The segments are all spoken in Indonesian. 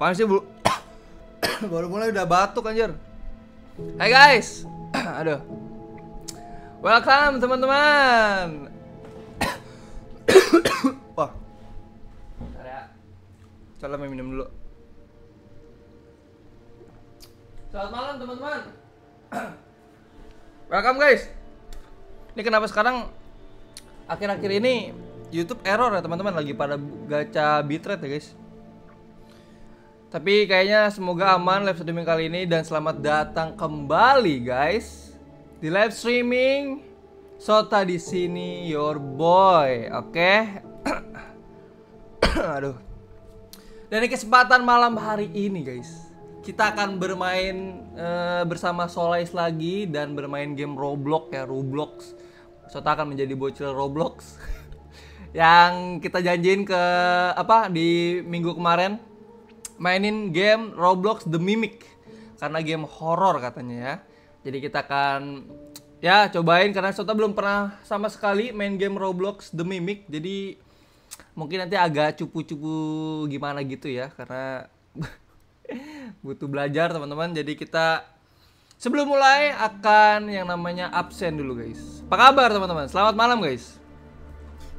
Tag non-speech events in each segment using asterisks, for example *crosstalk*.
Apaan sih bu *coughs* baru mulai udah batuk anjir. Hai guys. *coughs* Aduh. Welcome teman-teman. *coughs* Wah. salam ya. minum dulu. Selamat malam teman-teman. Welcome guys. Ini kenapa sekarang akhir-akhir ini YouTube error ya teman-teman lagi pada gacha bitrate ya guys. Tapi kayaknya semoga aman live streaming kali ini dan selamat datang kembali guys di live streaming Sota di sini your boy, oke? Okay? *clears throat* Aduh. Dan di kesempatan malam hari ini guys, kita akan bermain uh, bersama Solais lagi dan bermain game Roblox ya Roblox. Sota akan menjadi bocil Roblox *laughs* yang kita janjiin ke apa di minggu kemarin mainin game Roblox The Mimic karena game horor katanya ya. Jadi kita akan ya cobain karena Sota belum pernah sama sekali main game Roblox The Mimic. Jadi mungkin nanti agak cupu-cupu gimana gitu ya karena *laughs* butuh belajar teman-teman. Jadi kita sebelum mulai akan yang namanya absen dulu guys. Apa kabar teman-teman? Selamat malam guys.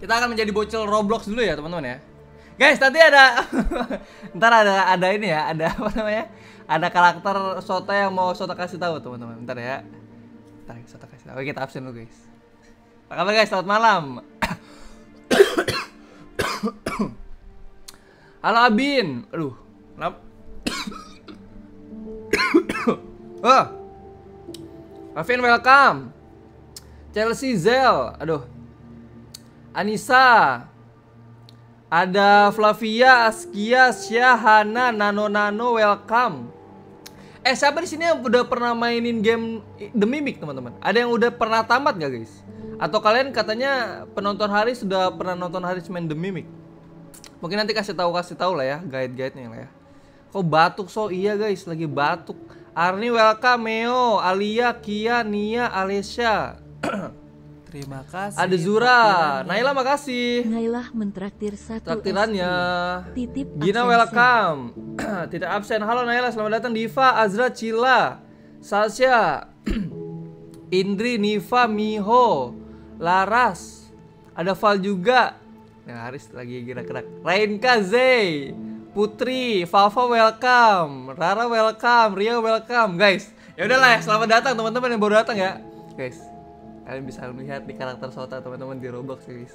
Kita akan menjadi bocil Roblox dulu ya teman-teman ya. Guys, nanti ada *laughs* ntar ada ada ini ya, ada apa namanya? Ada karakter Sota yang mau Sota kasih tahu teman-teman. Ntar ya. Ntar ya, Sota kasih tahu. Oke, kita absen dulu, guys. Apa kabar guys? Selamat malam. *coughs* Halo Abin. Aduh, lap *coughs* oh. Alvin welcome. Chelsea Zel. Aduh. Anissa. Ada Flavia, Askia, Syahana, Nano Nano, welcome. Eh siapa di sini yang udah pernah mainin game The Mimic teman-teman? Ada yang udah pernah tamat gak guys? Atau kalian katanya penonton hari sudah pernah nonton hari main The Mimic? Mungkin nanti kasih tahu kasih tahu lah ya guide-guide-nya lah ya. Kok batuk so iya guys lagi batuk. Arni welcome Meo, Alia, Kia, Nia, Alesha. *clears throat* Terima kasih. Ada Zura, Naila makasih. Naila mentraktir satu. Traktirannya. Titip. Gina welcome. *clears throat* Tidak absen. Halo Naila, selamat datang Diva, Azra, Cila, Sasha, *clears throat* Indri, Niva, Miho, Laras. Ada Val juga. Nah, Haris lagi gerak-gerak. Rainka Zay, Putri, Fafa welcome, Rara welcome, Ria welcome, guys. Ya udahlah, ya. selamat datang teman-teman yang baru datang ya, guys kalian bisa melihat di karakter Sota teman-teman di Roblox guys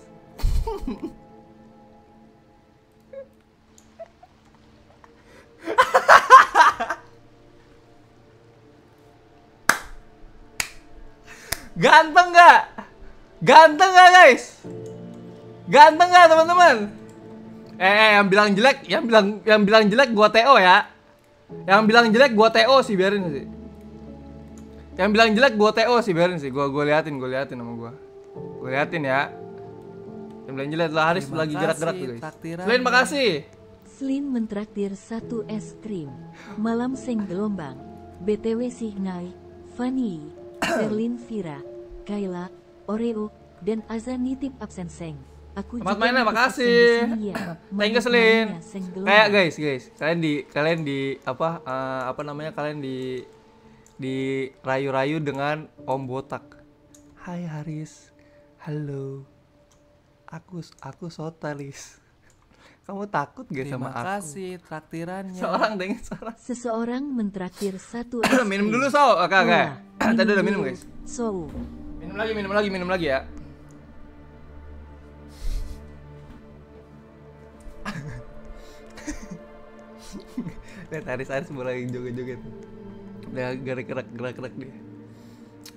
Ganteng gak? Ganteng gak guys? Ganteng gak teman-teman? Eh, eh, yang bilang jelek, yang bilang yang bilang jelek gua TO ya. Yang bilang jelek gua TO sih biarin sih. Yang bilang jelek gue TO sih biarin sih. Gue gue liatin, gue liatin sama gue. Gue liatin ya. Yang bilang jelek lah Haris lagi gerak-gerak tuh guys. Selain makasih. Selin mentraktir satu es krim. Malam seng gelombang. BTW sih naik. Fanny, Berlin Vira, Kayla, Oreo, dan Azan nitip absen seng. Aku Selamat mainnya, makasih. Ya. Thank you Selin. Kayak guys, guys, kalian di kalian di apa uh, apa namanya kalian di dirayu-rayu dengan Om Botak. Hai Haris, halo. Aku aku Sotalis. Kamu takut gak Terima sama aku? Terima kasih traktirannya. Seorang dengan seorang. Seseorang mentraktir satu. *coughs* minum dulu so, oke? Okay, okay. *coughs* Tadi udah minum guys. So. Minum lagi, minum lagi, minum lagi ya. *coughs* Lihat Haris Haris mulai joget-joget udah gerak-gerak gerak-gerak dia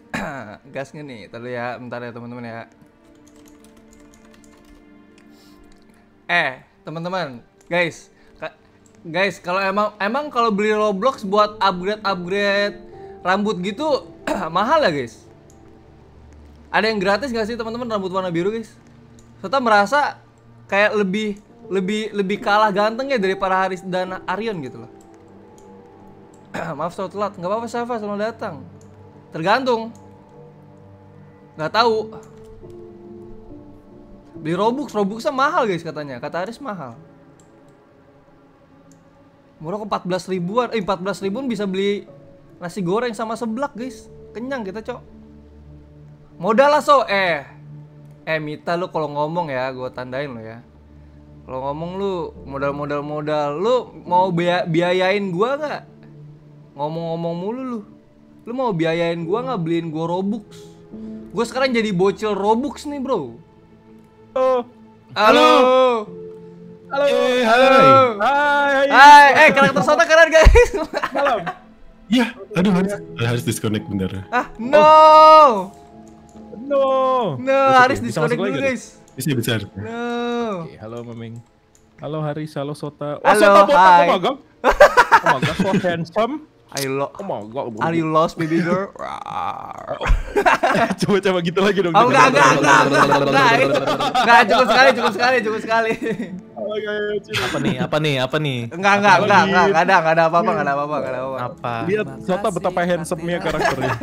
*clears throat* gasnya nih tadi ya bentar ya teman-teman ya eh teman-teman guys guys kalau emang emang kalau beli Roblox buat upgrade upgrade rambut gitu *clears throat* mahal ya guys ada yang gratis gak sih teman-teman rambut warna biru guys serta merasa kayak lebih lebih lebih kalah ganteng ya daripada Haris dan Arion gitu loh *clears throat* maaf soal telat nggak apa-apa Safa selamat datang tergantung nggak tahu beli robux robuxnya mahal guys katanya kata Aris mahal murah ke 14 ribuan eh 14 ribuan bisa beli nasi goreng sama seblak guys kenyang kita cok modal lah so eh eh Mita lu kalau ngomong ya gue tandain lo ya kalau ngomong lu modal modal modal lu mau biayain gua nggak ngomong-ngomong mulu lu lu mau biayain gua nggak beliin gua robux gua sekarang jadi bocil robux nih bro halo halo halo hey, eh, halo hai hai, hai. eh karakter sota keren guys Halo. Iya, aduh harus, harus disconnect bener Ah, no. Oh. No. No, harus disconnect dulu, guys. Bisa bisa. No. Okay, halo Maming. Halo Haris, halo Sota. Oh, halo, Sota botak, hai. oh Oh my god, so handsome. I lo oh my God, bro. Are you lost, baby girl? Coba-coba gitu lagi dong. Oh, enggak, enggak, enggak, enggak, enggak, enggak, cukup sekali, cukup sekali, cukup sekali. apa nih, apa nih, apa nih? Enggak, enggak, enggak, enggak, enggak ada, enggak ada apa-apa, enggak ada apa-apa, enggak ada apa-apa. Apa? Lihat Sota betapa handsome-nya karakternya.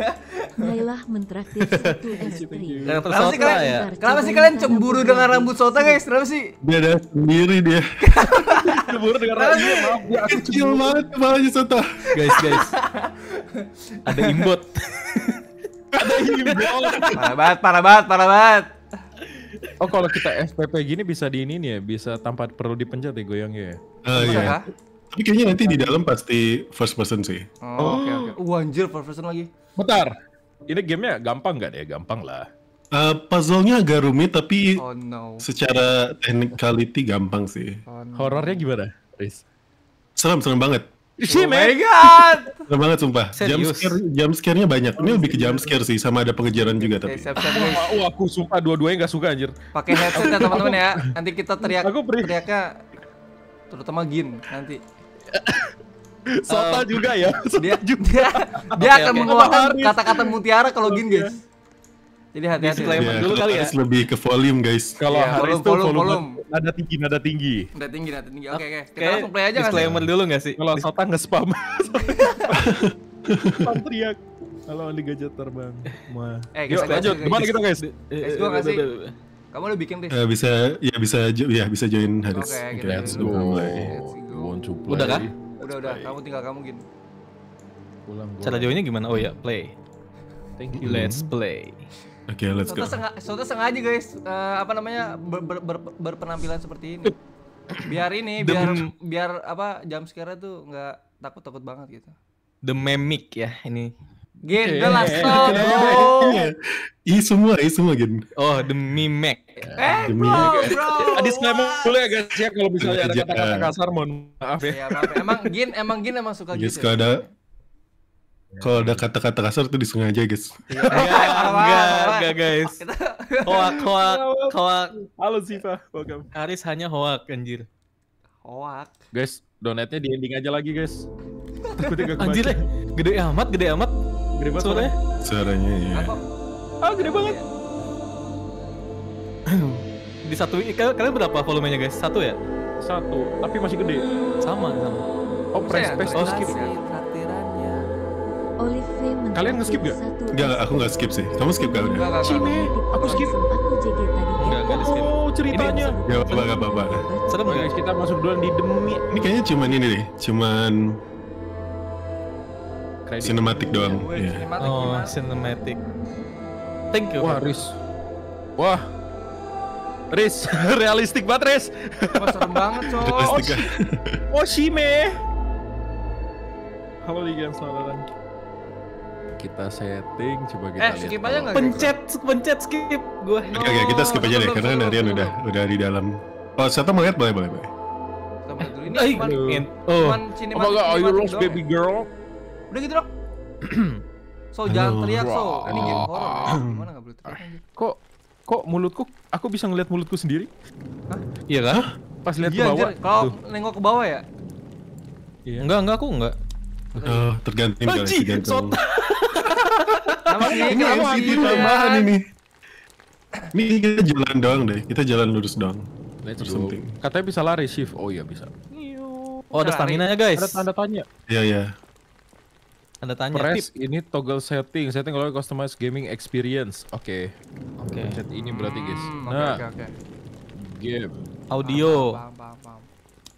Nailah mentraktir satu es krim. Kenapa sih kalian, ya? kenapa sih kalian cemburu dengan rambut Sota guys? Kenapa sih? Dia ada sendiri dia. *laughs* cemburu dengan rambut dia, maaf. Dia kecil banget kepalanya Sota. Guys, guys. Ada imbot. ada imbot. parah banget, parah banget, parah banget. Oh kalau kita SPP gini bisa di ini nih ya, bisa tanpa perlu dipencet ya goyangnya ya. Oh iya. iya. Tapi kayaknya nanti di dalam pasti first person sih. Oh, oke oh. oke. Okay, okay. Uh, anjir first person lagi. Bentar. Ini gamenya gampang nggak deh? Gampang lah. Uh, puzzle-nya agak rumit tapi oh, no. secara technicality gampang sih. Oh, no. Horornya gimana, Riz? Serem, serem banget. Oh my god. *laughs* Serem banget sumpah. Serius? Jump scare jump scare-nya banyak. Ini lebih ke jump scare sih sama ada pengejaran juga tapi. Siap, Oh, aku suka dua-duanya gak suka anjir. Pakai headset ya teman-teman ya. Nanti kita teriak aku teriaknya terutama Gin nanti. *laughs* Sota um, juga ya. Sota *laughs* dia juga. dia, dia okay, akan okay. mengeluarkan kata-kata mutiara kalau gini, guys. Jadi hati-hati. Disclaimer yeah, dulu iya, kali ya. lebih ke volume, guys. Kalau ya, Haris volume, volume, volume, nada tinggi, nada tinggi. Nada tinggi, nada tinggi. Oke, okay, oke. Okay. Kita langsung play aja Disclaimer dulu enggak sih? Kalau Sota nge-spam. *laughs* Pantriak. teriak. Halo Ali Gajah terbang. Wah. Eh, Yuk, lanjut. Gimana kita, guys? Guys, eh, gua kasih. Kamu udah bikin, deh. Uh, bisa, ya bisa, ya bisa join Haris. Oke, okay, okay, let's go. Let's go. Want to play. Udah kan? udah udah kamu tinggal kamu gini pulang gua. cara jauhnya gimana oh ya play thank you let's play oke let's go senga sengaja guys eh, apa namanya ber berpenampilan seperti ini biar ini biar biar apa jam sekarang tuh nggak takut takut banget gitu the mimic ya ini Gen, gue bro, I iya. semua, I semua Gen. Oh, demi Mac. Eh, eh demi bro, Mac. bro. Ya. Eh, disclaimer dulu ya guys ya kalau misalnya ada kata-kata kasar mohon ya. Iya, maaf ya. Emang Gin, emang Gin emang suka gitu. Kalau ya? ada kalau ada kata-kata kasar tuh disengaja guys. Iya. *laughs* enggak, enggak guys. Hoak, hoak, *laughs* hoak. Halo siva, welcome. Aris hanya hoak anjir. Hoak. Guys, donatnya di ending aja lagi guys. *laughs* Anjir, gede amat, gede amat. Gede banget suaranya. Suaranya iya. Ah, oh, gede banget. Di satu eh, kalian berapa volumenya guys? Satu ya? Satu, tapi masih gede. Sama sama. Oh, press press oh, skip. Kalian nge-skip gak? Enggak, aku gak skip sih. Kamu skip gak udah? Cime, aku skip. Enggak, gak skip. Oh, ceritanya. Gak apa-apa, gak apa-apa. Serem guys, kita masuk duluan di demi. Ini kayaknya cuman ini deh, cuman kredit. Cinematic doang. Yeah. Iya. Cinematic oh, gimana? cinematic. Thank you. Wah, Riz. Wah. Riz, *laughs* realistik banget, Riz. Wah, serem banget, *laughs* coy. Realistik. Oh, Shime. Halo Ligan, selamat datang. Kita setting, coba kita eh, lihat. skip aja nggak? Pencet, pencet skip. Gue. Oke, okay, okay, kita skip aja deh, karena Narian udah udah di dalam. Oh, saya mau lihat, boleh, boleh, boleh. Ini cuman, oh. cuman oh my god, are you lost baby ya? girl? Udah gitu dong. *clears throat* so Halo. jangan teriak so. Ini game horror. Ya. Gimana nggak boleh teriak Kok kok mulutku aku bisa ngeliat mulutku sendiri? Hah? Iya kan? Pas lihat iya, ke bawah. Kalau nengok ke bawah ya? Iya. Enggak, enggak aku enggak. Uh, oh, tergantung kali tergantung. Sota. Kenapa sih? *laughs* Ini MCT tambahan gitu ya. ini. Ini kita jalan doang deh. Kita jalan lurus doang. Let's go. Katanya bisa lari shift. Oh iya bisa. Oh ada stamina ya guys. Ada tanda tanya. Iya iya. Tanda tanya. Press tip. ini toggle setting, setting kalau customize gaming experience. Oke. Okay. Oke. Okay. ini berarti guys. Hmm, nah. Okay, okay. Game. Audio. bam, bam, bam.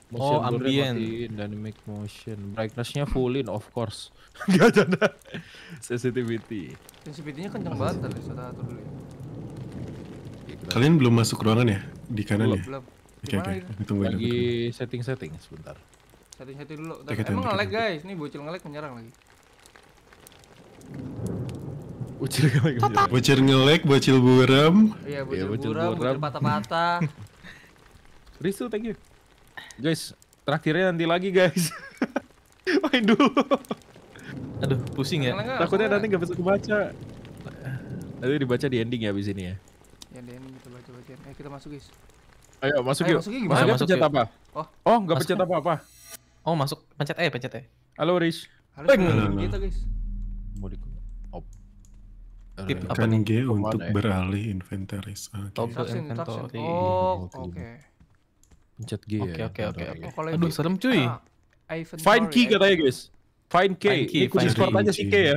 motion oh, ambient. Matiin, dynamic motion. Brightnessnya fullin of course. *laughs* Gak ada. Sensitivity. sensitivitynya kencang kenceng banget tadi, saya atur dulu. Ya. Iya, Kalian belum masuk ruangan ya? Di kanan ya? Belum. Oke, oke. Gitu? Tunggu Lagi setting-setting sebentar. Setting-setting dulu. Emang nge-lag guys, nih bocil nge-lag menyerang lagi. Bocil ngelek. Bocil ngelek, bocil buram. Iya, bocil, iya, bocil buram, bocil patah-patah. *laughs* Risu, thank you. Guys, terakhirnya nanti lagi, guys. *laughs* Main dulu. Aduh, pusing ya. Takutnya nanti nggak bisa kebaca. Nanti dibaca di ending ya abis ini ya. Ya di ending kita baca bagian. Eh, kita masuk, guys. Ayo, masuk yuk. Masuk gimana? pencet apa? Oh, oh nggak pencet apa-apa. Oh, masuk. Pencet E, pencet E. Halo, Rish. Halo, gitu, guys. Tip apa nih? G untuk ya? beralih inventaris. Okay. Toggle inventory. Oh, iya, oke. Okay. Pencet G Oke, oke, oke. Aduh, serem cuy. Ah, Find key katanya, guys. Find oke Find key, Ini kunci sport aja sih K ya.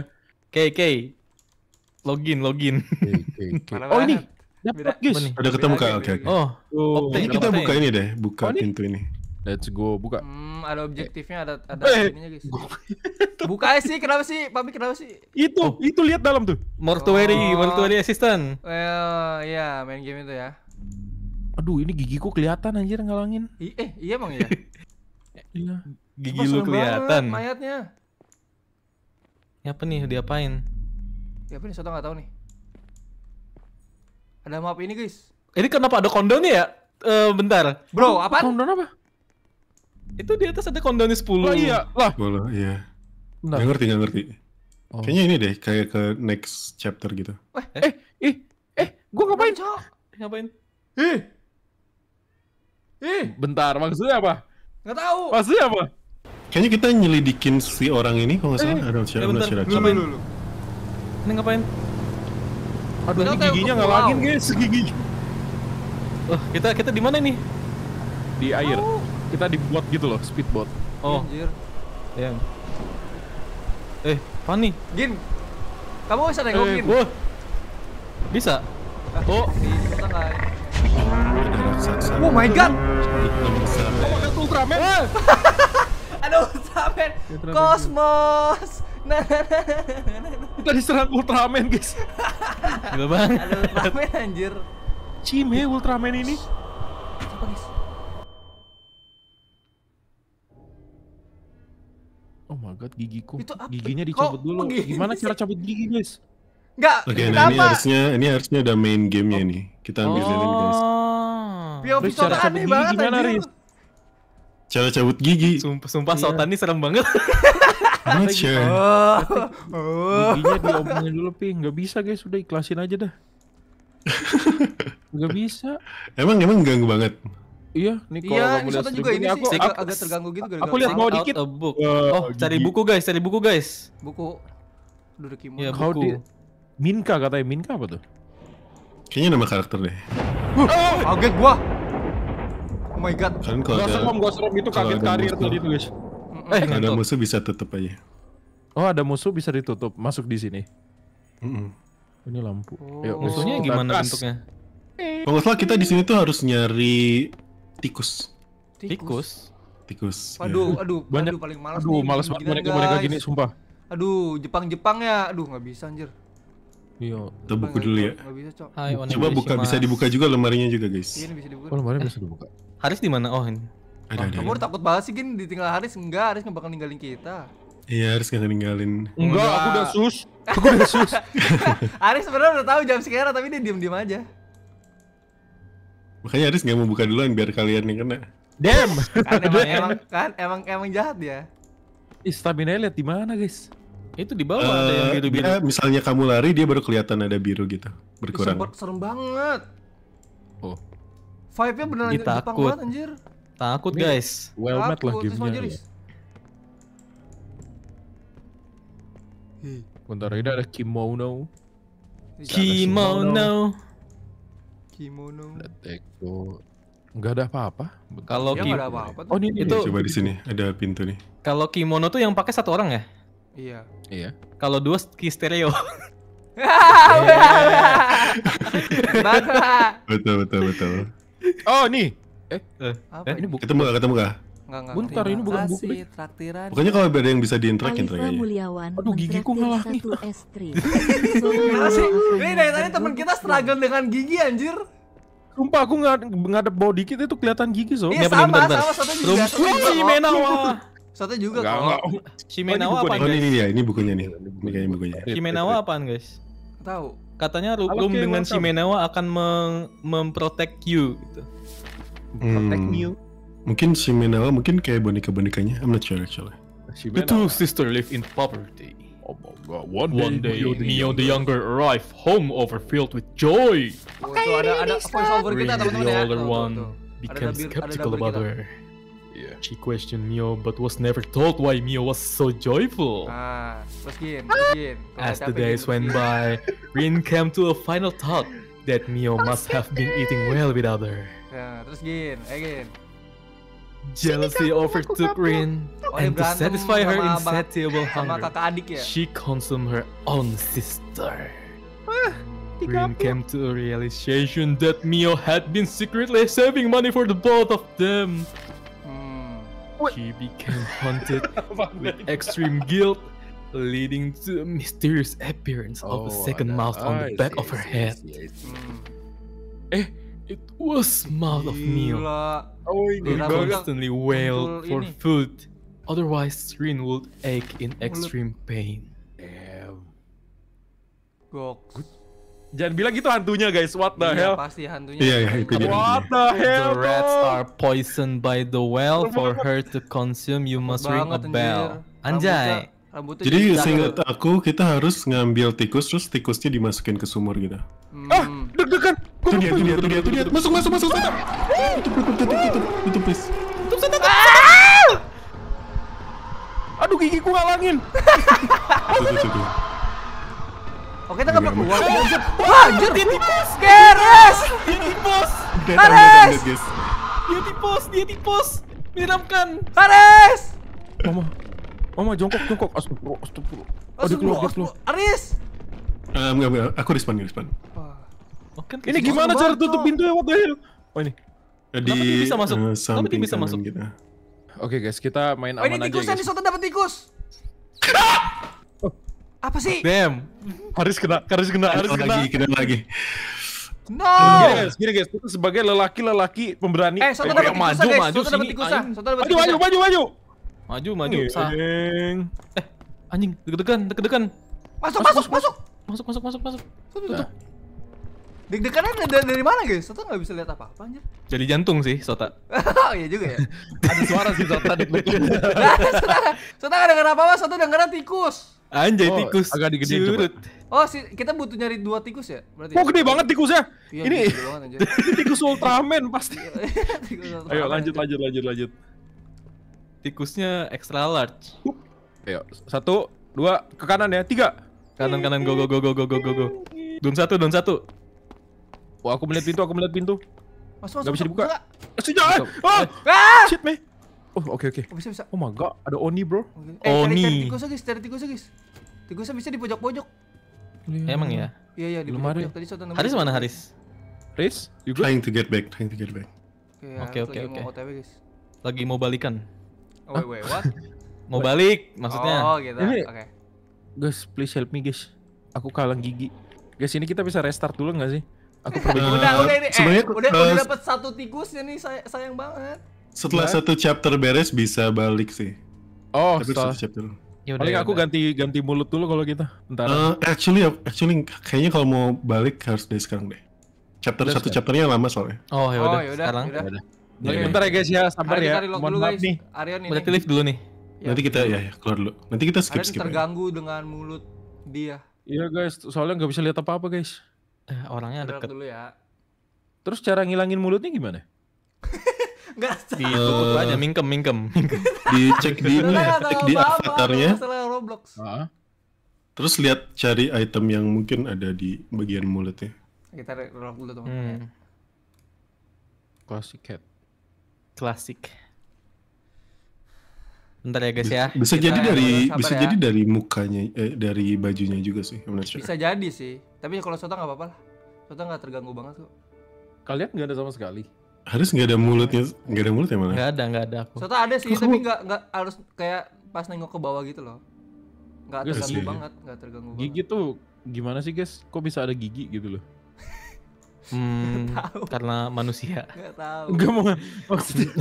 K, K. Login, login. *laughs* Oh, oke oke oke Oh, ini. Dapat, guys. oke ketemu, Kak. Oke, oke. Oh, kita buka ini deh. Buka oh, pintu ini. Let's go, buka. Hmm, ada objektifnya, ada ada eh. ininya guys. *laughs* buka aja sih, kenapa sih? Papi kenapa sih? Itu, oh. itu lihat dalam tuh. Mortuary, oh. mortuary assistant. Well, iya, yeah, main game itu ya. Aduh, ini gigiku kelihatan anjir ngalangin. I eh, iya emang ya. *laughs* iya. Gigi lu kelihatan. Mayatnya. Ini apa nih diapain? Ya apa nih, soto nggak tahu nih. Ada map ini guys. Ini kenapa ada kondonnya ya? Uh, bentar. Bro, apa? Kondon apa? Itu di atas ada kondonya 10. Lah iya, lah. boleh iya. Nah. Gak ngerti, gak ngerti. Oh. Kayaknya ini deh, kayak ke next chapter gitu. Eh, eh, eh, eh gue ngapain? Cok? Ngapain? Eh, eh, bentar, maksudnya apa? nggak tahu. Maksudnya apa? Kayaknya kita nyelidikin si orang ini kalau nggak salah. Eh, ada sure, eh, ya bentar, ngapain dulu? Ini ngapain? Aduh, ini giginya lagi guys, gigi. Oh, kita kita di mana nih? Di air. Oh kita dibuat gitu loh speedboat oh anjir ya eh Fanny Gin kamu bisa nengokin. eh, gua. bisa ah, oh bisa kan. Oh my god! Oh, *laughs* Ultraman! Ada Ultraman! Kosmos! Nah, nah, nah, kita diserang Ultraman, guys. Gila *laughs* banget. Ada Ultraman anjir. Cime Ultraman ini. Siapa, guys? my god, gigiku. Itu apa? Giginya dicabut dulu. Gigi Gimana cara cabut gigi, guys? Enggak, Oke, okay, nah ini harusnya ini harusnya udah main gamenya oh. nih. Kita ambil oh. ini, guys. Oh. POV cara cabut gigi gimana, Riz? Cara cabut gigi. Sumpah, sumpah yeah. sautan ini serem banget. *laughs* Macam. oh. oh. Giginya diomongin dulu, Pi. Enggak bisa, guys. Udah ikhlasin aja dah. Enggak *laughs* bisa. Emang emang ganggu banget. Iya, nih kalau iya, kamu lihat juga ini aku, sih aku, agak terganggu gitu gara-gara. Aku lihat mau dikit. book. Uh, oh, cari buku guys, cari buku guys. Buku Doraemon. Ya, Kau buku. Di... Minka katanya Minka apa tuh? Kayaknya nama karakter deh. Huh, oh, kaget gua. Oh my god. Kan kalau gua serem, gua serem itu kaget karir tadi tuh guys. Eh, kalau ada musuh bisa tutup aja. Oh, ada musuh bisa ditutup, masuk di sini. Mm -mm. Ini lampu. Oh. Yuk, musuhnya gimana bentuknya? Kalau salah kita di sini tuh harus nyari Tikus. Tikus. Tikus. Aduh, ya. aduh, banyak aduh, paling malas. Aduh, nih, malas banget mereka-mereka gini sumpah. Aduh, Jepang-Jepang ya. aduh, nggak bisa anjir. Iya, kita buku dulu ya. bisa, Coba buka bisa dibuka juga lemarinya juga, guys. Iya, bisa dibuka. Oh, lemari bisa eh. dibuka. Haris di mana? Oh, ini. Ada, oh, ada, kamu takut banget sih gini ditinggal Haris enggak Haris nggak bakal ninggalin kita iya Haris nggak ninggalin enggak aku udah sus *laughs* aku udah sus Haris sebenarnya udah tahu jam sekarang tapi dia diem diem aja Makanya Aris gak mau buka duluan biar kalian yang kena. Damn. kan emang, emang kan emang emang jahat ya. Ih, stamina lihat di mana, guys? Itu di bawah uh, ada yang biru biru. Ya, misalnya kamu lari dia baru kelihatan ada biru gitu, berkurang. Ih, serem, banget. Oh. Vibe-nya beneran Ih, Jepang banget anjir. Takut, guys. Well met lah game-nya. Bentar ini ada kimono. Kimono kimono. Teko. Enggak ada apa-apa. Kalau ya, ada apa-apa. Oh, ini, itu coba di sini ada pintu nih. Kalau kimono tuh yang pakai satu orang ya? Iya. Iya. Kalau dua stereo. *laughs* betul betul betul. Oh, nih. Eh, eh, Eh. ini bukan. Ketemu gak? Ketemu gak? enggak bentar ini bukan buku nih traktiran pokoknya kalau ada yang bisa diintrakin kayaknya Mulyawan aduh gigiku ngalah nih *laughs* ini dari tadi teman kita struggle dengan gigi anjir Sumpah aku nggak ngadep bau dikit itu kelihatan gigi so. Iya sama, bentar, sama satu juga. Rumpi Menawa. Satu juga kalau. Shimenawa oh, gitu. oh, apa Oh Ini, ya, ini, bukunya nih. Ini bukunya. Shimenawa apaan guys? Tahu. Katanya Rukum dengan Shimenawa akan memprotect you gitu. Hmm. Protect you. Mungkin si Minawa mungkin kayak boneka-bonekanya. I'm not sure actually. The two sisters live in poverty. Oh my god. One, One day, day Neo, the, the Younger arrive home overfilled with joy. Oh, itu ada ada voiceover kita teman-teman ya? The older one becomes skeptical about her. Yeah. She questioned Mio but was never told why Mio was so joyful. Ah, terus game, ah. terus game. As the days went by, Rin came to a final thought that Mio must have been eating well without her. Ya, terus gin, again. Eh, Jealousy overtook Rin, and to satisfy her insatiable *laughs* hunger, eh. she consumed her own sister. Ah, Rin came to a realization that Mio had been secretly saving money for the both of them. Hmm. She became haunted *laughs* with extreme guilt, leading to a mysterious appearance of a oh, second mouth on the back of her head. Hmm. Eh, It was mouth of meal. Oh, constantly wailed for ini. food. Otherwise, Rin would ache in extreme pain. Damn. Gok. Jangan bilang gitu hantunya guys, what the iya, hell? pasti hantunya. Iya, yeah, yeah, itu dia. What the hell? The rats are poisoned by the well for her to consume. You must ring a bell. Anjay. Rambutnya Jadi seingat aku kita harus ngambil tikus terus tikusnya dimasukin ke sumur gitu. Hmm. Ah, deg-degan tuh dia, tuh dia, tuh dia, tuh dia. Masuk, masuk, masuk, masuk Tutup, tutup, tutup, tutup, tutup, please. Tutup, tutup tutup ah! Aduh, gigiku ngalangin. tutup tutup tutup Oke, kita nggak keluar. Wah, anjir. Dia tipus. Keres. Dia tipus. Hares. Dia tipus, dia tipus. Miramkan. Hares. Mama. Mama jongkok, jongkok. Astagfirullah, astagfirullah. Oh, Aris. Ah, enggak, enggak. Aku respon, respon. Oh. Oh, kan ini gimana cara tutup pintu ya? What the hell? Oh ini. Jadi, Kenapa dia bisa masuk? Uh, Kenapa bisa masuk? Kita. Oke okay, guys, kita main oh, aman aja guys. Ini tikusnya di soto dapat tikus. Oh. *laughs* Apa sih? Damn. Harus kena, harus kena, harus kena. Lagi, kena lagi. No. Gini guys, gini guys, kita sebagai lelaki-lelaki pemberani. Eh, soto dapat tikus maju, guys. Maju, soto dapat tikus. Ah. Soto dapat tikus. Ah. Maju, maju, maju, maju. Maju, maju. Eh, anjing, deg-degan, deg-degan. Masuk, masuk, masuk. Masuk, masuk, masuk, masuk. Tutup. Deg-degannya dari, dari mana guys? Sota nggak bisa lihat apa-apa anjir. Jadi jantung sih Sota. *laughs* oh iya juga ya. Ada suara sih Sota deg-degan. *laughs* Sota, Sota nggak denger apa-apa, Sota dengeran tikus. Anjay oh, tikus. Agak digedein coba. Oh, si, kita butuh nyari dua tikus ya? Berarti. Oh, gede banget tikusnya. Iya, ini *laughs* tikus Ultraman pasti. Ayo lanjut lanjut lanjut lanjut. Tikusnya extra large. Ayo, satu, dua, ke kanan ya. Tiga. Kanan kanan go go go go go go go. Dun satu, dun satu. Wah, aku melihat pintu, aku melihat pintu. Masuk, masuk. Gak bisa dibuka. Eh, sudah. Ah! ah! Shit, me. Oh, oke okay, oke. Okay. Oh, bisa bisa. Oh my god, ada Oni, Bro. Okay. Eh, Oni. Cari tikus guys, cari tikus guys. Tikus bisa di pojok-pojok. Ya, Emang ya? Iya, iya di pojok-pojok tadi soalnya. Haris mana Haris? Haris, you good? Trying to get back, trying to get back. Oke, oke, oke. Lagi mau balikan. Oh, wait, wait, what? *laughs* mau balik maksudnya. Oh, gitu. Oke. Okay. Guys, please help me, guys. Aku kalang gigi. Guys, ini kita bisa restart dulu nggak sih? Aku perbaikin. Eh, udah, udah ini. Sebenarnya eh, udah, dapet udah dapat satu tikusnya nih, say sayang banget. Setelah nah. satu chapter beres bisa balik sih. Oh, Tapi setelah satu chapter. Ya udah, ya aku ganti ganti mulut dulu kalau kita Entar. Uh, eh, actually actually kayaknya kalau mau balik harus dari sekarang deh. Chapter udah, satu chapternya lama soalnya. Oh, ya udah. Oh, ya sekarang. Yaudah. Jadi ya okay. bentar ya guys ya, sabar ya. Mohon maaf guys. nih. ini. dulu nih. Nanti kita ya, ya keluar dulu. Nanti kita skip skip. terganggu ya. dengan mulut dia. Iya guys, soalnya nggak bisa lihat apa-apa guys. Eh, orangnya Gerak deket. dulu ya. Terus cara ngilangin mulutnya gimana? Enggak *laughs* di eh. aja mingkem mingkem. *laughs* Dicek di ini, cek di avatarnya. Roblox. terus lihat cari item yang mungkin ada di bagian mulutnya. Kita rolok dulu teman-teman. Classic cat. Classic. Bentar ya guys ya. Bisa Kita jadi dari bisa ya. jadi dari mukanya eh, dari bajunya juga sih. Bisa jadi sih. Tapi kalau Sota nggak apa-apa lah. Sota nggak terganggu banget kok. Kalian nggak ada sama sekali. Harus nggak ada mulutnya, nggak ada mulut ya mana Nggak ada, nggak ada aku. Sota ada sih, tapi nggak nggak harus kayak pas nengok ke bawah gitu loh. Nggak iya terganggu banget, nggak terganggu. Gigi banget. tuh gimana sih guys? Kok bisa ada gigi gitu loh? Hmm, karena manusia. Gak tahu. Gak mau maksudnya.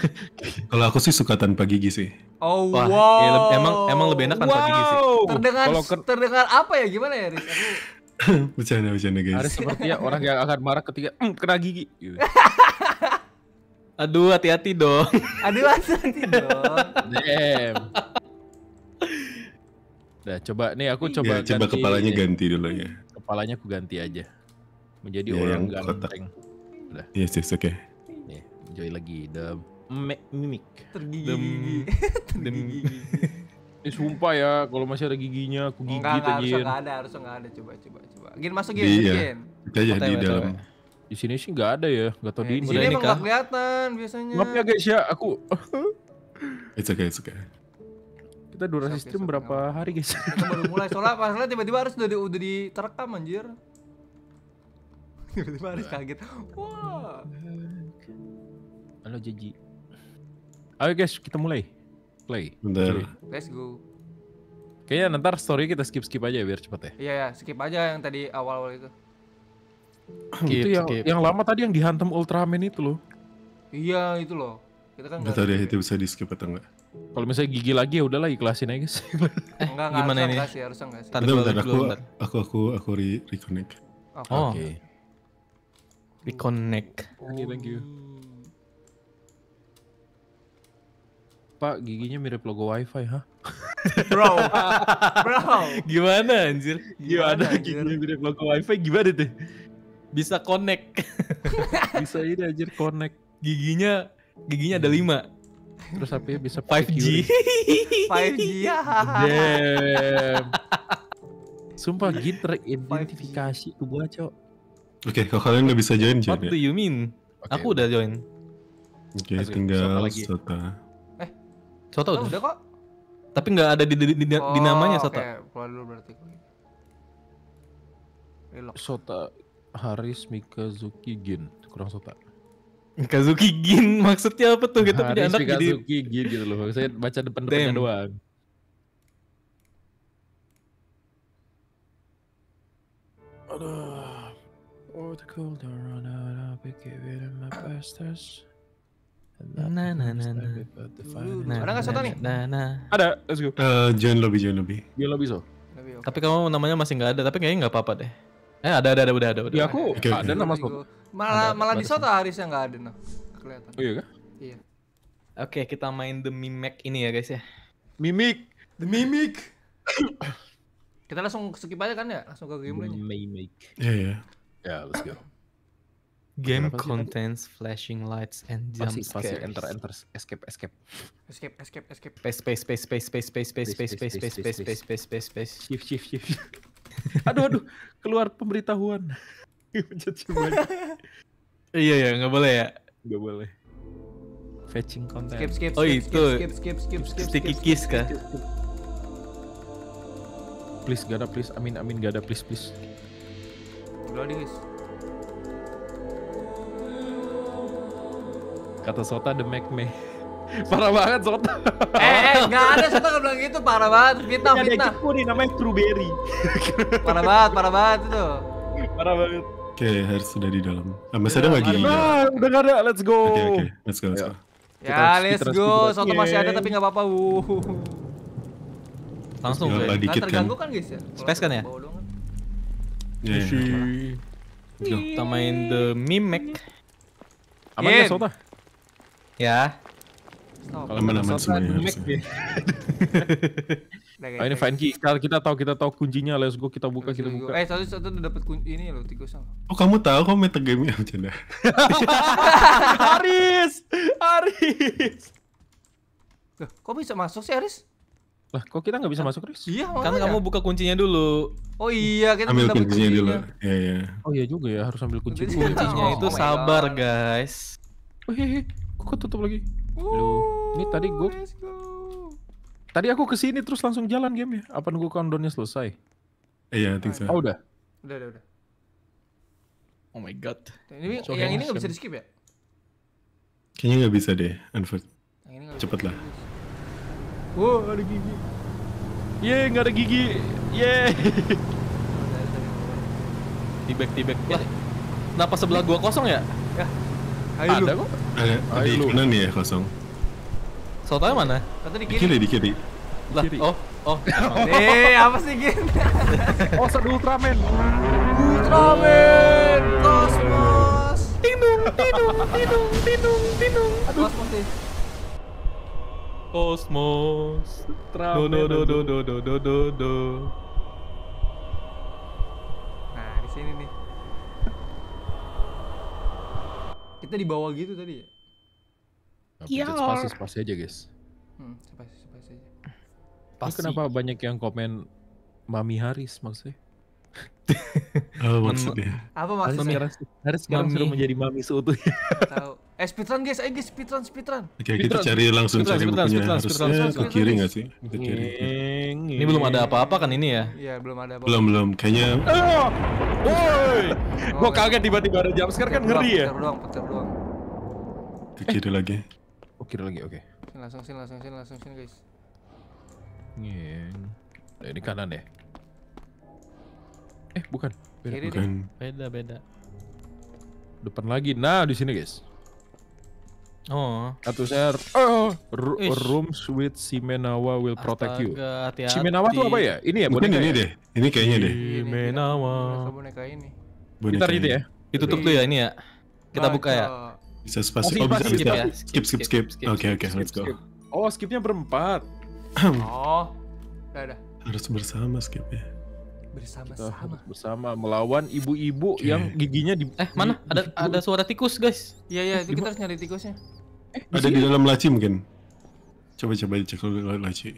*laughs* Kalau aku sih suka tanpa gigi sih. Oh Wah, iya, wow. Ya, emang emang lebih enak tanpa wow. gigi sih. Terdengar ke... terdengar apa ya gimana ya Riz? Aku *laughs* bercanda guys. Ada seperti ya orang yang akan marah ketika mm, kena gigi. Gitu. *laughs* Aduh hati-hati dong. Aduh hati-hati dong. Damn. Nah, coba nih aku coba ya, ganti. coba kepalanya ganti dulu ya. Kepalanya aku ganti aja menjadi yeah, orang ganteng. Udah. Iya, yes, yes, oke. Okay. Yeah, enjoy lagi the mimik. Tergigi. The, *laughs* Tergigi. Ini eh, sumpah ya, kalau masih ada giginya aku oh, gigit enggak, enggak, aja. enggak ada, harus enggak ada. Coba coba coba. Gin masuk gin, iya. gin. Kita ya di dalam. Di sini sih enggak ada ya, enggak tahu eh, di sini. Di sini emang enggak kelihatan biasanya. Maaf ya guys ya, aku *laughs* It's okay, it's okay. Kita durasi stream berapa hari guys? Kita baru mulai soalnya *laughs* pas tiba-tiba harus udah, di diterekam anjir tiba-tiba harus kaget wah halo Jeji ayo guys kita mulai play Bentar. let's go kayaknya ntar story kita skip skip aja ya, biar cepet ya iya ya skip aja yang tadi awal awal itu skip, itu yang yang lama tadi yang dihantam Ultraman itu loh iya itu loh kita kan nggak tahu deh itu bisa di skip atau enggak kalau misalnya gigi lagi ya udahlah ikhlasin aja guys enggak, enggak, *laughs* gimana ini harusnya enggak sih harusnya enggak bentar, bentar, aku, aku aku aku re reconnect okay. oh, oh. okay. Reconnect. Oke, okay, thank you. Pak, giginya mirip logo WiFi, hah? *laughs* Bro. Bro. Gimana anjir? Gimana, Gimana anjir? giginya mirip logo WiFi gimana tuh? Bisa connect. *laughs* bisa ini anjir connect. Giginya giginya ada lima terus ya bisa 5G 5G ya damn sumpah gitu identifikasi tuh gua cok Oke, okay, kalau kalian udah bisa join, join What ya? do you mean? Okay, aku udah join. Oke, okay, tinggal Sota. Eh, Sota oh, udah. udah kok. Tapi nggak ada di, di, di, di oh, namanya Sota. Oke, okay. dulu berarti. Sota Haris Mika, Zuki, Gin, kurang Sota. Kazuki Gin *laughs* maksudnya apa tuh? Gitu punya anak jadi Kazuki Gin gitu loh. Saya baca depan-depannya doang. Aduh before the cold run out, I'll be giving my best test. Nah, nah, nah, nah. nah, ada nggak sotan nih? Nah, nah. Ada, let's go. Uh, eh, join lobby, join lobby. Join lobby so. Tapi kamu namanya masih nggak ada, tapi kayaknya nggak apa-apa deh. Eh ada ada ada udah ada udah. Ya aku okay, ada nama Soto. Malah malah di Soto yang nggak ada nah. Kelihatan. Oh iya kah? Iya. Oke, kita main The Mimic ini ya guys ya. Mimic. The Mimic. *coughs* kita langsung skip aja kan ya? Langsung ke gameplaynya. Mimic. Iya iya. Ya, yeah, let's go. Game contents flashing lights and jump pasti, pasti. scares. Enter, enter, escape, escape. Escape, escape, escape. Space, space, space, space, space, space, space, space, space, space, space, space, space, space, space. Shift, shift, shift. aduh, aduh, keluar pemberitahuan. Pencet Iya nggak boleh ya. Nggak boleh. Fetching content. Skip, skip, skip, oh itu. Skip, skip, skip, skip, Sticky kiss kah? Please, skip, skip, please. Amin, amin, skip, skip, please, please. Bloody guys. Kata Sota the make me. *laughs* parah banget Sota. eh, eh, gak ada Sota gak bilang gitu, parah banget. Kita fitnah. Ada nih, namanya Strawberry. *laughs* parah banget, parah banget itu. Parah banget. Oke, okay, harus sudah di dalam. Ah, masih ada lagi? Nah, udah gak ada, let's go. Oke, okay, okay. let's go, let's go. Ya, kita, let's go. Sota Soto masih ada tapi gak apa-apa. Wuh. Langsung, ya, Gak terganggu kan. kan, guys ya? Space kan ya? Yeah. Iya, iya. Yo, Kita main the Mimic. Ama yeah. Minnesota? Kalau ya. mana mana semuanya. Oh, ini Fanky, Kalau kita tahu kita tahu kuncinya. Let's go, kita buka, kita buka. Eh, satu satu udah dapat kunci ini loh, tiga sama. Oh, kamu tahu kamu meta game yang oh, bercanda. *laughs* Aris, Aris. kok bisa masuk sih Aris? Lah, kok kita nggak bisa kan masuk, Riz? Iya, Kan kamu buka kuncinya dulu. Oh iya, kita ambil kuncinya, kuncinya dulu. Iya, iya. Oh iya juga ya, harus ambil kunci dulu. Kuncinya oh itu oh sabar, God. guys. Oh iya, iya. Kok ketutup lagi? Lu, oh, ini tadi gue Tadi aku ke sini terus langsung jalan game ya. Apa nunggu countdownnya selesai? Iya, yeah, think so. Oh, udah. Udah, udah, udah. Oh my god. Ini so, yang ini nggak bisa di skip ya? Kayaknya nggak bisa deh, Unford. Cepet lah. Wow, oh, ada gigi. Ye, yeah, nggak ada gigi. Ye. tibek tibek. Lah, kenapa sebelah gua kosong ya? Ya. Ayo ada kok. Ada, eh, ada di kanan ya kosong. Sotanya mana? Kata di kiri. Di kiri, di kiri. Lah, kiri. oh, oh. Eh, apa sih gini? *laughs* oh, satu Ultraman. Ultraman, Cosmos. Tidung, tidung, tidung, tidung, tidung. Cosmos sih kosmos. Do do do do do do do do do. Nah, di sini nih. Kita di bawah gitu tadi ya? Nah, iya. Spasi spasi aja, guys. Hmm, spasi spasi aja. Pasti. Ini kenapa banyak yang komen Mami Haris maksudnya? *laughs* oh, maksudnya. Apa maksudnya? Harus sekarang, harus sekarang mami. suruh menjadi mami seutuhnya. Tahu. Eh speedrun guys, ayo eh, guys speedrun speedrun. Oke, okay, kita cari langsung speedrun, cari speedrun, bukunya. Speedrun, Harusnya speedrun, ke kiri nggak sih? Ke kiri. Ini belum ada apa-apa kan ini ya? Iya, belum ada apa-apa. Belum, belum. Kayaknya ah! Woi. Oh, Gua kaget tiba-tiba ada jam sekarang kan ngeri ya. Putar doang, putar doang. Ke kiri eh. lagi. Oh, kiri lagi. Oke. Langsung sini, langsung sini, langsung sini guys. Ngeng. Ini kanan ya. Eh, bukan. Beda, Kiri bukan. Beda, beda. Depan lagi. Nah, di sini, guys. Oh. Statusnya oh, rooms with Shimenawa will protect you. Hati -hati. tuh apa ya? Ini ya boneka. Ini, ini ya? deh. Ini kayaknya deh. Shimenawa. Boneka ini. gitu ya. Ditutup tuh ya ini ya. Kita nah, buka ya. Bisa spasi. Oh, bisa, skip, ya. skip, skip, skip, skip. Oke, oke, let's go. Oh, skipnya berempat. *clears throat* oh. Udah, udah. Harus bersama skipnya bersama-sama bersama melawan ibu-ibu yang giginya di eh mana ada ada suara tikus guys iya iya kita harus nyari tikusnya eh, ada di dalam laci mungkin coba coba dicek laci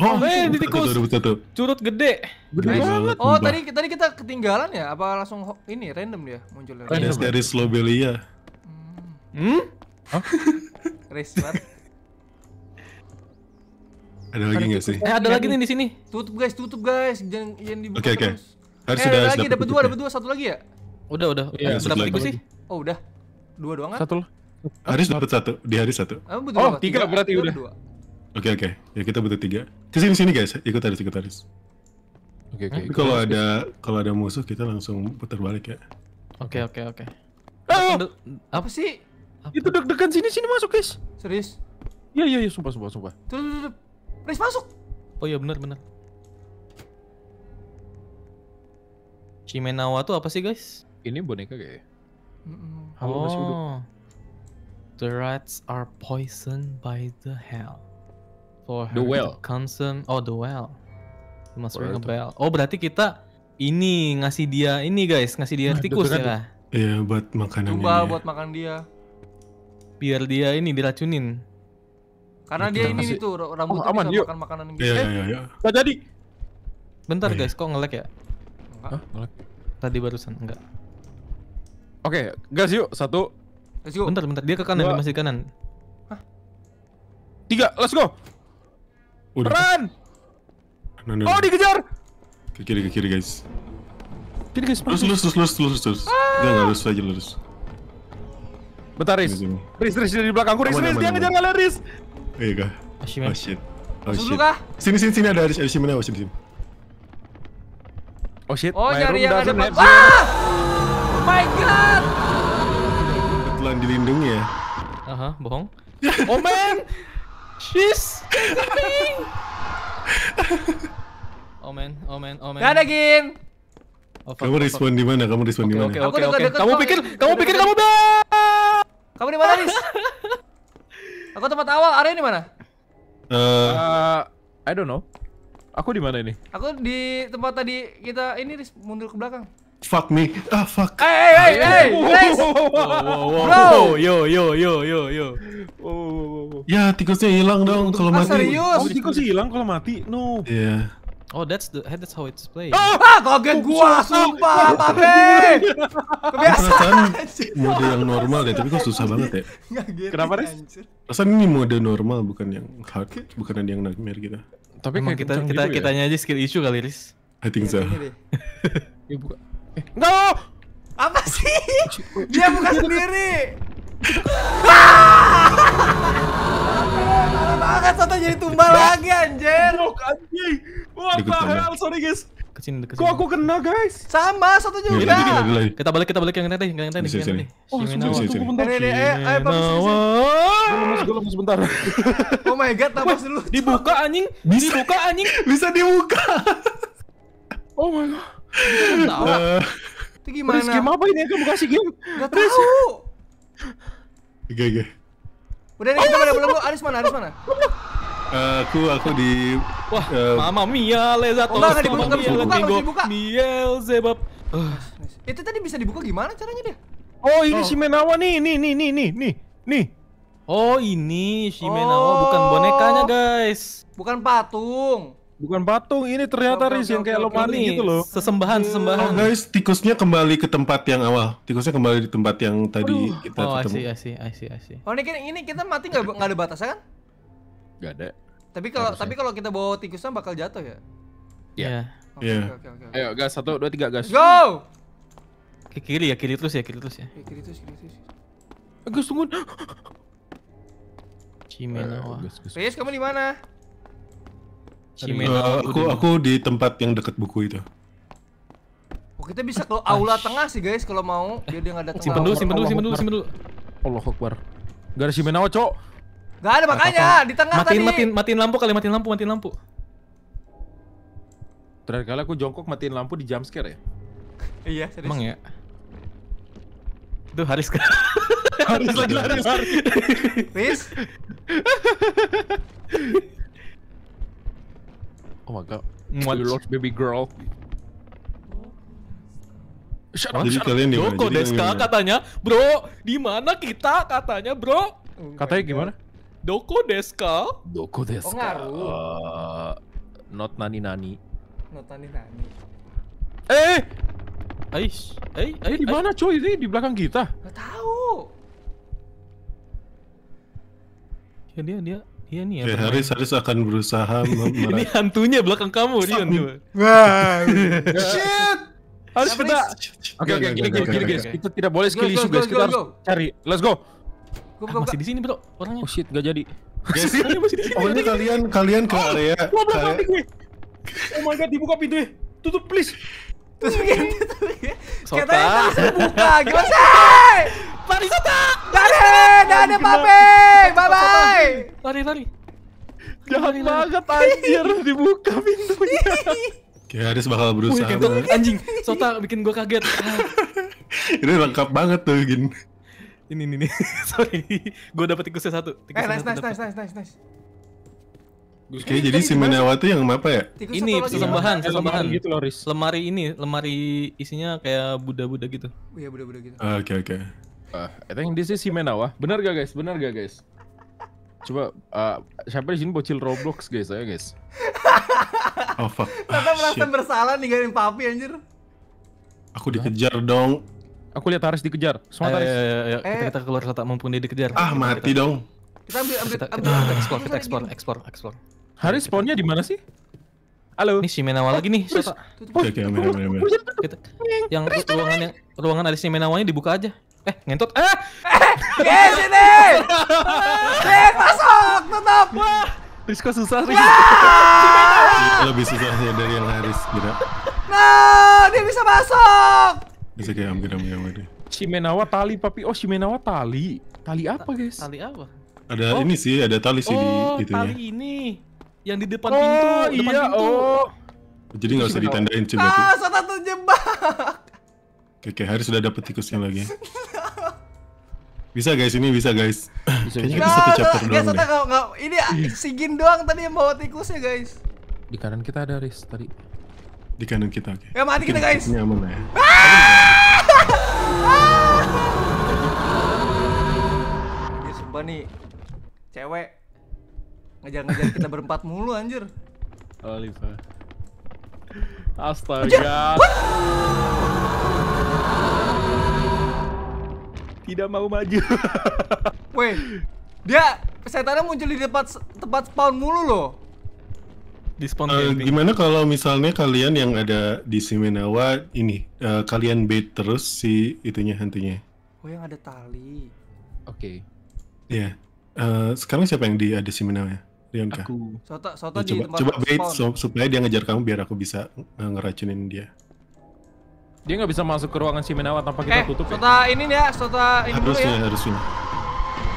Oh, eh, di tikus. Curut gede. Gede banget. Oh, tadi tadi kita ketinggalan ya? Apa langsung ini random dia muncul Ada dari Slobelia. Hmm. hmm? Hah? *laughs* Resmat. Ada lagi nggak sih? Eh, ada lagi nih di sini. Tutup guys, tutup guys. Jangan yang dibuka oke okay. oke Harus eh, sudah lagi dapat dua, ya. dapat dua, satu lagi ya? Udah, udah. Iya, yeah, dapat sih. Oh, udah. Dua doang kan? Satu. Haris dapat satu, di hari satu. Oh, oh tiga, tiga berarti udah. Oke, oke. Okay. Ya kita butuh tiga. Kesini sini sini guys, ikut Haris, ikut Haris. Oke, okay, oke. Okay, kalau ada kalau ada musuh kita langsung putar balik ya. Oke, oke, oke. Ah! Apa sih? Itu deg-degan sini sini masuk, guys. Serius? Iya, iya, iya, sumpah, sumpah, sumpah. Tuh, tuh, tuh. Wes masuk. Oh iya benar benar. Shimenawa tuh apa sih guys? Ini boneka kayaknya. Mm -mm. Halo oh. Mas The rats are poisoned by the hell. For her the well. consume oh the well. You must ring a bell. Oh berarti kita ini ngasih dia ini guys ngasih dia nah, tikus ya Iya buat makanan. Coba buat makan dia. Biar dia ini diracunin. Karena gitu dia ini itu tuh rambutnya oh, aman, bisa yuk. makan makanan iya, gitu. Iya, eh. iya, iya. Enggak jadi. Bentar oh, iya. guys, kok nge-lag ya? Enggak. Hah? Ngelek. Tadi barusan enggak. Oke, okay, gas yuk. Satu. Let's go. Bentar, bentar. Dia ke kanan, dia masih ke kanan. Hah? Tiga, let's go. Udah. Run. oh, dikejar. Ke kiri, ke kiri, guys. Kiri, guys. Lurus, lurus, lurus, lurus, lurus. Ah. Gak, lurus aja, lurus. Bentar, Riz. Riz, Riz, di belakangku. Riz, Riz, dia ngejar kalian, Riz. Oh Iya kah? Ashime. Eh. Oh shit. Oh shit. Oh kah? Sini sini sini ada ada Ashime oh Oh shit Oh shit. Oh nyari yang ada Ah! Oh my god. Ketelan dilindungi ya. Aha, bohong. *laughs* oh man. She's *laughs* sleeping. oh man, oh man, oh man. Gak ada gin. Oh, kamu respon di mana? Kamu respon di mana? Oke, oke, oke. Kamu pikir, kamu pikir kamu be? Kamu di mana, Nis? *laughs* Aku tempat awal, area di mana? Eh, uh, uh, I don't know. Aku di mana ini? Aku di tempat tadi kita ini mundur ke belakang. Fuck me. Ah fuck. Hey hey hey. hey. Bro. Yo yo yo yo yo. Oh. Ya tikusnya hilang dong kalau ah, mati. Ah, serius? Oh, tikusnya hilang kalau mati. No. Iya. Yeah. Oh, that's the that's how it's played. Oh, ah, kaget gua, sumpah, Pape. Kebiasaan. *laughs* mode yang normal deh, ya, tapi kok susah banget ya. Gitu, Kenapa, Res? Rasanya ini mode normal bukan yang hard, bukan yang nightmare kita. Gitu. Tapi kayak kita gitu kita gitu kitanya aja skill issue kali, Ris. I think so. *laughs* ya, buka. Eh, no! Apa sih? Dia buka sendiri. *laughs* banget Soto jadi tumbal lagi anjir. Blok anjing. What the hell? Sorry guys. Kesini, kesini. Kok aku kena guys? Sama, satu juga. Iya, lagi, lagi, lagi. Kita balik, kita balik yang tadi, yang tadi, yang tadi. Oh, sini, sini, sini. Bentar, Eh, ayo, bagus, sini. Gue lemes sebentar. Oh my god, tapas dulu. Dibuka anjing, Bisa dibuka anjing. Bisa dibuka. Oh my god. Tahu. Eh. Itu gimana? Riz, apa ini? Aku mau kasih game. Gak tahu. Oke, oke. Udah nih, kita mana belum lu? Aris mana? Aris mana? Eh, aku aku di wah eh, mama mia leza oh enggak dibuka enggak bisa dibuka enggak mia dibuka miel zebab itu tadi bisa dibuka gimana caranya dia oh ini oh. si menawa nih nih nih nih nih nih nih oh ini Shimenawa oh. bukan bonekanya oh. guys bukan patung Bukan patung, ini ternyata oh, yang kayak lomani gitu loh. Sesembahan, sesembahan. Oh guys, tikusnya kembali ke tempat yang awal. Tikusnya kembali di tempat yang tadi Aduh. kita oh, ketemu. Oh, asih, asih, asih. Oh, ini, ini kita mati nggak nggak ada batasnya kan? Nggak ada. Tapi kalau tapi kalau kita bawa tikusnya bakal jatuh ya? Iya. Iya. iya. Ayo gas satu dua tiga gas. Go. Ke kiri ya kiri terus ya kiri terus ya. Iya, kiri terus kiri terus. Gas tunggu Cimeno, Gas, gas. kamu di mana? Uh, aku aku di tempat yang dekat buku itu. Oh, kita bisa ke aula tengah sih guys kalau mau. dia dia nggak ada Simpen dulu, simpen dulu, simpen dulu, simpen dulu. Allah Akbar. Gak ada Shimenawa, Cok. Gak ada makanya di tengah matiin, tadi. Matiin matiin lampu kali, matiin lampu, matiin lampu. Terakhir kali aku jongkok matiin lampu di jump scare ya. iya, serius. Emang ya. Itu Haris kan. Haris lagi lari. Haris. *laughs* Oh my god. What? You lost baby girl. Shut up, shut up. Joko Deska katanya, bro, di mana kita katanya, bro? Katanya gimana? Doko Deska. Doko Deska. Oh, Uh, not nani nani. Not nani nani. Eh, Ais, eh, eh, di eh. mana cuy ini di belakang kita? Gak tahu. Ya dia dia Iya nih ya. Okay, Haris Haris akan berusaha *laughs* Ini hantunya belakang kamu dia Wah. *laughs* Shit. Harus kita Oke oke gini gini gini guys. Kita tidak boleh skill isu, guys. Kita harus cari. Let's go. Ah, masih di sini, Bro. Orangnya. Oh shit, gak jadi. Guys, *laughs* masih Oh, ini kalian kalian ke ah, area. Oh, belakang gue. Oh my god, dibuka pintu. Tutup please terus begini, gitu, terus bikin katanya harus buka *laughs* gimana sih pariwisata dari dade pape bye bye lari lari jahat banget anjir *laughs* dibuka pintunya Kayak Haris bakal berusaha Wih, gitu. anjing Sota bikin gue kaget ah. *laughs* ini lengkap banget tuh gini ini ini nih sorry gue dapet tikusnya satu tikusnya eh, nice, satu nice, nice nice nice nice Oke, jadi si Manawati yang apa ya? Ini sesembahan, ya. sesembahan. Gitu loh, Ris. Lemari ini, lemari isinya kayak Buddha-Buddha gitu. Oh iya, Buddha-Buddha gitu. Ah, oke, oke. Eh, ah, okay. I think this is si Menawa. Benar gak guys? Benar gak guys? Coba eh siapa di sini bocil Roblox guys, ayo guys. oh fuck. *laughs* Tata merasa Shit. bersalah ninggalin papi anjir. Aku dikejar dong. Aku lihat Haris dikejar. Semua eh, Haris. Ayo, ya, ya, ya, Eh. Kita, kita keluar letak mumpung dia dikejar. Ah, mati dong. Kita ambil ambil, kita, ambil, kita ambil, explore, ambil, ambil, ambil, ambil, ambil, Haris spawnnya di mana sih? Halo. Ini si Menawa lagi nih. Oh, siapa? Oke, oke, oke. Yang ruangan yang ruangan Haris Menawanya dibuka aja. Eh, ngentot. Eh. Ke sini. Eh, eh! *laughs* masuk, tutup. Wah. susah, Rizko. Lebih susahnya dari yang Haris, kira. Nah, dia bisa masuk. Bisa kayak hampir hampir Si Menawa tali, papi. Oh, Menawa tali. Tali apa, guys? Tali apa? Ada oh. ini sih, ada tali sih oh, di itunya. Oh, tali ini yang di depan oh, pintu, iya, depan pintu. Oh. Jadi nggak usah ditandain sih berarti. Ah, salah satu Oke, oke, hari sudah dapat tikusnya lagi. *laughs* Bisa guys, ini bisa guys. Bisa, *laughs* Kayaknya bisa. satu chapter doang Ini Sigin doang tadi yang bawa tikusnya guys. Di kanan kita ada Riz tadi. Di kanan kita, oke. Okay. Ya mati kita guys. Ini aman ya. Ah! Ya sumpah nih, cewek Ngejar-ngejar kita berempat mulu anjir. Oliver. Astaga. Tidak mau maju. *laughs* Weh, dia setannya muncul di tempat tempat spawn mulu loh. Di spawn uh, Gimana kalau misalnya kalian yang ada di Simenawa ini uh, kalian bait terus si itunya hantunya? Oh yang ada tali. Oke. Okay. Iya. Yeah. Uh, sekarang siapa yang di ada Simenawa? Rionka. Aku. Soto, soto ya, di coba, tempat coba bait so, supaya dia ngejar kamu biar aku bisa ngeracunin dia. Dia nggak bisa masuk ke ruangan si Menawa tanpa kita eh, tutup. Sota ya. ini ya, Sota ini harusnya, dulu ya. Harusnya,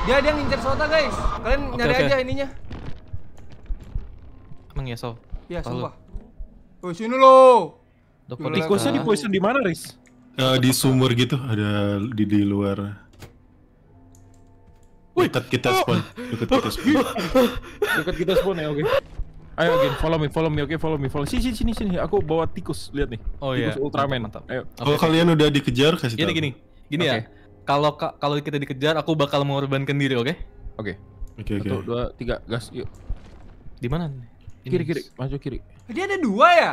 Dia dia ngincer Sota guys. Kalian okay, nyari okay. aja ininya. Emang ya, So? Ya, sumpah. Oh, sini lo. Tikusnya di poison di mana, Riz? Uh, di sumur gitu, ada di, di luar Dekat kita oh. spawn. Dekat kita spawn. Dekat kita spawn ya, oke. Okay. Ayo Gin, follow me, follow me, oke, okay, follow me, follow. Sini, sini, sini, aku bawa tikus, lihat nih. Oh tikus iya. Tikus Ultraman. Mantap. Ayo. Okay. Kalau kalian udah dikejar kasih gini, tahu. Gini, gini. Okay. ya. Kalau kalau kita dikejar, aku bakal mengorbankan diri, oke? Okay? Oke. Okay. Oke, okay, oke. Satu, okay. dua, tiga, gas, yuk. Di mana? Kiri, kiri, maju kiri. Dia ada dua ya?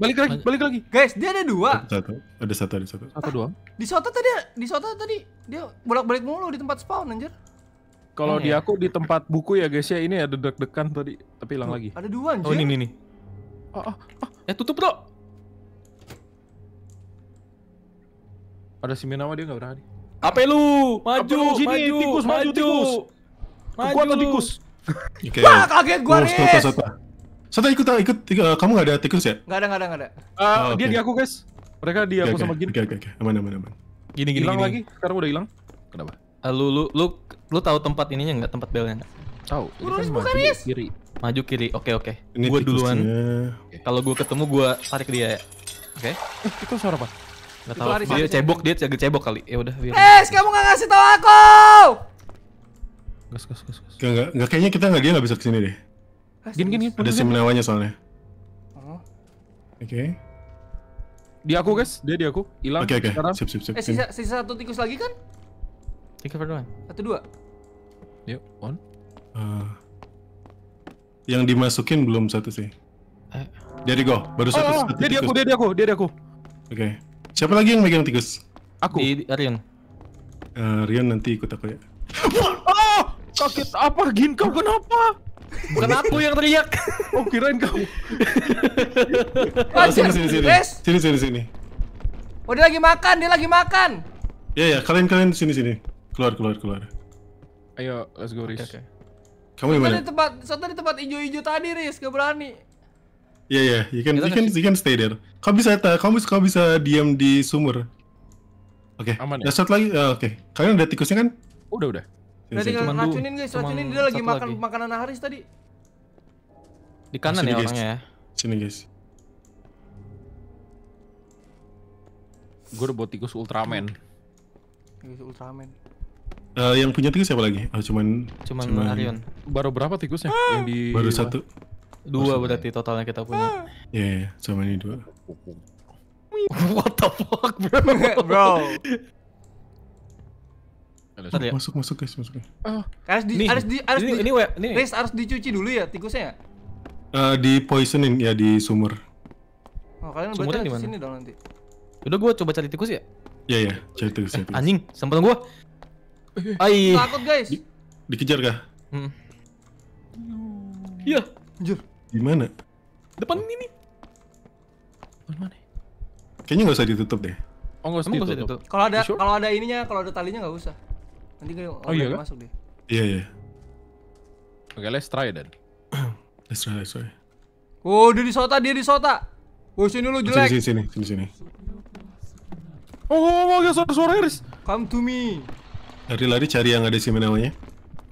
Balik lagi, balik lagi. Guys, dia ada dua. Satu, ada satu, ada satu. Satu doang. dua. Di Soto tadi, di Soto tadi dia bolak-balik mulu di tempat spawn anjir. Kalau oh, di iya. aku di tempat buku ya guys ya ini ada deg-degan tadi tapi hilang oh, lagi. Ada dua anjir. Oh ini nih nih. Oh, oh, oh. Ya tutup tuh. Ada si Minawa dia nggak berani. Apa lu? Maju, Ape lu sini, maju, tikus, maju, tikus. Maju. Gua atau tikus? *laughs* Okay. Wah, kaget gua, nih. Satu Satu Sota ikut, ikut, ikut. Eh, kamu nggak ada tikus ya? Nggak ada, nggak ada, nggak ada. Uh, Dia di aku, guys. Mereka di aku sama gini. Oke, okay, oke, Aman, aman, aman. Gini, gini, hilang lagi. Sekarang udah hilang. Kenapa? Uh, lu, lu, lu Lu tahu tempat ininya nggak tempat belnya nggak? Tahu. Ini kan maju yes. kiri. Maju kiri. Oke oke. Okay. Gue duluan. Kalau gue ketemu gue tarik dia ya. Oke. Okay. Eh, itu suara apa? Gak tau. Dia cebok, dia jaga cebok kali. Ya udah. Es, eh, kamu nggak ngasih tahu aku. Gas, gas, gas, gas. Gak, nggak kayaknya kita nggak dia nggak bisa kesini deh. Eh, gini, gini, Ada si menawanya soalnya. Oh. Oke. Di aku guys, dia di aku. Hilang. Oke, oke. sisa, sisa satu tikus lagi kan? Tiga per Satu dua. Yuk, on. Uh, yang dimasukin belum satu sih. jadi eh. Jadi go, baru oh, satu. Oh, oh. satu dia aku, dia aku, dia aku. Oke. Okay. Siapa lagi yang megang tikus? Aku. Di, di Rion. Uh, eh, Rion nanti ikut aku ya. Oh, Sakit apa Gin kau kenapa? Bukan aku yang teriak. *laughs* Oh, kirain kau. oh, sini, sini, sini. Sini, sini, sini. Oh, dia lagi makan, dia lagi makan. Iya, yeah, ya, yeah. kalian kalian sini sini. Keluar, keluar, keluar. Ayo, let's go, Riz. Kamu di mana? Di tempat, di tempat ijo-ijo tadi, Riz. Gak berani. Iya, yeah, iya. Yeah. You can, you can, you can stay there. Kamu bisa, kamu, kamu bisa diam di sumur. Oke. Okay. Aman ya? lagi. Eh, oke. Kalian udah tikusnya kan? Udah, udah. Udah iya, tinggal iya. racunin guys, racunin dia lagi makan makanan Haris tadi. Di kanan ya guys. orangnya ya? Sini guys. Gue udah buat tikus Ultraman. Tikus Ultraman. Uh, yang punya tikus siapa lagi? Oh, cuman, cuman cuman Arion. Baru berapa tikusnya? Ah, yang di Baru satu. Dua oh, berarti totalnya kita punya. Iya, yeah, yeah, sama ini dua. *laughs* What the fuck, bro? *laughs* bro. Ada ya? Masuk masuk guys, masuk. Oh. Harus di, harus di harus ini, di ini, ini, ini. Riz, dicuci dulu ya tikusnya? Uh, di poisoning ya di sumur. Oh, kalian Sumurnya di sini dong nanti. Udah gua coba cari tikus ya? Iya, yeah, iya, yeah, cari tikus. Eh, Anjing, sempat gua. Ai. Iya. Iya. Takut guys. Di, dikejar kah? Hmm. Iya. Anjir. Di mana? Depan ini. Depan mana? Kayaknya nggak usah ditutup deh. Oh nggak usah ditutup. ditutup. Kalau ada sure? kalau ada ininya, kalau ada talinya nggak usah. Nanti gue oh, iya, kan? masuk deh. Iya iya. Oke, okay, let's try then. *clears throat* let's try, let's try. Oh, dia sota, dia sota. Oh, sini lu jelek. Sini sini sini sini. Oh, Oh, oh, oh, suara-suara Iris. Come to me. Lari-lari cari yang ada namanya.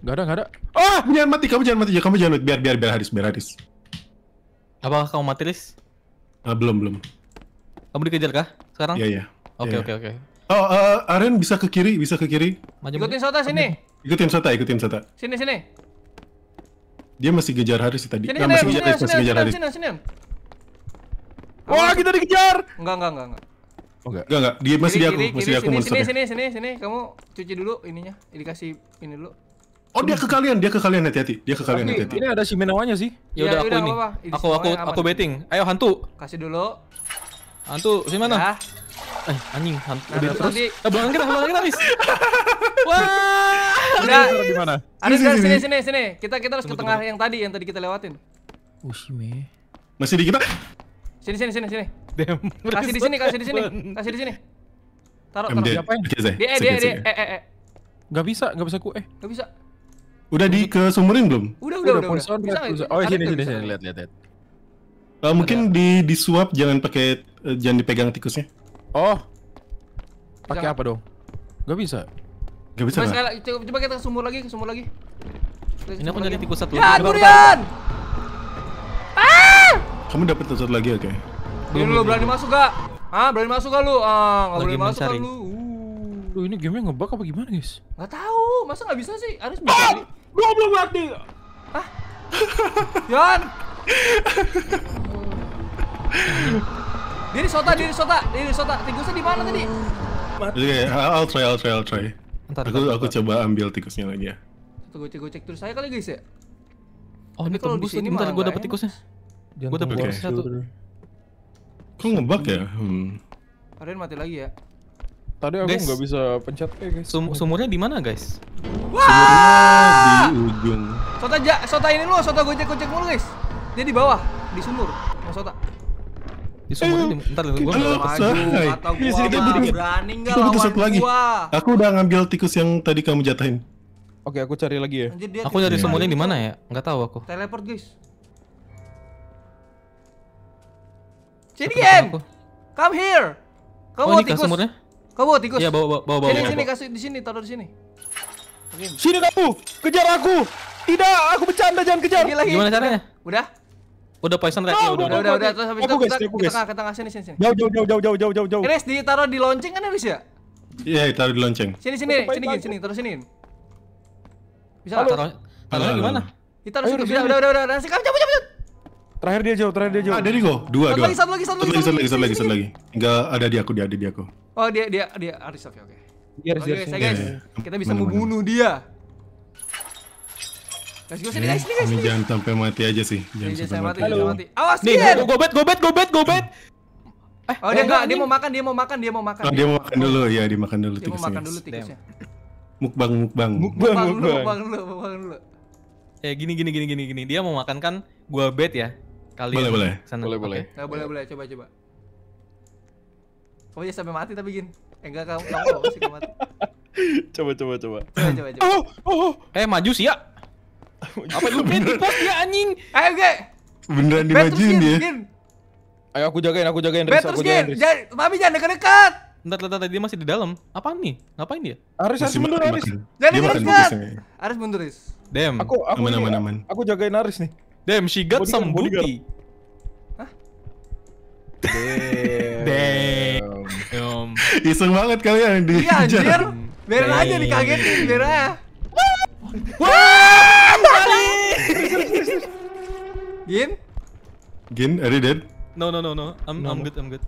Gak ada, gak ada. Ah, oh, jangan mati, kamu jangan mati, kamu jangan mati. Biar, biar, biar Haris, biar Haris. Apakah kamu mati, Lis? Ah, belum, belum. Kamu dikejar kah sekarang? Iya, iya. Oke, iya. oke, oke. Oh, uh, Aren bisa ke kiri, bisa ke kiri. Maju, ikutin Sota sini. Ikutin Sota, ikutin Sota. Sini, sini. Dia masih kejar Haris tadi. Sini, nah, sini, masih kejar Haris, masih kejar Haris. Sini, sini. Wah, kita dikejar! Enggak, enggak, enggak, enggak. Oh enggak. Enggak enggak. Dia masih kiri, di aku, kiri, masih kiri, di aku sini, monsternya. Sini sini sini sini kamu cuci dulu ininya. Dikasih ini dulu. Oh dia ke kalian, dia ke kalian hati-hati. Dia ke kalian hati-hati. Ini ada si Menawanya sih. Ya, ya, udah aku ini. Apa -apa. Aku aku aku betting. Ayo hantu. Kasih dulu. Hantu, si mana? Ya. Eh, anjing, hantu. Nah, udah terus. Eh, bangun kita, bangun kita, Aris. *laughs* Wah. Udah. Di mana? Ada sini, sini sini sini. Kita kita harus ke tengah yang tadi, yang tadi kita lewatin. Oh, si me. Masih di kita. Sini sini sini sini. Kasih di sini, kasih di sini, kasih di sini. Taruh, taruh. Siapa Dia, eh, dia, dia. Eh, eh, eh. Gak bisa, nggak bisa ku. Eh, nggak bisa. Udah di ke sumurin belum? Udah, udah, udah. udah, udah. oh, sini, sini, sini. Lihat, lihat, lihat. Uh, mungkin di di suap jangan pakai uh, jangan dipegang tikusnya. Oh. Pakai apa dong? Gak bisa. Gak bisa. Coba, coba kita ke sumur lagi, ke sumur lagi. Ini aku nyari tikus satu. Ya, durian. Kamu dapat satu lagi oke. Okay? Belum lu berani masuk gak? Ah, berani masuk gak lu? Ah, gak berani masuk kan lu? Uh. Loh, ini gamenya ngebug apa gimana, guys? Gak tahu, masa gak bisa sih? Harus bisa. Ah! lu belum mati. Hah? Yan. diri sota, diri sota, diri sota. Tikusnya di mana tadi? Oke, okay, I'll try, I'll try, I'll try. Entar, aku entar, aku coba ambil tikusnya lagi ya. Tunggu, gue cek, cek terus saya kali guys ya. Oh, ini kalau di sini bentar gua dapet tikusnya. Gue dapet okay. satu. Kok ngebug ya? Hmm. Arin mati lagi ya? Tadi aku nggak bisa pencet eh guys. Sum sumurnya di mana guys? Wah! Sumurnya di ujung. Sota ja Sota ini lu, Sota gue gojek cek mulu guys. Dia di bawah, di sumur. Mas Sota. Di sumur ini entar gua enggak maju atau gue yes, berani enggak lawan lagi. gua. Aku udah ngambil tikus yang tadi kamu jatahin. Oke, aku cari lagi ya. Anjir, aku nyari sumurnya di mana ya? Enggak tahu aku. Teleport guys. Sini game. Come here. Kamu oh, mau tikus? Semurnya? Kamu mau tikus? Iya, bawa bawa bawa. bawa sini bawa, sini kasih di sini, taruh di sini. Sini kamu, kejar aku. Tidak, aku bercanda jangan kejar. Lagi, lagi. Gimana caranya? Udah. Udah poison rate ya, Oh, udah, udah, udah, udah, terus habis itu kita ke tengah, ke tengah sini sini sini. Jauh, jauh, jauh, jauh, jauh, jauh, jauh, jauh. ditaruh di lonceng kan harus ya? Iya, ditaruh di lonceng. Sini sini, sini sini, sini, taruh sini. Bisa taruh. Taruh gimana? Ditaruh suruh, udah, udah, udah, udah, kamu cabut, cabut. Terakhir dia jauh, terakhir dia jauh. Ah, dari go. Dua, satu dua. Lagi, satu lagi, satu, lagi, satu lagi, satu lagi, satu lagi. Enggak ada di aku, dia ada di aku. Oh, dia dia dia Aris oke oke. Iya, oke iya. guys, Kita bisa membunuh dia. Guys, gue sini guys, sini guys. Jangan sampai mati aja sih. Jangan sampai mati. Jangan mati. Awas, Nih, gobet, gobet, gobet, gobet. Eh, oh eh, dia enggak, eh, dia mau makan, dia mau makan, dia mau makan. Oh, dia mau makan dulu, ya, dia makan dulu tikusnya. Dia mau makan dulu tikusnya. Mukbang, mukbang. Mukbang, mukbang mukbang dulu, mukbang dulu. Eh, gini, gini, gini, gini, gini. Dia mau makan kan gua bet ya. Kali boleh, boleh. Sana. Boleh, boleh. Okay. Eh, boleh, boleh. Coba, coba. Kamu jangan sampai mati tapi gin. Eh enggak kamu kamu *laughs* sih mati. coba, coba, coba. Coba, coba, coba. Oh, oh. oh. Eh, maju sih ya. *laughs* Apa lu di pos ya anjing? Ayo, gue. Beneran di dimajuin ya. Ayo aku jagain, aku jagain Riz, aku jagain Riz. Mami jangan dekat-dekat. Entar, entar, entar, dia masih di dalam. Apaan nih? Ngapain dia? Aris, Aris mundur, Aris. Jangan dekat-dekat. Ya? Aris mundur, Aris. Dem. Aku, aku, aman, aman, ya, aman. Aku jagain Aris nih. Damn, she got bodyguard, some bodyguard. booty. Hah? Damn. Damn. Damn. *laughs* Iseng banget kalian di. Iya anjir. Biar Damn. aja dikagetin, biar aja. Wah! Kali. Gin? Gin, are you dead? No, no, no, no. I'm no, I'm good, I'm good.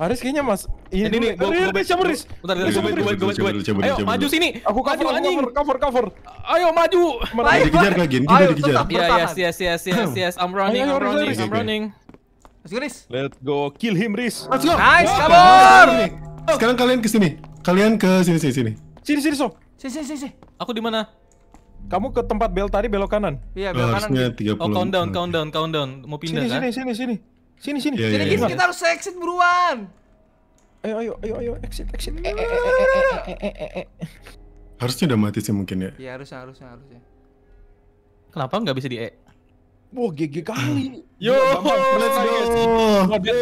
Aris kayaknya mas iya, ini nih gue gue gue Aris bentar bentar gue coba ayo maju sini aku cover anjing cover cover ayo maju ayo dikejar lagi kita dikejar ya yes yes yes yes yes I'm running I'm running I'm running Let's go, Riz. Let's go. Kill him, Riz. Let's go. Nice, kabur. Sekarang kalian ke sini. Kalian ke sini, sini, sini. Sini, sini, Sob. Sini, sini, sini. Aku di mana? Kamu ke tempat bel tadi belok kanan. Iya, belok kanan. Harusnya 30. Oh, countdown, countdown, countdown. Mau pindah sini, kan? Sini, sini, sini. Sini sini. Yeah, sini yeah, yeah. kita harus exit buruan. Ayo ayo ayo ayo exit exit. Eh, eh, eh, eh, eh, eh, eh, eh, eh Harusnya udah mati sih mungkin ya. Iya harus harus ya, Kenapa nggak bisa di E? Wah GG kali. *gasps* Yo, let's go. Ah, ah, dia,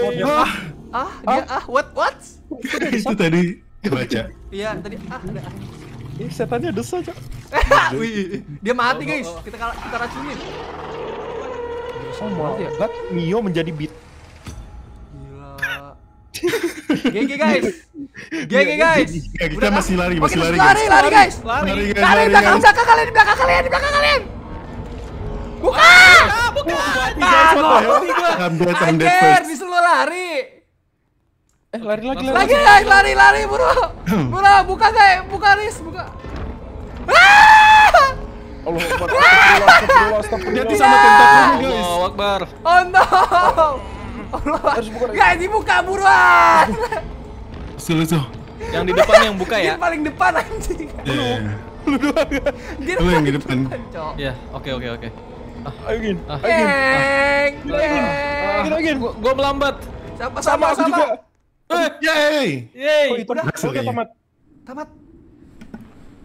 ah, ah what, what? *laughs* Itu tadi baca. Iya, tadi ah, ada Ini setannya dosa saja. *laughs* Wih, dia mati guys. Kita kita racunin. Oh, oh, ya? Mio menjadi beat. GG guys. GG guys. Kita masih lari, masih lari. Lari, lari guys. Lari, lari, di belakang, belakang kalian, di belakang kalian, di belakang kalian. Buka! Buka! Buka! Anjir, disuruh lari. Eh, lari lagi, lari. Lagi guys, lari, lari, buru! *clears throat* Buru, buka guys, buka Riz, buka. Allah Akbar. buka, *laughs* sama buka, *laughs* guys. Allah Akbar. Oh no. Harus buka. Enggak, dibuka buruan. Sul itu. Yang di depan yang buka ya. Yang paling depan anjing. Lu iya, iya, iya. Lu yang di depan. Iya, oke oke oke. Ah. Ayo gin. Ah. Ayo Gin Ayo gin. Ah. Gue melambat. Sama sama sama. Yeay. Yeay. Udah, oke tamat. Tamat.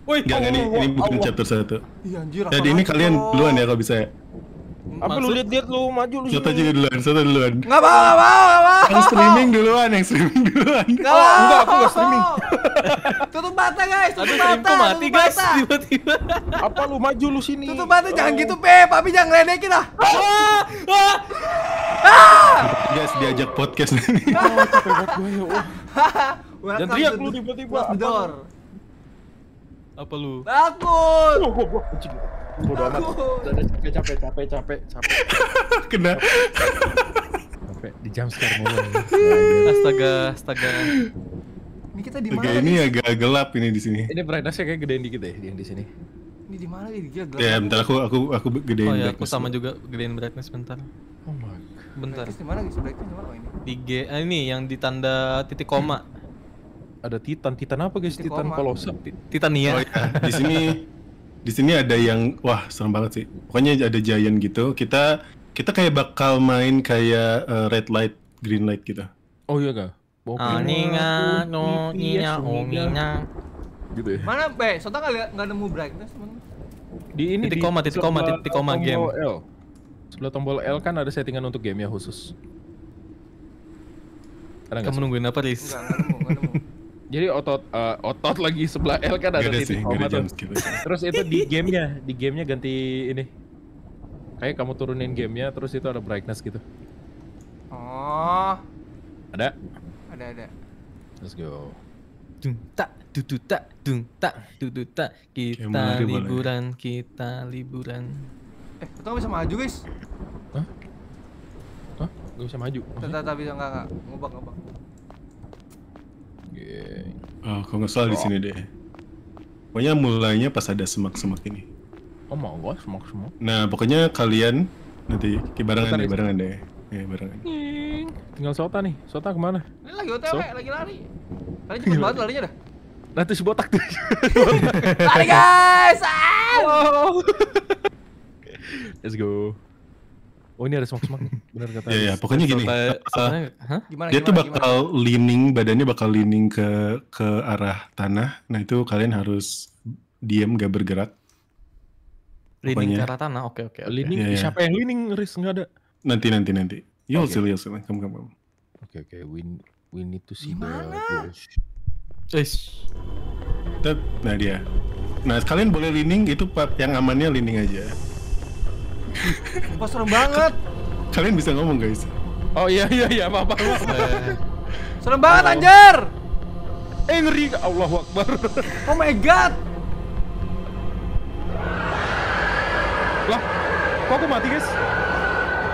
Woi, enggak ini ini bukan chapter satu. Iya anjir. Jadi ini kalian duluan ya kalau bisa ya. Apa lu lihat-lihat lu maju lu. kita juga duluan, kita duluan. nggak apa enggak apa enggak Yang streaming duluan, yang streaming duluan. Enggak, oh, enggak aku nggak streaming. *laughs* tutup mata, guys. Tutup Aduh, mata. mati, tutup guys. Tiba-tiba. Apa lu maju lu sini? Tutup mata, oh. Gitu, jangan gitu, Pe. tapi jangan ledekin ah. ah. ah. ah. Guys, diajak podcast ini. Oh, ya. Jangan teriak lu tiba-tiba. Apa lu? Aku. Oh, Bodoh amat. Udah capek capek capek capek capek. *laughs* Kena. Capek di jam scare mulu. *laughs* Astaga, astaga. Ini kita di mana? Ini agak gelap ini di sini. Ini brightness-nya kayak gedein dikit deh yang di sini. Ini di mana ini gelap? Ya, bentar aku aku aku gedein. Oh ya, aku sama juga gedein brightness bentar. Oh my. God. Bentar. Di mana guys? Brightness di mana oh, ini? Di G ah, ini yang ditanda titik koma. Ada Titan. Titan apa guys? Titan, titan Kolosal. Titania. Oh, iya. Di sini *laughs* di sini ada yang wah serem banget sih. Pokoknya ada giant gitu. Kita kita kayak bakal main kayak uh, red light, green light kita. Gitu. Oh iya ga? Ah, Aninga no ninya ominya. Oh, gitu ya. Mana be? Sota kali nggak nemu brightness teman. Di ini titik koma titik koma titik koma game. L. Sebelah tombol L kan ada settingan untuk game ya khusus. Kamu nungguin apa, Riz? Enggak, enggak nemu, enggak *laughs* jadi otot uh, otot lagi sebelah L kan ada titik sih, koma tuh. Terus itu di gamenya, di gamenya ganti ini. Kayak kamu turunin gamenya, terus itu ada brightness gitu. Oh. Ada? Ada ada. Let's go. Dung tak, dudu tak, dung tak, dudu tak. Kita Kayak liburan, kita liburan. Eh, itu bisa maju guys? Hah? Hah? Gak bisa maju. Tidak, bisa enggak enggak. Ngobak ngobak. Oh, kalau nggak salah di sini deh. Pokoknya mulainya pas ada semak-semak ini. Oh mau gua semak-semak. Nah pokoknya kalian nanti barengan deh, barengan deh. Ya, barengan. Nying. Tinggal Sota nih. Sota kemana? Ini lagi otw, so? lagi lari. Lari cepet banget larinya dah. Nanti si botak tuh. lari guys! Ah! Wow. *laughs* Let's go oh ini ada semak-semak nih. *laughs* benar kata ya, yeah, pokoknya gini uh, uh, gimana, dia gimana, tuh bakal gimana? leaning badannya bakal leaning ke ke arah tanah nah itu kalian harus diam gak bergerak leaning pokoknya. ke arah tanah oke okay, oke okay, okay. leaning yeah, yeah. siapa yang leaning Riz nggak ada nanti nanti nanti Yo, okay. see see kamu kamu oke okay, oke okay. we we need to see gimana? the Ish. nah dia nah kalian boleh leaning itu yang amannya leaning aja Sumpah serem banget. Kalian bisa ngomong guys. Oh iya iya iya maaf maaf. Eh. maaf. serem banget oh. anjir. Eh ngeri Allah Akbar. Oh my god. Lah, kok aku mati guys?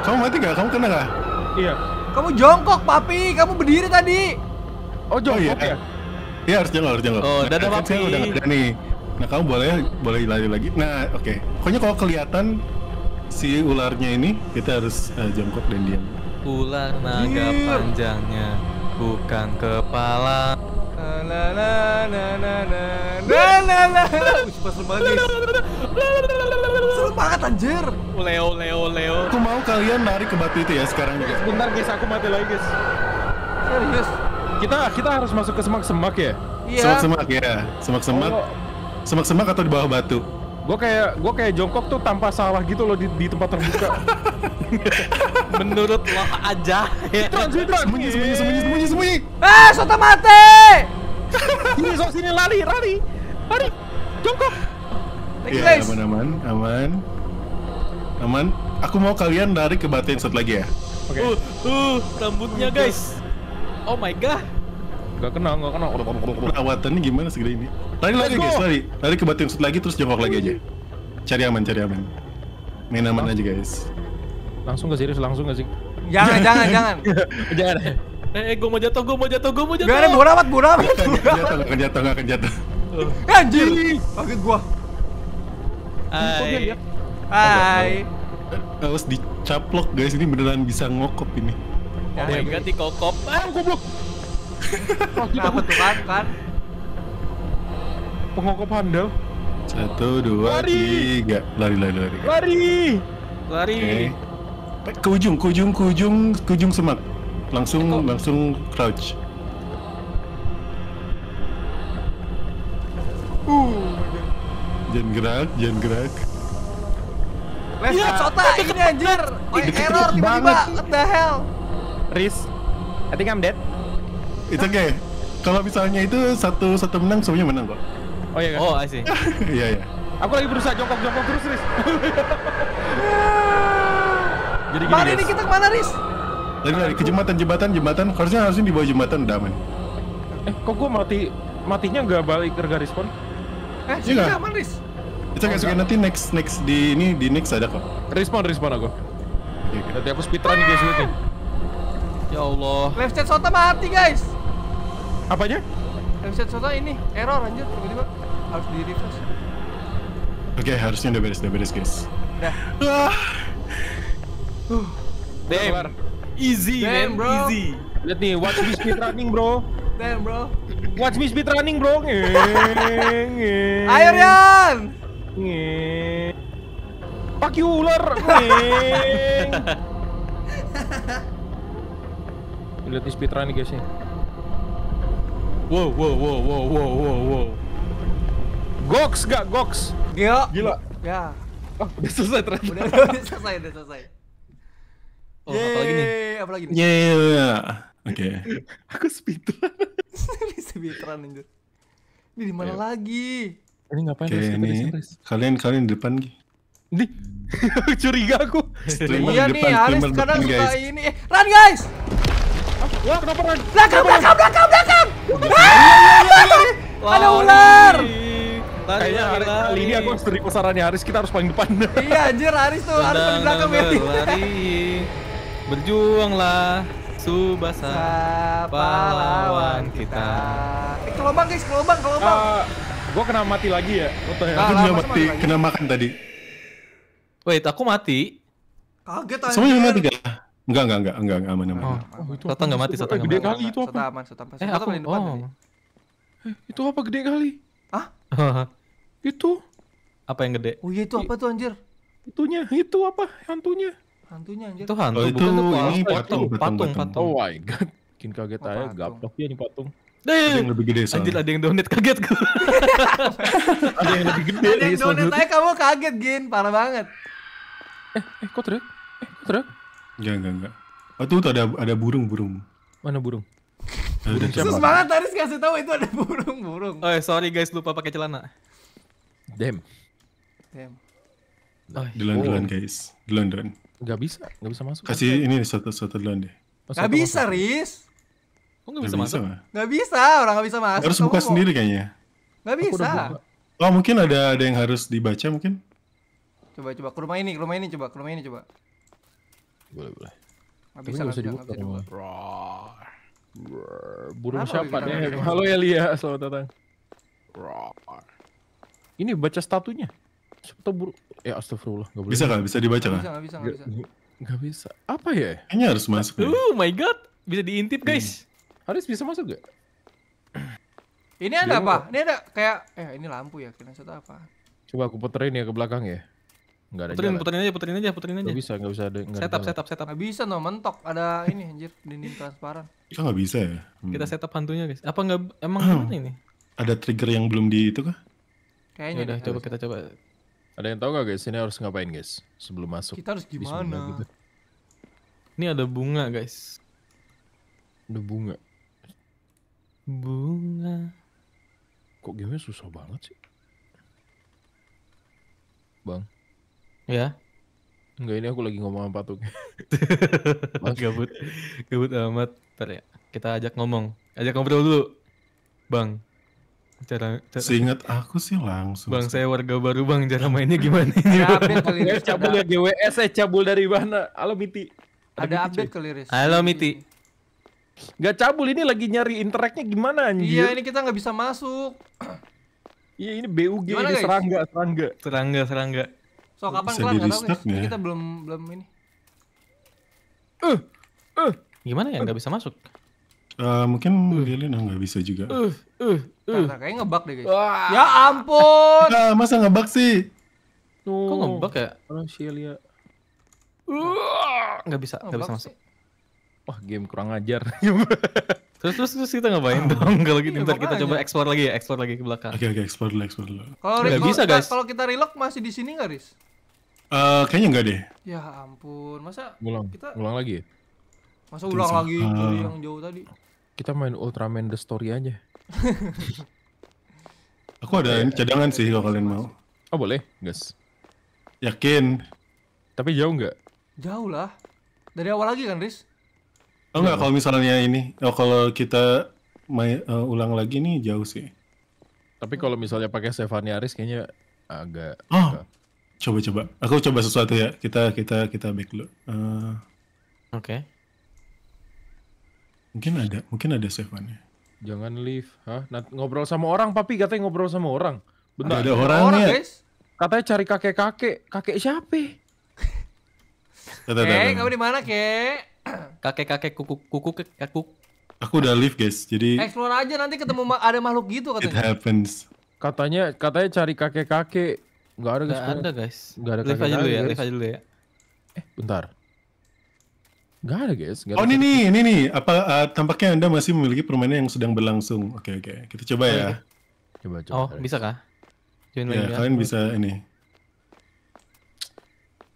Kamu mati gak? Kamu kena gak? Iya. Kamu jongkok, papi. Kamu berdiri tadi. Oh, jongkok oh, iya. ya? Iya, harus jongkok, harus jongkok. Oh, nah, dadah, kan papi. Udah nih. Nah, kamu boleh boleh lari lagi. Nah, oke. Okay. Pokoknya kalau kelihatan si ularnya ini kita harus uh, jongkok dan diam. Ular naga yeah. panjangnya bukan kepala. Seru banget anjir Leo Leo Leo Aku mau kalian lari ke batu itu ya sekarang juga Bentar guys aku mati lagi guys Serius Kita kita harus masuk ke semak-semak ya? Iya Semak-semak ya Semak-semak oh. Semak-semak atau di bawah batu? gue kayak gue kayak jongkok tuh tanpa salah gitu loh di, di tempat terbuka *laughs* menurut lo aja ya. Citron, citron. sembunyi sembunyi sembunyi sembunyi sembunyi eh soto mate sini sok sini lari lari lari jongkok Iya, aman aman aman aman aku mau kalian lari ke batin set lagi ya oke okay. uh, uh rambutnya guys oh my god Gak kenal, gak kenal. Perawatannya gimana segede ini? Lari, lari guys, lari. Lari ke batu yang lagi terus jongkok lagi aja. Cari aman, cari aman. Main aman aja guys. Langsung ke sini langsung gak sih? Jangan, *laughs* jangan, jangan. jangan. Eh, eh gue mau jatuh, gue mau jatuh, gue mau jatuh. Gak ada gue rawat. Gak akan jatuh, gak akan jatuh. Eh, anjir, kaget gua. Hai. Hai. Harus dicaplok guys, ini beneran bisa ngokop ini. Oh my god, dikokop. Ah, goblok. Kenapa tuh kan kan? handal. Satu, dua, lari. tiga. Lari, lari, lari. Lari. Lari. Okay. Eh, ke ujung, ke ujung, ke ujung, ke ujung semak. Langsung, Eko. langsung crouch. Uh. Jangan gerak, jangan gerak. Iya, ya, Sota, ini anjir. Oh, error tiba-tiba. What the hell? Riz, I think I'm dead. Itu okay. Kalau misalnya itu satu satu menang semuanya menang kok. Oh iya kan? Oh, iya. *laughs* Iya, iya. Aku lagi berusaha jongkok-jongkok terus, Riz. *laughs* Jadi gini, Mari ini kita kemana, Riz? Lari lari ke jembatan, jembatan, jembatan. Harusnya harusnya di bawah jembatan udah aman. Eh, kok gua mati matinya nggak balik tergaris respon? Eh, sih iya nggak aman, Riz. Itu kayak suka oh, nanti next next di ini di next ada kok. Respon respon aku. Iya. Nanti aku speedrun guys nih. Ya Allah. Left chat sota mati guys. Apanya? Headset Sota ini error lanjut tiba-tiba harus di refresh. Oke, okay, harusnya udah beres, udah beres, guys. Udah. Ah. Uh. Damn. Easy, Damn, man. Bro. Easy. Lihat nih, watch me speed running, bro. Damn, bro. Watch me speed running, bro. Ayo, Rian. Fuck you, ular. *laughs* Lihat nih speed running, guys, nih. Wow, wow, wow, wow, wow, wow, wow. Goks gak goks? Gila. Gila. Ya. Oh, udah selesai terakhir Udah, udah selesai, udah selesai. Oh, Yeay, apalagi nih? Apalagi nih? Yeah, yeah, yeah. Oke. Okay. *laughs* Aku speedrun. *laughs* Ini speedrun anjir. Ini di mana lagi? Ini ngapain okay, ini? Kalian kalian di depan Gi. Di *laughs* curiga aku. Iya streamer iya depan, nih, streamer kadang suka ini. Run guys. Wah, kenapa Ren? Kan? Kan? Belakang, belakang, belakang, kan? ah, belakang! Ada ular! Kayaknya kali ini aku harus dari pasarannya Aris, kita harus paling depan. *laughs* iya anjir, Aris tuh harus paling belakang ya. Lari, berjuanglah. Subasa pahlawan kita. Eh, kelobang guys, kelobang, kelobang. Ah, uh, gua kena mati lagi ya. Oh, nah, kena mati, kena makan tadi. Wait, aku mati. Kaget aja. Semuanya mati gak? Enggak, enggak, enggak, enggak, enggak aman, aman. Oh, oh itu Soto enggak mati, Soto eh, enggak mati. Gede kali itu apa? Soto aman, Soto aman. Eh, aku, oh. Eh, itu apa gede kali? Ah? *laughs* itu. Apa yang gede? Oh iya, itu apa tuh anjir? Itunya, itu apa? Hantunya. Hantunya anjir. Itu hantu, oh, itu, bukan itu ini patung, patung, patung. Oh my god. Bikin kaget oh, aja, gaplok ya ini patung. Ada yang lebih gede soalnya. Anjir, ada yang donate kaget gue. *laughs* ada yang lebih gede. Ada yang donate aja eh, kamu kaget, Gin. Parah banget. Eh, eh, kok teriak? Eh, kok teriak? Enggak, enggak, enggak. Oh, tuh ada ada burung-burung. Mana burung? burung Sus banget Taris kasih tahu itu ada burung-burung. Oh, eh, sorry guys, lupa pakai celana. Damn. Damn. Oh, nah, duluan, guys. Duluan, duluan. Gak bisa, gak bisa masuk. Kasih ini satu-satu duluan deh. Oh, gak bisa, Ris. Riz. gak bisa gak masuk? Bisa, bisa, orang gak bisa masuk. Harus buka sendiri kayaknya. Gak bisa. Oh, mungkin ada ada yang harus dibaca mungkin? Coba coba ke rumah ini, ke rumah ini coba, ke rumah ini coba. Boleh, boleh. Tapi nggak usah dibuka. Burung siapa nih? Halo Elia, selamat datang. bro, Ini baca statunya. atau burung. Eh astagfirullah, nggak boleh. Bisa kan? Bisa dibaca kan? Bisa, nggak bisa, nggak bisa. Apa ya? hanya harus masuk. Oh my god, bisa diintip guys. harus bisa masuk gak? Ini ada apa? Ini ada kayak eh ini lampu ya, kira-kira apa? Coba aku puterin ya ke belakang ya. Enggak ada. Puterin, jalan. puterin aja, puterin aja, puterin aja. Enggak bisa, gak bisa ada. Enggak setup, setup, setup. Gak bisa no, mentok. Ada ini anjir dinding transparan. Kita enggak bisa ya. Hmm. Kita setup hantunya, guys. Apa enggak emang hmm. gimana ini? Ada trigger yang belum di itu kah? Kayaknya. Ya udah, coba kita coba. Ada yang tahu gak guys, ini harus ngapain guys sebelum masuk? Kita harus gimana? Gitu. Ini ada bunga, guys. Ada bunga. Bunga. Kok gamenya susah banget sih? Bang. Ya. Enggak ini aku lagi ngomong apa tuh? *laughs* gabut. Gabut amat. Bentar ya. Kita ajak ngomong. Ajak ngobrol dulu. Bang. Cara, cara Seingat aku sih langsung. Bang, saya warga baru, Bang. Cara mainnya gimana? Ada update eh, ya, cabul ya GWS, Saya cabul dari mana? Halo Miti. Ada, Ada update Liris. Halo Miti. Gak cabul ini lagi nyari interaknya gimana anjir? Iya, ini kita nggak bisa masuk. Iya, ini BUG gimana, ini guys? serangga, serangga. Serangga, serangga. So kapan Bisa kelar enggak tahu Ya? Kita belum belum ini. Uh, uh. Gimana ya nggak uh. bisa masuk? Uh, mungkin uh. Lilin nggak bisa juga. Uh, uh, uh. Nah, kayaknya ngebug deh guys. Wah. Ya ampun. nah, masa ngebug sih? Oh. Kok ngebug ya? Orang Shelia. Uh. Nggak bisa, nggak bisa masuk. Sih. Wah game kurang ajar. *laughs* terus terus terus kita ngapain oh. dong kalau gitu ntar kita coba explore lagi ya explore lagi ke belakang oke okay, oke okay, explore dulu explore dulu kalau bisa guys kalau kita relock masih di sini nggak Riz? Uh, kayaknya enggak deh. Ya ampun, masa ulang, kita ulang lagi? Ya? Masa ulang lagi uh, dari ah. yang jauh tadi? Kita main Ultraman The Story aja. *laughs* Aku ada ya, cadangan sih kalau kalian mau. Oh boleh, guys. Yakin? Tapi jauh nggak? Jauh lah. Dari awal lagi kan, Riz? Oh enggak, kalau misalnya ini, oh, kalau kita main, uh, ulang lagi nih jauh sih. Tapi kalau misalnya pakai Stefania Aris kayaknya agak... Oh, agak Coba coba. Aku coba sesuatu ya. Kita kita kita back dulu. Uh, Oke. Okay. Mungkin ada mungkin ada saveannya. Jangan leave, hah? Nat- ngobrol sama orang, papi katanya ngobrol sama orang. benar Ada, ada orangnya. Orang, guys. Katanya cari kakek-kakek. Kakek siapa? Kakek eh, kamu di mana, Kek? *clears throat* Kakek-kakek kuku kuku kuku. Aku udah leave, guys. Jadi Explore aja nanti ketemu ada makhluk gitu katanya. It happens. Katanya katanya cari kakek-kakek. Gak ada guys. Gak ada guys. Gak ada Live aja dulu ya, lift aja dulu ya. Eh, bentar. Gak ada guys. Gak oh, ada oh ini nih, ini nih. Apa uh, tampaknya Anda masih memiliki permainan yang sedang berlangsung. Oke, okay, oke. Okay. Kita coba oh, ya. Okay. Iya. Coba coba. Oh, bisa kah? Join ya, yeah, kalian bisa ini.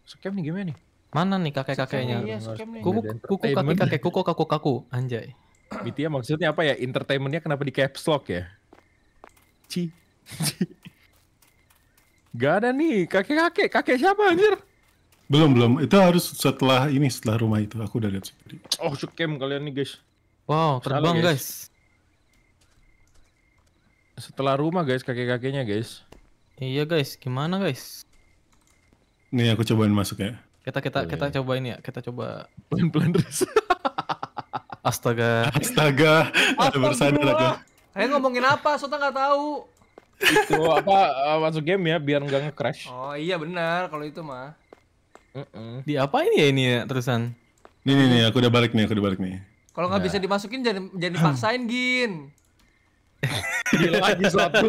Scam nih gimana nih? Mana nih kakek-kakeknya? Iya, kuku, kuku kakek kakek kuku kaku kaku anjay. Bitia maksudnya apa ya? Entertainmentnya kenapa di caps lock ya? Ci. Gak ada nih, kakek-kakek. Kakek siapa anjir? Belum, belum. Itu harus setelah ini, setelah rumah itu. Aku udah lihat sendiri. Oh, shoot cam kalian nih, guys. Wow, terbang, guys. guys. Setelah rumah, guys, kakek-kakeknya, guys. Iya, guys. Gimana, guys? Nih, aku cobain masuk ya. Kita kita Boleh. kita cobain ya. Kita coba pelan-pelan terus. Astaga. Astaga. Astaga. Ada bersadar aku. Ayo ngomongin apa? Soto nggak tahu itu apa uh, masuk game ya biar nggak nge-crash. Oh iya benar kalau itu mah. Mm -mm. Di apa ini ya ini ya terusan? ini nih nih aku udah balik nih aku udah balik nih. Kalau nggak nah. bisa dimasukin jadi jadi paksain gin. lagi satu.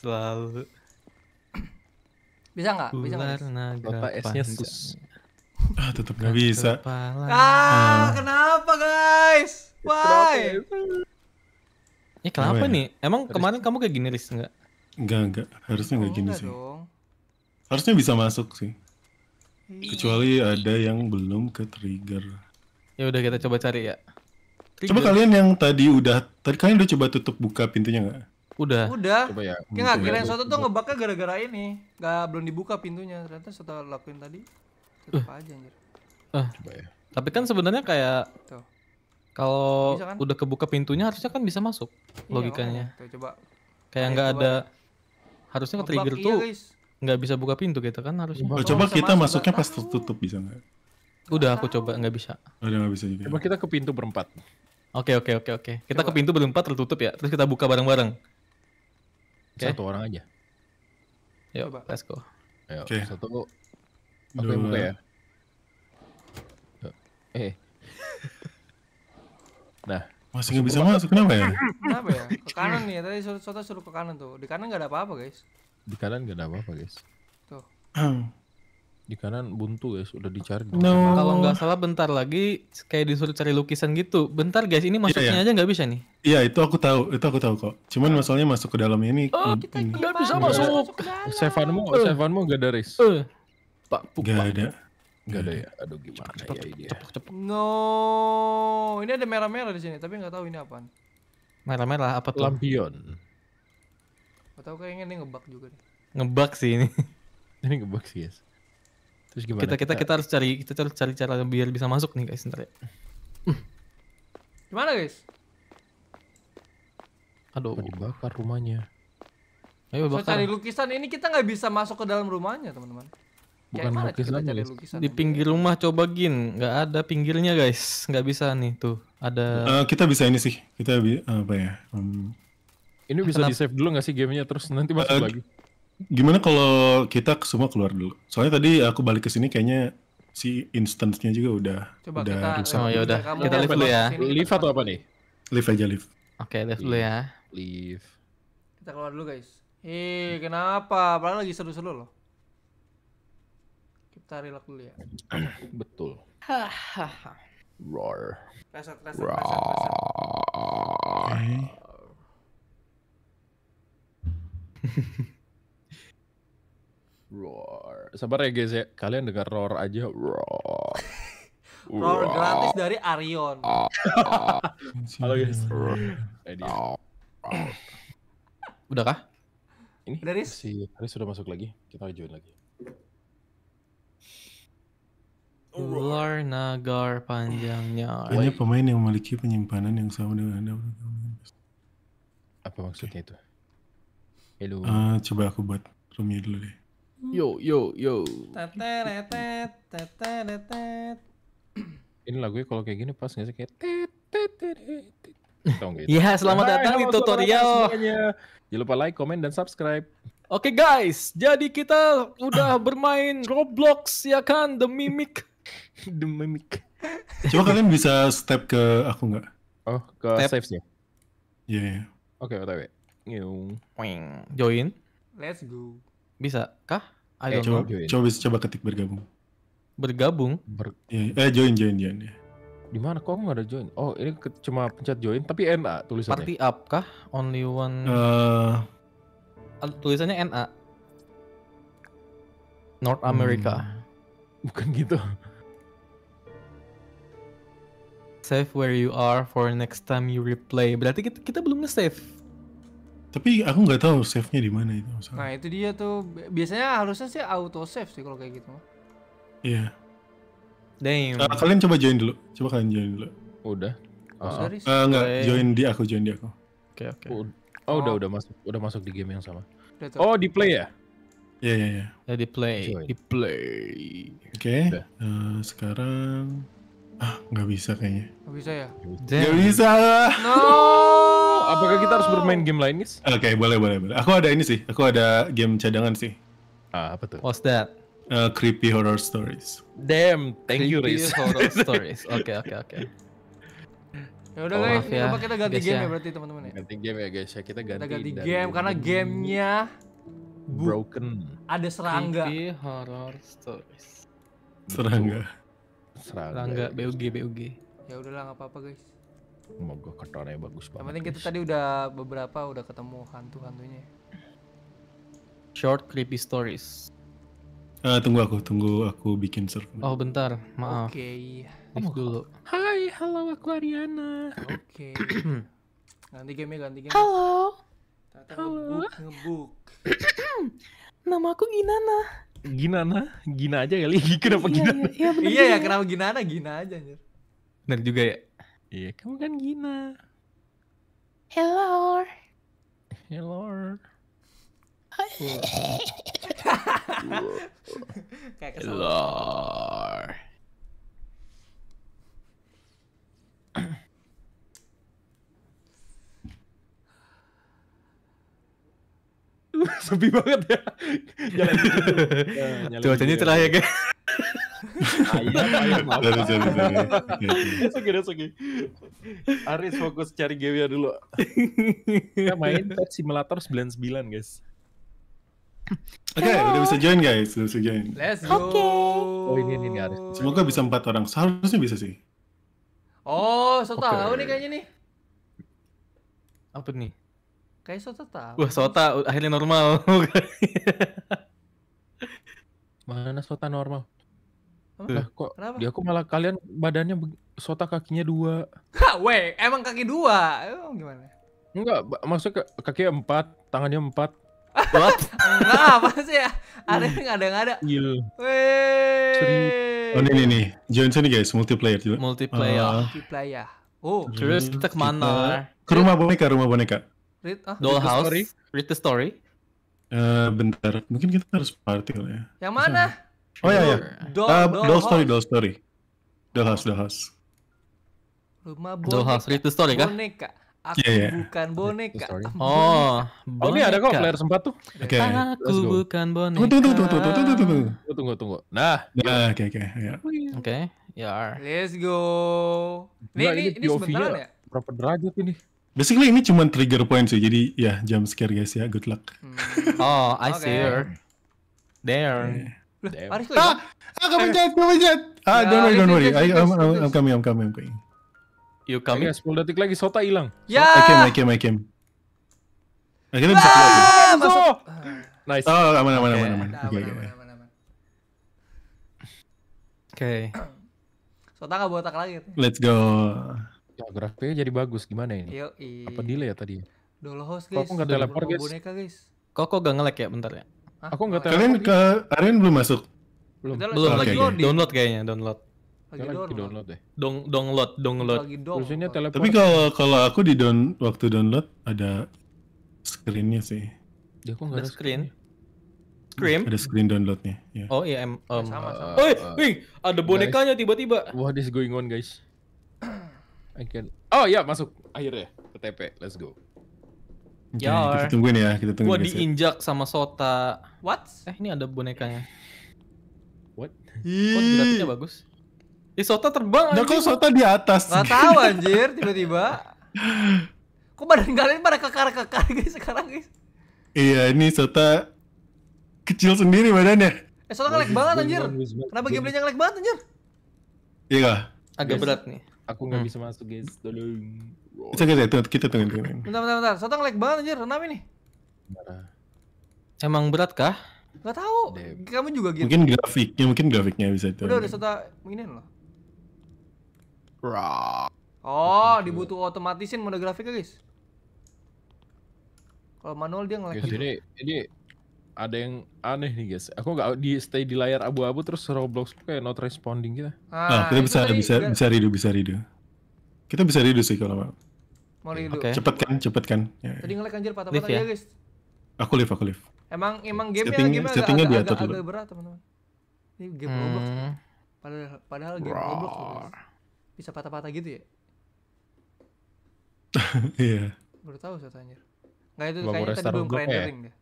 Selalu. Bisa nggak? Bisa nggak? Bapak S-nya sus. Ah, tetap nggak bisa. Ah, ah, kenapa guys? Ya? Why? Ya kenapa oh, nih? Emang Harus... kemarin kamu kayak gini Riz enggak? Enggak, enggak. Harusnya enggak gini enggak sih. Dong. Harusnya bisa masuk sih. Iya. Kecuali ada yang belum ke trigger. Ya udah kita coba cari ya. Trigger. Coba kalian yang tadi udah tadi kalian udah coba tutup buka pintunya enggak? Udah. Udah. Coba ya. Kayak nggak kira yang satu tuh ngebaknya gara-gara ini. Gak belum dibuka pintunya. Ternyata setelah lakuin tadi tutup uh. aja anjir. Uh. Coba ya. Tapi kan sebenarnya kayak tuh. Kalau kan? udah kebuka pintunya harusnya kan bisa masuk iya, logikanya. Makanya. Coba kayak nggak ada harusnya ke trigger tuh iya, nggak bisa buka pintu gitu kan harusnya. Oh, coba kita masuk, masuknya pas tertutup bisa nggak? Udah aku coba nggak bisa. udah nggak bisa juga. Coba kita ke pintu berempat. Oke oke oke oke. Kita coba. ke pintu berempat tertutup ya. Terus kita buka bareng-bareng. Okay. Satu orang aja. Yuk, coba. let's go. Ayo, okay. satu. Aku yang buka ya. Eh. Nah, masih nggak bisa masuk kenapa ya? Hmm, hmm, hmm. Kenapa ya? Ke kanan nih, tadi suruh suruh ke kanan tuh. Di kanan nggak ada apa-apa, guys. Di kanan nggak ada apa-apa, guys. Tuh. Di kanan buntu guys, udah dicari. No. Kalau nggak salah bentar lagi kayak disuruh cari lukisan gitu. Bentar guys, ini iya, masuknya yeah, yeah. aja nggak bisa nih. Iya, yeah, itu aku tahu, itu aku tahu kok. Cuman masalahnya masuk ke dalam ini. Oh, kita nggak bisa masuk. Sevanmu, eh. Sevanmu nggak ada res. Uh. Pak, gak ada. Gak ada iya. ya. Aduh gimana cepet, cepet, ya cepet, ya? cepet, cepet. No, ini ada merah-merah di sini, tapi nggak tahu ini apaan. Merah-merah apa tuh? Lampion. Gak tahu kayaknya ini ngebug juga deh. Ngebug sih ini. *laughs* ini ngebug sih, guys. Terus gimana? Kita kita kita, harus cari kita harus cari cara biar bisa masuk nih, guys, ntar ya. Gimana, guys? Aduh, Apa dibakar rumahnya. Ayo bakar. cari lukisan ini kita nggak bisa masuk ke dalam rumahnya, teman-teman. Bukan Kayak lukisan, guys. lukisan di pinggir rumah coba gin, nggak ada pinggirnya guys, nggak bisa nih tuh. Ada. Uh, kita bisa ini sih, kita bi apa ya? Um... Ini bisa Kenapa? di save dulu nggak sih gamenya terus nanti masuk uh, lagi. Gimana kalau kita semua keluar dulu? Soalnya tadi aku balik ke sini kayaknya si instance-nya juga udah Coba udah kita, rusak. Oh ya udah, kita leave dulu ya. leave atau apa nih? leave aja leave Oke, okay, live dulu ya. leave Kita keluar dulu guys. Hei, kenapa? Padahal lagi seru-seru loh kita relak dulu ya. *clears throat* Betul. Roar. Reset, reset, reset, reset. roar. Sabar ya guys ya. Kalian dengar roar aja. Roar. roar gratis dari Arion. *laughs* Halo guys. Eh, Udah kah? Ini Dari si Haris sudah masuk lagi. Kita join lagi. Ular nagar panjangnya. Ini pemain yang memiliki penyimpanan yang sama dengan Anda. Apa maksudnya okay. itu? Hello. Uh, eh, coba aku buat roomnya dulu deh. Yo yo yo. Teteretet teteretet. Ini lagunya kalau kayak gini pas nggak sih kayak *laughs* teteretet. Iya, selamat datang di tutorial. Jangan lupa like, comment, dan subscribe. Oke okay guys, jadi kita udah bermain Roblox ya kan, The Mimic. *laughs* mimic. Coba kalian bisa step ke aku nggak? Oh, ke step. safe ya? Iya. Yeah, Oke, okay, otw. Join. Let's go. Bisa kah? Ayo eh, coba, Join. Coba bisa coba ketik bergabung. Bergabung? Ber yeah, eh join join join ya. Di mana kok nggak ada join? Oh, ini cuma pencet join tapi NA tulisannya. Party up kah? Only one. Uh... Tulisannya NA. North America. Hmm. Bukan gitu save where you are for next time you replay. Berarti kita, kita belum nge-save. Tapi aku nggak tahu save-nya di mana itu. Misalnya. Nah, itu dia tuh. Biasanya harusnya sih auto save sih kalau kayak gitu. Iya. Yeah. Damn. Uh, kalian coba join dulu. Coba kalian join dulu. Udah. -oh. uh, ah. enggak, eh, join di aku, join di aku. Oke, okay, oke. Okay. Oh, oh, udah oh. udah masuk, udah masuk di game yang sama. Oh, di play ya? Iya, iya, iya. Ya di play, di play. Oke. Okay. Uh, eh, sekarang Ah, nggak bisa kayaknya. Nggak bisa ya? Nggak bisa lah. No. Apakah kita harus bermain game lain, Nis? Oke, okay, boleh, boleh, boleh. Aku ada ini sih. Aku ada game cadangan sih. Ah, apa tuh? What's that? Uh, creepy horror stories. Damn, thank creepy you, Riz. Creepy horror *laughs* stories. Oke, oke, oke. Ya udah oh, ya, guys, ya. coba kita ganti game ya, berarti teman-teman ya. Ganti game ya guys ya. Kita ganti, kita ganti game karena gamenya broken. Ada serangga. Creepy horror stories. Serangga serangga, serangga ya, BUG BUG ya udahlah nggak apa-apa guys semoga ketonnya bagus banget yang penting kita tadi udah beberapa udah ketemu hantu hantunya short creepy stories uh, tunggu aku tunggu aku bikin server. oh bentar maaf oke okay. Iya. oh, dulu hai halo aku Ariana oke okay. *coughs* ganti game ya, ganti game ya. halo Tata halo ngebuk, ngebuk. *coughs* nama aku Ginana Ginana, Gina aja kali. *laughs* Kenapa iya, Gina? Iya, iya, iya kenapa Ginana? Gina aja anjir. Bener juga ya. Iya, kamu kan Gina. Hello. Hello. *laughs* Kayak Hello. Hello. *laughs* sepi banget ya jalan *laughs* ya, cuacanya ya. cerah ya guys ah, iya, iya, Sorry, sorry, sorry. *laughs* Oke, oke. Aris fokus cari Gewia dulu. Kita main Pet Simulator 99, guys. Oke, okay, udah bisa join guys, udah bisa join. Let's go. Okay. Oh ini ini, Aris. Semoga bisa empat orang. Seharusnya bisa sih. Oh, so okay. tahu nih kayaknya nih. Apa nih? Kayak Sota tahu. Wah, Sota akhirnya normal. *laughs* Mana Sota normal? Lah, kok Kenapa? dia ya, aku malah kalian badannya Sota kakinya dua. Hah, weh, emang kaki dua? Emang gimana? Enggak, maksudnya kaki empat, tangannya empat. *laughs* What? Enggak, apa sih ya? Ada yang ada yang ada. Gil. Oh, ini nih join Johnson nih guys, multiplayer juga. Multiplayer. Uh, multiplayer. Oh, terus kita kemana? Ke rumah boneka, rumah boneka. Read, ah, Dollhouse. Read, read the story. Uh, bentar, mungkin kita harus party kali ya. Yang mana? Oh iya ya. Doll, uh, doll, doll story, doll story. Dollhouse, dollhouse. Rumah boneka. Dollhouse, read the story kah? Boneka. Aku yeah, yeah. bukan boneka. Oh, boneka. oh, ini ada kok player sempat tuh. Okay. Aku bukan boneka. Tunggu, tunggu, tunggu, tunggu, tunggu, tunggu, tunggu, tunggu, tunggu. Nah, nah, oke, oke, Yeah. Oke, ya. Let's go. Ini, ini, ini sebentar ya. ya? Berapa derajat ini? Basically ini cuma trigger point sih, jadi ya yeah, jump scare guys ya, good luck. Hmm. Oh, I okay. see her. There. Yeah. Loh, ah, aku gak pencet, gak pencet. Ah, ah ya, don't worry, don't worry. I, I'm, I'm, I'm coming, I'm coming, I'm coming. You coming? Yes, 10 detik lagi, Sota hilang. Ya! Yeah. I came, I came, I came. Akhirnya bisa ah, keluar. Ah, Nice. Oh, aman, aman, aman, aman. Oke, oke. Oke. Sota gak botak lagi. Let's go grafiknya jadi bagus gimana ini? Yo, Apa delay ya tadi? host guys. Kok enggak teleport guys? Boneka, guys. Kok kok enggak nge-lag ya bentar ya? Hah? Aku enggak oh, teleport. Kalian ke Arin belum masuk? Belum. Belum, belum lagi okay. download kayaknya, download. Lagi lagi download download deh. Dong download, download. Tulisannya teleport. Tapi kalau kalau aku di down waktu download ada screen-nya sih. Ya kok enggak ada screen? screen? Cream. Ada screen downloadnya. Yeah. Oh iya, em, um, sama, sama. Uh, oh, wih, ada bonekanya tiba-tiba. What is going on, guys? I can... Oh ya masuk akhirnya ke TP. Let's go. Okay, ya, Kita tungguin ya, kita tungguin. Gua diinjak ya. sama Sota. What? Eh ini ada bonekanya. What? Kok grafiknya bagus? Eh Sota terbang. Nah kok Sota di atas? Gak tahu anjir *laughs* tiba-tiba. kok badan kalian pada kekar-kekar guys sekarang guys? Iya ini Sota kecil sendiri badannya. Eh Sota ngelag banget anjir. Kenapa gameplaynya ngelag banget anjir? Iya. Agak berat nih. Aku nggak hmm. bisa masuk guys, tolong. Kita kita kita tunggu tunggu. Bentar bentar bentar, Sotang lag banget anjir, renam ini? Emang berat kah? Gak tau. Kamu juga gitu. Mungkin grafiknya, mungkin grafiknya bisa itu. Udah udah Sota ini loh. Raw. Oh, dibutuh otomatisin mode grafiknya guys. Kalau manual dia ngelag ini ini ada yang aneh nih guys. Aku nggak di stay di layar abu-abu terus Roblox kayak not responding gitu. Ah, nah, kita bisa tadi, bisa bisa redo bisa redo. Kita bisa redo sih kalau mau. Mau redo. Okay. Cepet kan, cepet kan. Ya, ya. tadi ngelag anjir patah-patah ya? ya guys. Aku live, aku live. Emang emang game Setting, game settingnya agak, diatur agak, agak berat teman-teman. Ini game hmm. Roblox. Padahal padahal game Roar. Roblox guys. bisa patah-patah gitu ya. *laughs* Iya. yeah. Baru tahu saya tanya. Enggak itu kayaknya tadi belum rendering ya? deh.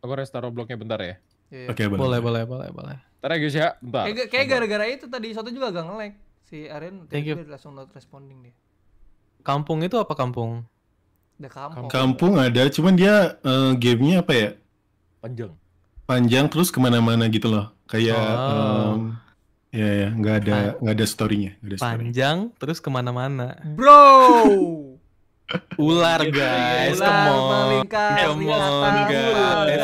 Aku restart Robloxnya bentar ya. Yeah. Iya. Oke, okay, boleh. Boleh, boleh, boleh, Entar ya guys ya, bentar. Eh, kayak, kaya gara-gara itu tadi satu juga agak nge-lag. Si Aren Thank you. langsung not responding dia. Kampung itu apa kampung? Ada kampung. Kampung ada, cuman dia uh, gamenya apa ya? Panjang. Panjang terus kemana-mana gitu loh. Kayak oh. um, ya ya nggak ada nggak ada storynya. Story Panjang terus kemana-mana. Bro. *laughs* ular iya, guys, iya. ular, come on, guys.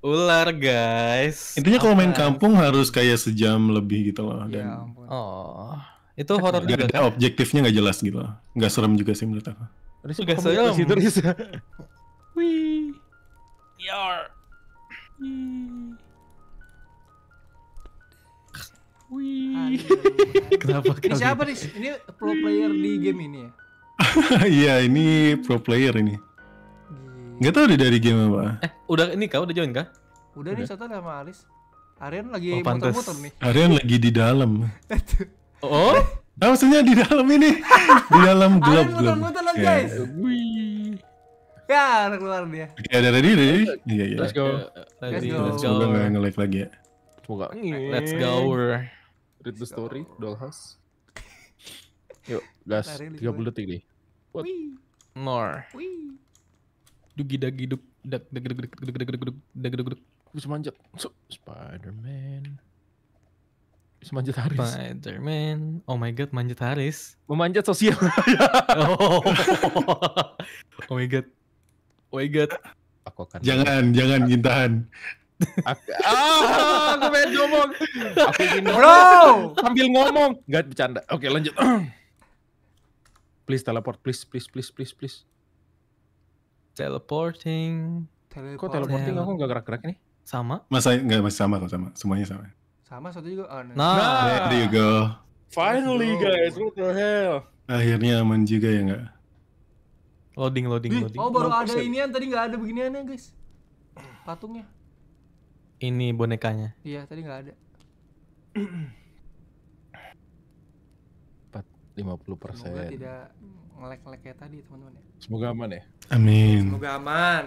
Ular guys. Intinya kalau main kampung harus kayak sejam lebih gitu loh. Ya dan... Ya Oh, itu horor juga. Ada objektifnya nggak jelas gitu loh. Nggak serem juga sih menurut aku. Nggak serem. Situ Wih. Yar. Wih. *laughs* Kenapa? Ini siapa nih? Ini pro player di game ini ya? *laughs* Iya, ini pro player ini. Gak tau dari game apa. Eh, udah ini kau Udah join kah? Udah, udah. nih, satu sama Aris. Aryan lagi oh, muter-muter nih. Aryan lagi di dalam. *laughs* oh? Nah, maksudnya di dalam ini. di dalam glob glob. muter-muter lagi, yeah. guys. Wih. Ya, keluar dia. Oke, okay, ada ready, ready? Iya, iya. Let's go. Let's go. Let's go. Semoga Let's nge-lag lagi ya. Semoga. Let's go. Read the story, Dollhouse. *laughs* Yuk, gas. 30 detik nih. What? Wee. More. Wee. Dugi dagi duk dak dak dak dak dak dak dak dak dak dak Bisa manjat. So, spider Bisa manjat Haris. Spiderman. Oh my god, manjat Haris. Memanjat sosial. oh. my god. Oh my god. Aku akan Jangan, jangan gintahan. Aku, ah, aku pengen ngomong. Aku ingin ngomong. Bro, sambil ngomong. Enggak bercanda. Oke, lanjut. Please teleport, please, please, please, please, please. Teleporting. teleporting. Kok teleporting aku nggak gerak-gerak ini? Sama? Masa nggak masih sama kok sama, semuanya sama. Sama satu juga. Oh, nah. nah. There you go. Finally guys, what the hell? Akhirnya aman juga ya nggak? Loading, loading, Dih. loading. Oh baru no, ada ya. inian tadi nggak ada beginiannya guys. Patungnya. Ini bonekanya. Iya tadi nggak ada. *clears throat* 50 persen. Semoga tidak ngelek-ngelek kayak tadi teman-teman ya. Semoga aman ya. Amin. Semoga aman.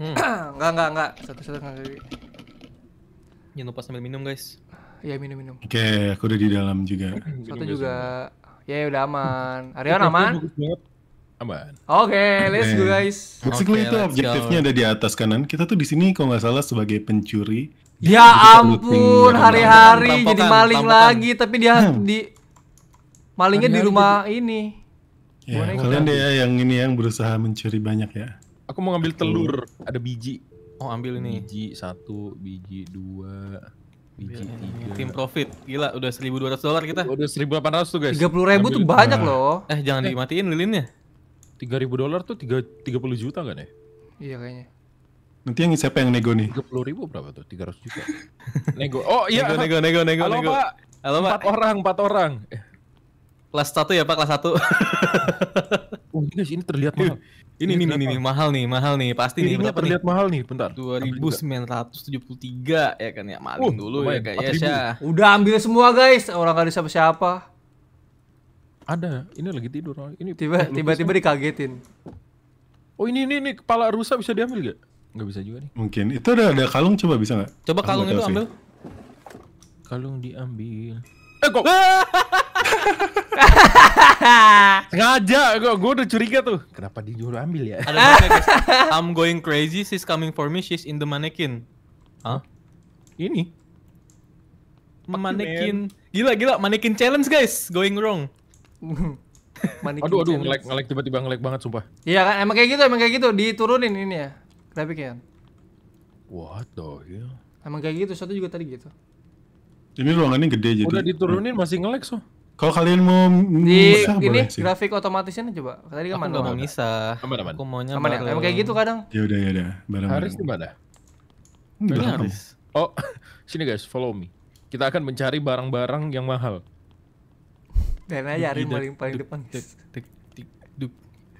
Hmm. *clears throat* enggak, enggak, enggak. Satu-satu enggak. Jangan lupa sambil minum guys. Iya minum-minum. Oke, okay, aku udah di dalam juga. *clears throat* Satu juga. Ya udah aman. *clears throat* Aryan aman? Aman. Oke, okay, let's go guys. Basically okay, itu objektifnya go. ada di atas kanan. Kita tuh di sini kalau nggak salah sebagai pencuri Ya ampun, hari-hari jadi maling tampokan. lagi, tapi dia hmm. di malingnya hari -hari di rumah itu. ini. Ya, kalian deh ya yang ini yang berusaha mencuri banyak ya. Aku mau ngambil telur, ada biji. Oh, ambil ini. Biji satu, biji dua, biji tiga. Tim profit, gila udah 1200 dolar kita. Udah 1800 tuh guys. Tiga puluh ribu tuh banyak nah. loh. Eh jangan eh. dimatiin lilinnya. Tiga ribu dolar tuh tiga tiga puluh juta kan ya? Iya kayaknya. Nanti yang siapa yang nego nih? Tiga puluh ribu berapa tuh? Tiga ratus juta. nego. Oh iya. Nego, nego, nego, nego. Halo nego. pak. Halo pak. Empat orang, empat orang. Eh. Kelas satu ya pak, kelas satu. oh ini, ini terlihat mahal. Ini, ini, ini, ini, ini, mahal nih, mahal nih, pasti ini, nih. Ini terlihat nih? mahal nih, bentar. Dua ribu sembilan ratus tujuh puluh tiga ya kan ya, maling uh, dulu ya kayaknya. Ya, Udah ambil semua guys, orang gak siapa-siapa. Ada, ini lagi tidur. Ini tiba-tiba dikagetin. Oh ini, ini, ini, kepala rusak bisa diambil gak? Gak bisa juga nih. Mungkin. Itu ada ada kalung coba bisa nggak? Coba kalung itu ambil. Kalung diambil. Eh kok. Sengaja, gue gue udah curiga tuh. Kenapa juru ambil ya? Ada guys. *laughs* I'm going crazy, she's coming for me, she's in the mannequin. Hah? Ini. mannequin Gila gila, mannequin challenge guys, going wrong. *laughs* aduh aduh ngelag ngelag tiba-tiba ngelag banget sumpah. Iya kan, emang kayak gitu, emang kayak gitu, diturunin ini ya. Tapi Kian? What the hell? Emang kayak gitu, satu juga tadi gitu. Ini ruangannya gede jadi. Udah diturunin masih ngelag so. Kalau kalian mau di misah, ini grafik otomatisnya nih coba. Tadi kan mana? Aku mau misah. Aman, aman. Aku maunya aman ya. Emang kayak gitu kadang. Ya udah ya udah. Barang Haris di mana? Haris. Oh, *laughs* sini guys, follow me. Kita akan mencari barang-barang yang mahal. Dan aja Haris paling paling depan.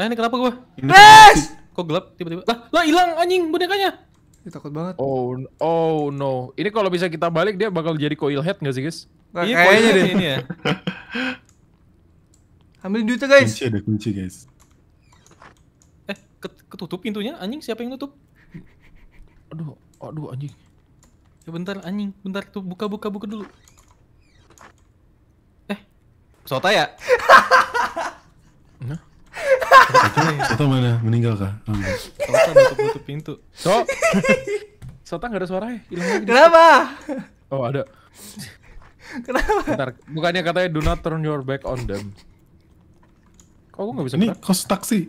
Eh ini kenapa gua? Yes! Kok gelap tiba-tiba? Lah, lah hilang anjing bonekanya. Ini takut banget. Oh, oh no. Ini kalau bisa kita balik dia bakal jadi coil head nggak sih, guys? Nah, iya, kayaknya deh. Ini ya. *laughs* Ambil duitnya, guys. Kunci ada kunci, guys. Eh, ketutup pintunya? Anjing, siapa yang nutup? Aduh, aduh anjing. Ya bentar anjing, bentar tuh buka buka buka dulu. Eh, sota ya? *laughs* Sota mana? Meninggal kah? Oh, Sota nutup tutup pintu. So, Sota nggak ada suaranya. Hilang Kenapa? Oh ada. Kenapa? Bentar, bukannya katanya do not turn your back on them. Kok gue gak bisa Ini gerak? kos taksi.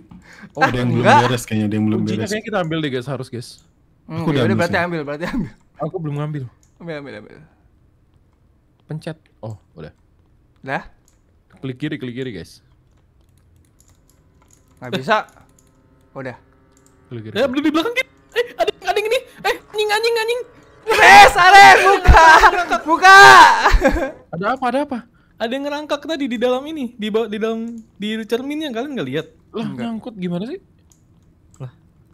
Oh, ada yang enggak. belum beres kayaknya, ada yang belum Kuncinya beres. Kayaknya kita ambil deh guys, harus guys. Hmm, aku udah ambil, berarti ambil, berarti ambil. Aku belum ngambil. Ambil, ambil, ambil. Pencet. Oh, udah. Udah? Klik kiri, klik kiri guys. Nggak bisa. Udah. Eh, belum di belakang Kit. Eh, ada ada yang ini. Eh, anjing anjing anjing. Ares, are, buka. Buka. Ada apa? Ada apa? Ada yang ngerangkak tadi di dalam ini, di bawah, di dalam di cerminnya kalian nggak lihat? Lah, Enggak. nyangkut gimana sih? Lah.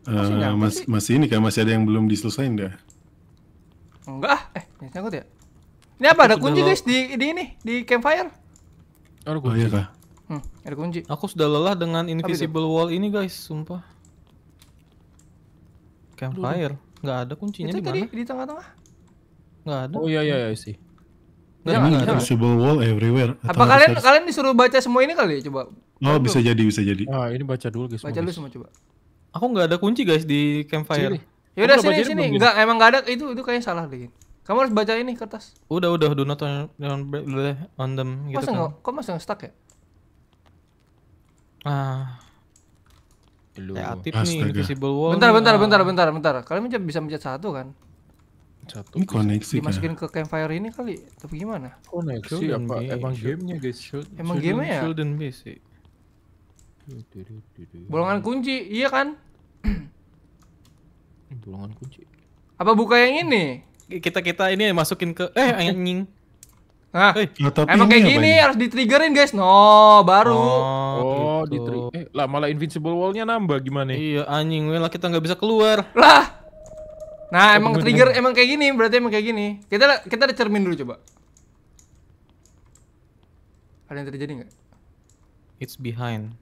Eh, masih uh, mas, sih? masih ini kan masih ada yang belum diselesain dah. Enggak, ah, eh, nyangkut ya? Ini apa? Ada kunci guys di di ini, di campfire. Oh, kunci. Oh, iya kah? Ada kunci. Aku sudah lelah dengan invisible wall ini guys, sumpah. Campfire, nggak ada kuncinya di mana? Di tengah-tengah. Nggak ada. Oh iya iya iya sih. Jangan, ada Invisible wall everywhere. Apa kalian harus... kalian disuruh baca semua ini kali ya coba? Oh, Aduh. bisa jadi, bisa jadi. Ah, ini baca dulu guys. Baca dulu semua coba. Aku nggak ada kunci guys di campfire. Ya udah sini sini. Enggak, emang nggak ada itu itu kayaknya salah deh. Kamu harus baca ini kertas. Udah udah do not on, on, on them gitu. Masa kan. Kok masih stuck ya? Ah. Belum. Kreatif Astaga. nih Invisible Wall. Bentar, bentar, ah. bentar, bentar, bentar. Kalian mencet, bisa mencet satu kan? Satu. Ini koneksi Dimasukin ya? ke campfire ini kali. Tapi gimana? Koneksi oh, apa game. emang game-nya guys? Should, emang game ya? Shouldn't be sih. Bolongan kunci, iya kan? Bolongan kunci. Apa buka yang ini? Kita kita ini masukin ke eh anjing. Hah? Eh, Emang kayak gini ini? harus ditriggerin guys. No, baru. Oh, oh gitu. Eh, lah malah invincible wall-nya nambah gimana? Iya, anjing lah kita nggak bisa keluar. Lah. Nah, emang trigger emang kayak gini, berarti emang kayak gini. Kita kita ada cermin dulu coba. Ada yang terjadi nggak? It's behind.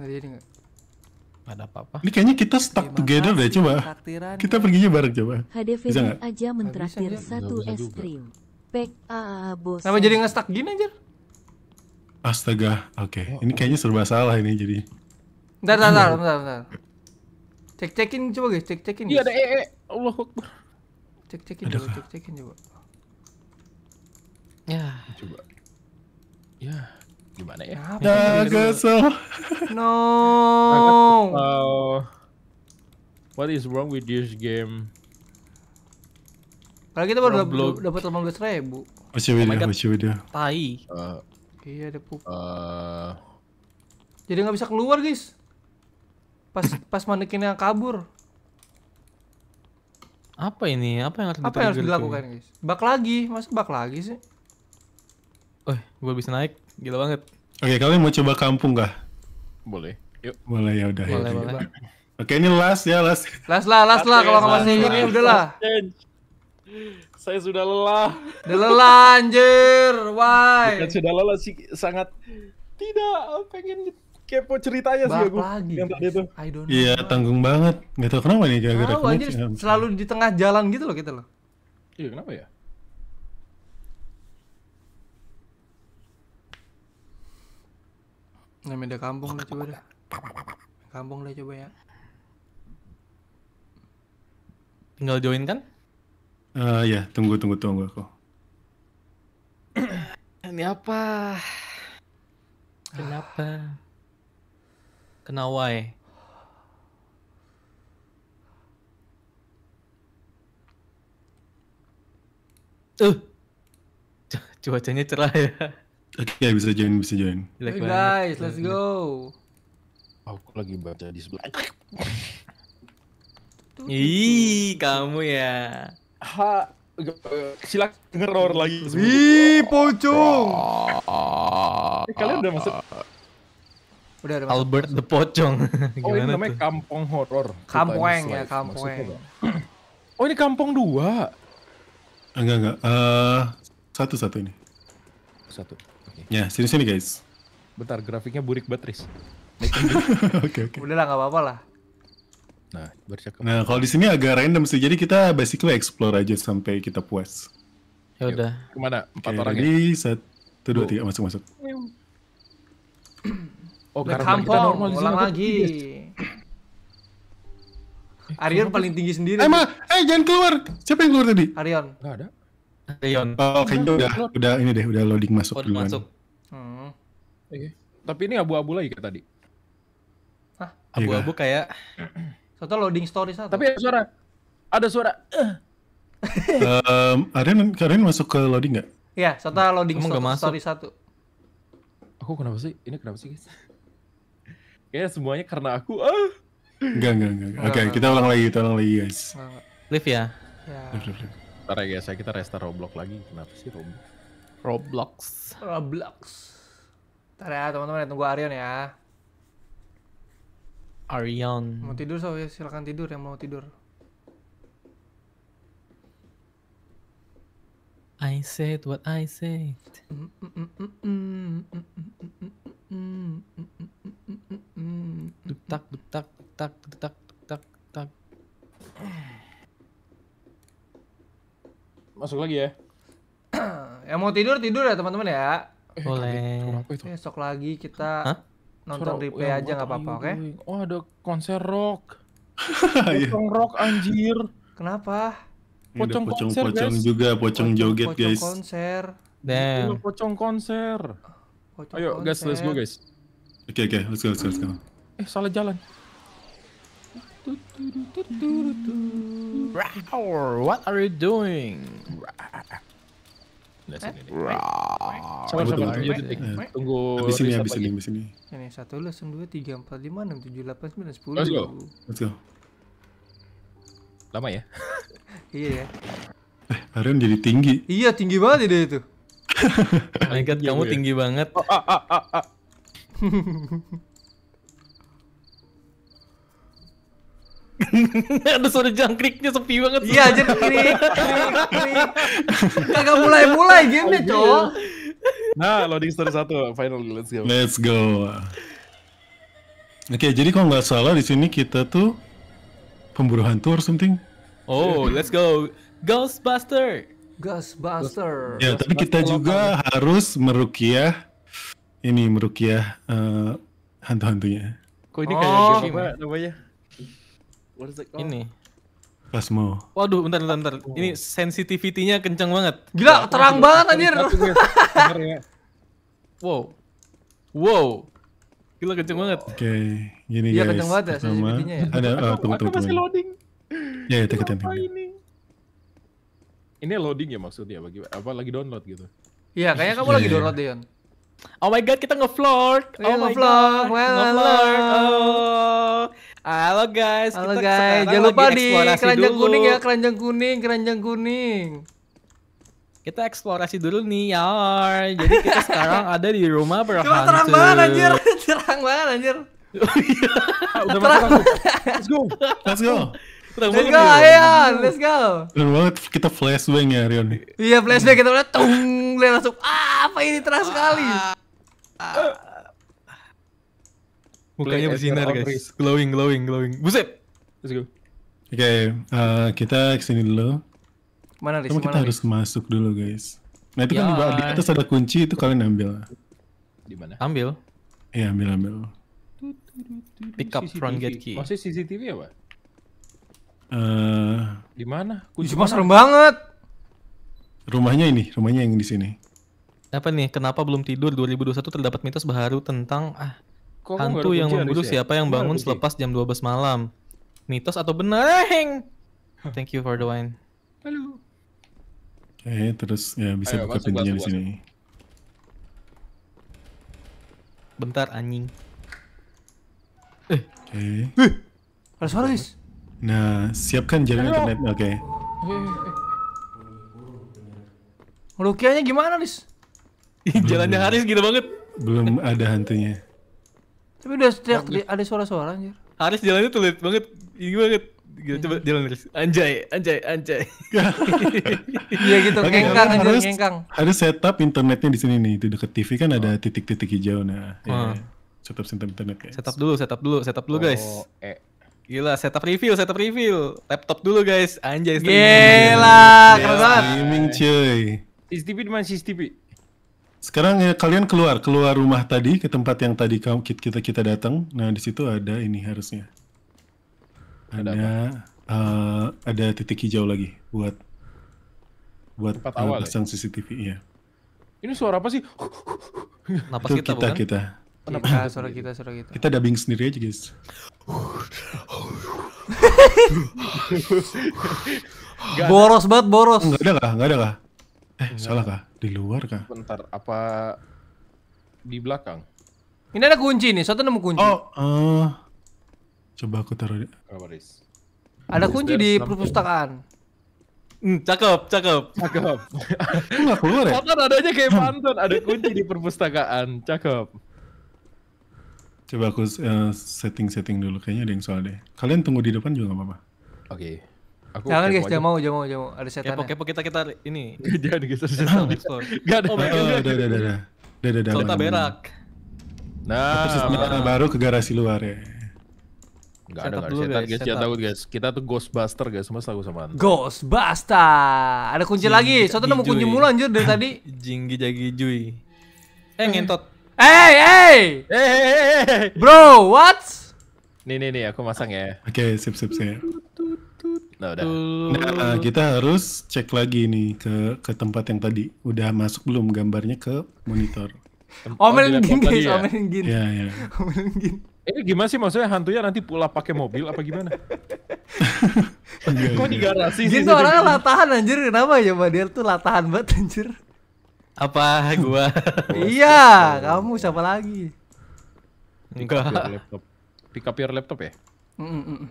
Ada terjadi nggak? ada apa-apa. Ini kayaknya kita stuck Terima together deh coba. Kita perginya bareng coba. HDV aja mentraktir satu es krim back ah bos kenapa jadi ngestak gini aja? astaga oke okay. ini kayaknya serba salah ini jadi bentar bentar bentar, bentar, bentar. cek cekin coba guys cek cekin iya ada ee, e. Allah Akbar cek cekin coba cek cekin coba ya coba ya gimana ya Nagaso no what is wrong with this game kalau kita baru dapat delapan belas ribu. Masih beda, oh masih beda. Tai. Eh, iya ada pup. Uh, eh. Jadi nggak bisa keluar guys. Pas *laughs* pas manekinnya kabur. Apa ini? Apa yang harus, Apa yang harus dilakukan guys? Bak lagi, masa bak lagi sih? eh, gue bisa naik, gila banget. Oke, okay, kalian mau coba kampung gak? Boleh. Yuk. Boleh ya udah. Boleh, boleh. Oke, ini last ya, last. Last lah, last, lah kalau masih gini udahlah. lah saya sudah lelah. Sudah lelah anjir. Why? Bukan sudah lelah sih sangat tidak pengen kepo ceritanya sih aku lagi. yang tadi itu. Iya, tanggung banget. Gak tau kenapa nih gara-gara anjir, selalu di tengah jalan gitu loh kita loh. Iya, kenapa ya? Nah, Namanya kampung lah coba deh. Kampung lah coba ya. Tinggal join kan? Uh, ya, tunggu, tunggu, tunggu aku. Ini apa? Kenapa? Kenawai? Eh, uh, *laughs* cuacanya cerah ya. Oke, okay, bisa join, bisa join. Hey guys, let's go. Aku lagi baca di sebelah. Ih, kamu ya ha e, silakan ngeror lagi. wih pocong. Eh, kalian udah masuk Udah ada Albert the Pocong. oh, ini *laughs* namanya tuh? kampung horor. Kampung ya, kampung. *clears throat* oh, ini kampung dua. Enggak, enggak. Uh, eh, satu satu ini. Satu. Okay. Ya, sini sini guys. Bentar, grafiknya burik batris. *laughs* Oke, oke. Okay, okay. Udah lah, nggak apa-apa lah. Nah, bercakap. Nah, kalau di sini agak random sih. Jadi kita basically explore aja sampai kita puas. Ya udah. Kemana? Empat okay, orang jadi, ya? satu, dua, tiga. Masuk, masuk. Oh, kita kampung. Normal ulang lagi. Iya, eh, Arion paling tinggi sendiri. Eh, eh jangan keluar. Siapa yang keluar tadi? Arion. Gak ada. Arion. Oh, kayaknya udah, udah ini deh, udah loading masuk oh, Masuk. Hmm. Oke. Tapi ini abu-abu lagi kayak tadi. Hah? Iya, abu-abu kayak satu loading story satu. Tapi ada suara. Ada suara. um, Arin, Arin masuk ke loading nggak? Iya, satu loading story, story, story satu. Aku kenapa sih? Ini kenapa sih guys? *laughs* Kayaknya semuanya karena aku. Ah. Enggak, enggak, enggak. Oke, okay, kita ulang lagi, kita ulang lagi guys. Live ya? Ya. Ntar ya guys, ya, kita restart Roblox lagi. Kenapa sih Roblox? Roblox. Roblox. Ntar ya teman-teman, tunggu Arion ya. Arion. Mau tidur so ya silakan tidur yang mau tidur. I said what I said. Duk tak duk tak duk tak tak tak tak. Masuk lagi ya. yang mau tidur tidur ya teman-teman ya. Boleh. Besok lagi kita Hah? nonton Suruh, replay aja nggak apa-apa, oke? Okay? Oh ada konser rock, *laughs* iya. pocong rock anjir. Kenapa? Pocong, pocong konser pocong guys. juga, pocong, pocong joget pocong guys. Konser. Damn. Pocong konser. Pocong Ayo konser. guys, let's go guys. Oke okay, oke, okay, let's go let's go let's go. Eh salah jalan. What are you doing? Lihat eh? sini nih. Sabar, sabar. Tunggu. di sini, habis sini, di sini. Ini satu lah, dua, tiga, empat, lima, enam, tujuh, delapan, sembilan, sepuluh. Let's go. Let's go. Lama ya? *laughs* iya ya. Eh, Aaron jadi tinggi. Iya, tinggi banget dia itu. Oh *laughs* kamu iya, iya. tinggi banget. Oh, ah, ah, ah, *laughs* *laughs* Ada suara jangkriknya sepi banget. Iya, aja krik krik Kagak mulai-mulai game gamenya, Cok. Nah, loading story satu final let's go. Let's go. Oke, okay, jadi kalau nggak salah di sini kita tuh pemburu hantu or something. Oh, let's go. Ghostbuster. Ghostbuster. Ya, yeah, tapi kita juga lokal. harus merukiah ini merukiah uh, hantu-hantunya. Kok ini oh. kayak namanya? What is it called? Ini. Plasma. Waduh, bentar, bentar, bentar. Oh. Ini sensitivity-nya kenceng banget. Gila, terang banget anjir. wow. Wow. Gila kenceng banget. Oke, okay. gini ya, guys. Iya kenceng banget ya sensitivity-nya ya. Ada, oh, tunggu, tunggu, loading. Ya, ya, tekan, tekan. Ini? ini loading ya maksudnya bagi apa lagi download gitu. Iya, kayaknya kamu yeah. lagi iya, iya. download deh, Oh my god, kita nge-floor. Oh, iya, oh my god, nge-floor. Oh. Halo guys, Halo kita guys. Jangan lupa di keranjang dulu. kuning ya, keranjang kuning, keranjang kuning. Kita eksplorasi dulu nih, ya. Jadi kita sekarang *laughs* ada di rumah berhantu. Cuma *laughs* terang banget anjir, oh, iya. *laughs* terang banget anjir. Udah terang. Let's go. Let's go. Terang let's go, ayo, let's go. Terang banget kita flashbang ya, Rion. Iya, flashbang kita udah tung, langsung ah, apa ini terang sekali. Ah. Mukanya bersinar guys. Glowing, glowing, glowing. Buset. Let's go. Oke, okay, uh, eh, kita kesini dulu. Mana Riz? Cuma kita harus masuk dulu guys. Nah itu ya. kan di di ya. atas ada kunci itu kalian ambil. Di mana? Ambil. Iya ambil ambil. Pick up CCTV. front gate key. Masih CCTV ya pak? Uh, di mana? Kunci mas serem banget. Rumahnya ini, rumahnya yang di sini. Apa nih? Kenapa belum tidur? 2021 terdapat mitos baru tentang ah Kok Hantu yang membunuh ya? siapa yang bangun selepas jam 12 malam. Mitos atau benar? Thank you for the wine. Halo. Oke, eh, okay, terus ya bisa Ayo, buka pintunya di sini. Bentar anjing. Eh. Oke. Eh. Okay. Eh. Ada suara, Nah, siapkan Ayo. internet. Oke. Okay. Eh, Rukianya gimana, Lis? *laughs* Jalannya Haris gila gitu banget. Belum ada hantunya. Tapi udah teriak ada suara-suara anjir. Haris jalannya tuh lihat banget, ini banget. Gila, iya. coba jalan Haris. Anjay, anjay, anjay. *laughs* Iya gitu, okay, kengkang anjir, harus, kengkang. Harus setup internetnya di sini nih, di dekat TV kan ada oh. titik-titik hijau nah. Iya, hmm. Ah. Ya, setup setup internet guys. Setup dulu, setup dulu, setup dulu guys. Oh, eh. Gila, setup review, setup review. Laptop dulu guys, anjay. Gila, iya. keren banget. Gaming cuy. CCTV di mana CCTV? Sekarang ya, kalian keluar, keluar rumah tadi ke tempat yang tadi kita kita datang. Nah, di situ ada ini harusnya. Ada ada, uh, ada titik hijau lagi buat buat eh, ya? pasang ya? CCTV ya. Ini suara apa sih? Napas Itu kita, kita bukan? Kita. Kenapa nah, suara kita, suara kita. Kita dubbing sendiri aja, guys. boros banget, boros. Enggak ada lah, enggak ada lah. Eh, Enggak. salah kah? Di luar kah? Bentar, apa di belakang? Ini ada kunci nih, Soto nemu kunci. Oh, uh, coba aku taruh di... Kabaris. Ada kunci di perpustakaan. Hmm, cakep, cakep. Cakep. Aku nggak keluar ya? Kan adanya kayak pantun, ada kunci di perpustakaan. Cakep. Coba aku eh, setting-setting uh, dulu, kayaknya ada yang soal deh. Kalian tunggu di depan juga nggak apa-apa. Oke. Okay. Aku Jangan nah, guys, jangan mau, jangan mau, jangan mau. Ada setan Kepo, kepo kita kita ini. *laughs* jangan kita setan nggak ada. Oh, udah, udah, udah, udah. Udah, udah, udah. berak. Nah, nah. baru ke garasi luar ya. Gak ada garasi setan guys, jangan ya, takut guys. Kita tuh Ghostbuster guys, mas aku sama Ghostbuster. Ada kunci lagi. Soalnya nemu kunci mulu anjir dari tadi. *laughs* Jinggi jagi jui. Eh ngentot. Hey, hey. Hey, hey, hey. Bro, what? Nih nih nih aku masang ya. Oke, okay, sip sip sip. Nah, udah. Nah, eh, kita harus cek lagi nih ke ke tempat yang tadi. Udah masuk belum gambarnya ke monitor? Omelin gin guys, omelin gin. Iya, iya. Omelin gin. Ini gimana sih maksudnya hantunya nanti pula pakai mobil apa gimana? *laughs* Kok iya, iya. di garasi sih? Gitu, itu orang orangnya latahan anjir, kenapa ya Mbak Dia tuh latahan banget anjir. Apa gua? *laughs* iya, kamu siapa lagi? Enggak. Pick up your laptop ya? Mm -mm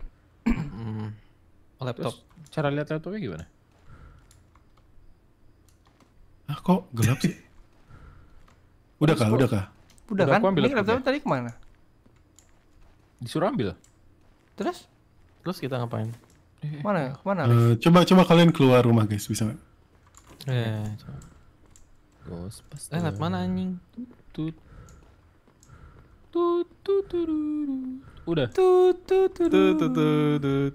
laptop. Terus cara lihat laptopnya gimana? Ah kok gelap sih? *laughs* udah kah? Udah kah? Udah, kan? Ini laptopnya tadi kemana? Disuruh ambil. Terus? Terus kita ngapain? Eh. Mana? Mana? Uh, eh, coba coba kalian keluar rumah guys, bisa nggak? Eh, eh. coba. Eh, lihat mana anjing? Tut. Tut tut tut. Udah. Tut tut tut. Tut tut tut.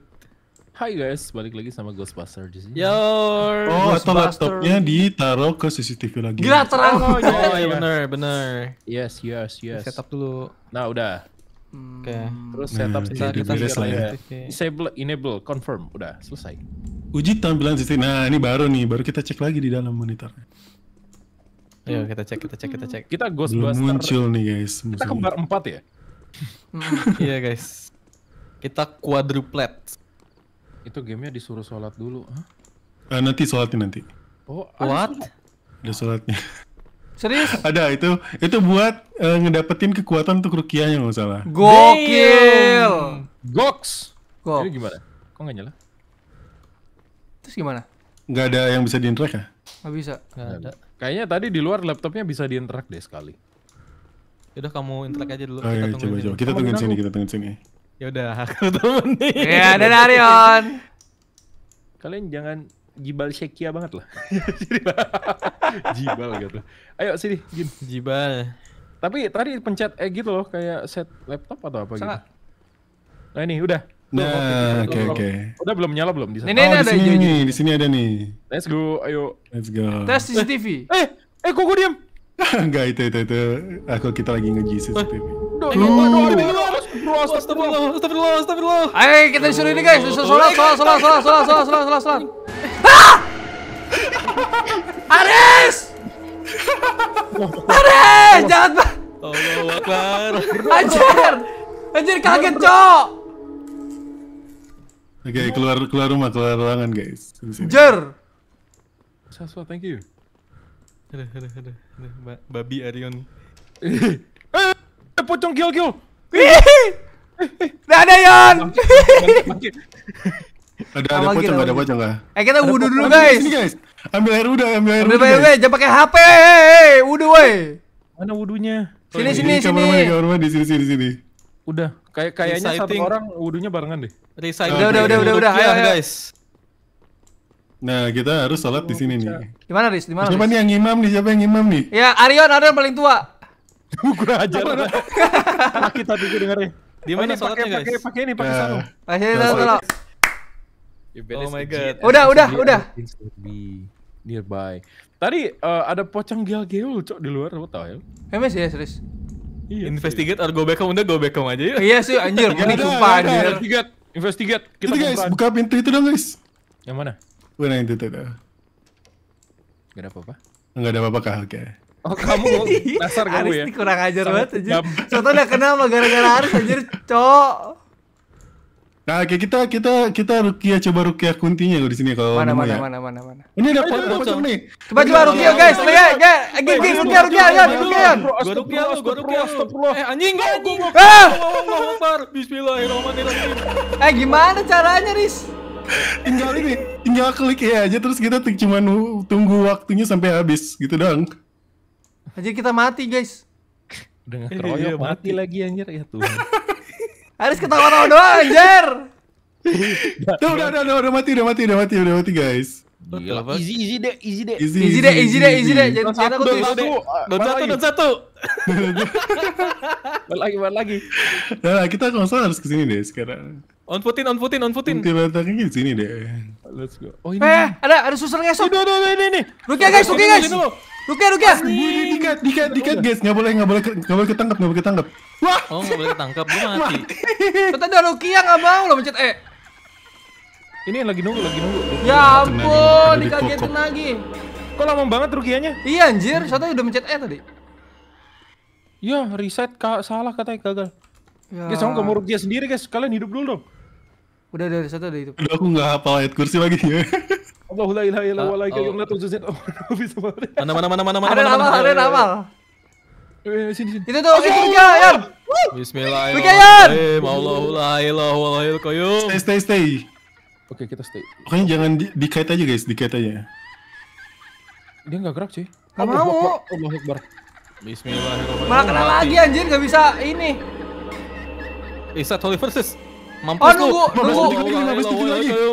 Hai guys, balik lagi sama Ghostbuster di sini. Yo. Oh, atau laptopnya ditaruh ke CCTV lagi. Gila terang. Oh iya, oh, iya, iya benar, benar. Yes, yes, yes. Setup dulu. Nah, udah. Oke. Okay. Hmm. Terus setup nah, kita kita beres lah ya. Disable, enable, confirm, udah selesai. Uji tampilan CCTV. Nah, ini baru nih, baru kita cek lagi di dalam monitornya. Ayo kita cek, kita cek, kita cek. Kita Ghostbuster. Belum muncul nih guys. Musuhnya. Kita kembar empat ya. Hmm. *laughs* Iya guys. Kita quadruplet. Itu gamenya disuruh sholat dulu, huh? Uh, eh, nanti sholatnya nanti. Oh, what? Ada sholatnya. Serius? *laughs* ada itu itu buat uh, ngedapetin kekuatan untuk rukiahnya nggak salah. Gokil. Goks. Goks. Jadi gimana? Kok nggak nyala? Terus gimana? Nggak ada yang bisa diinterak ya? Nggak bisa. Nggak ada. Kayaknya tadi di luar laptopnya bisa diinterak deh sekali. Yaudah kamu interak aja dulu. Oh, kita iya, coba, sini. Kita tungguin sini, kita tungguin sini. Ya udah, *laughs* aku temen nih. Ya, ada Arion. Kalian jangan jibal Shekia banget lah. *laughs* jibal gitu. Ayo sini, Jim. Jibal. Tapi tadi pencet E gitu loh, kayak set laptop atau apa gitu. Nah ini udah. Nah, oke oke. Okay, okay. Udah belum nyala belum di sana? Ini, oh, ada nih, di sini ada nih. Let's go, ayo. Let's go. Tes eh, CCTV. Eh, eh kok gue diam? *laughs* Enggak itu itu itu. Aku kita lagi ngeji CCTV. Duh, Bro, astagfirullah, astagfirullah, astagfirullah. Ayo kita disuruh ini guys, disuruh sholat, sholat, sholat, sholat, sholat, sholat, sholat, sholat, sholat. Ah! Aris! Aris, jangan pak. Allah Akbar. Anjir, anjir kaget cok. Oke, okay, keluar keluar rumah, keluar ruangan guys. Jer. Saswa, thank you. Ada, ada, ada, ada. Babi Arion. Eh, pocong kill kill. Wih, ada Yon. Ada ada pocong nggak ada pocong nggak? Ah. Eh kita wudhu dulu guys. Ambil air wudhu, ambil air udah. Ambil air jangan pakai HP. Wudhu woi. Mana wudhunya? Sini sini sini. Kamar di sini sini sini. Udah, kayak kayaknya satu orang wudhunya barengan deh. Udah udah udah udah udah ayo guys. Nah, kita harus sholat di sini nih. Gimana Ris? Riz? Gimana? nih yang imam nih? Siapa yang imam nih? Ya, Arion, Arion paling tua gue aja lah. Laki tadi gue dengerin. Di mana sholatnya guys? Pakai pakai ini pakai ya. sano. Pakai Oh my god. Udah udah udah. Nearby. Tadi eh, ada pocong gel-gel cok di luar lo tau ya? Emes ya serius. Iya, Investigate or go back home udah go back home aja yuk. Iya sih anjir, iya, ini sumpah anjir. Investigate, investigate. Kita itu guys, buka pintu itu dong guys. Yang mana? Mana itu tuh? Gak ada apa-apa. Gak ada apa-apa kah? Oke. Oh kamu *laughs* iya. dasar kamu Aris ya. Aris kurang ajar Sangat banget aja. Contohnya sama gara-gara Aris anjir, cok. Nah, kayak kita kita kita rukia ya, coba Rukia ya kuntinya di sini kalau mana mana, ya. mana mana mana mana. Ini ada pocong, nih. Coba coba rukia ya, guys, lihat guys, eh, gigi rukia rukia, Rukia. rukiah. Gua Rukia lu, gua Rukia Astagfirullah. Eh anjing gua eh, gua. Ah. Allahu Akbar. Bismillahirrahmanirrahim. Eh gimana caranya, Ris? Tinggal ini, tinggal klik ya aja terus kita cuma tunggu waktunya sampai habis gitu dong. Aja kita mati guys. Dengan iya, keroyok iya, mati. mati lagi anjir ya tuh. *laughs* Harus ketawa-tawa doang anjir. *laughs* Tuh udah, udah udah mati udah mati udah mati udah mati guys. Gila, easy easy deh, easy deh. Easy easy deh, easy deh, easy deh. Jangan jangan aku tuh. Don satu, don satu. Balik lagi, balik lagi. Nah, kita konsol harus kesini deh sekarang. On Putin, on Putin, on Putin. Kuntilanaknya di sini deh. Let's go. Oh ini. Eh, ada ada susur ngesot. Ini, ini, ini, ini. Rukia guys, rukia guys. Rukia, rukia. Ah, dikat, dikat, dikat guys. Nggak boleh, nggak boleh, nggak boleh ketangkap, nggak boleh ketangkap. Wah. Oh, nggak boleh ketangkap, lu mati. Kita ada rukia nggak mau lo mencet E. Ini lagi nunggu, lagi nunggu. Ya ampun, dikagetin lagi. Kok lama banget rukianya? Iya anjir, soalnya udah mencet E tadi. Ya, reset salah katanya gagal. Ya. Guys, kamu gak mau rugi sendiri guys, kalian hidup dulu dong. Udah dari satu ada itu. Udah aku gak hafal ayat kursi lagi ya. *laughs* Allahu la ilaha illallah wa la ah, oh. *laughs* Mana mana mana mana mana. Ada nama, ada nama. Eh, eh, eh sini sini. Itu tuh itu ya, Yan. Bismillahirrahmanirrahim. Ya. Allahu la ilaha Stay stay stay. Oke, kita stay. Pokoknya jangan di, dikait aja guys, dikait aja. Dia nggak gerak sih. Gak mau. Allahu Akbar. Bismillahirrahmanirrahim. Malah kena lagi anjir, nggak bisa ini. Isa Holy versus. Mampus oh nunggu, nunggu,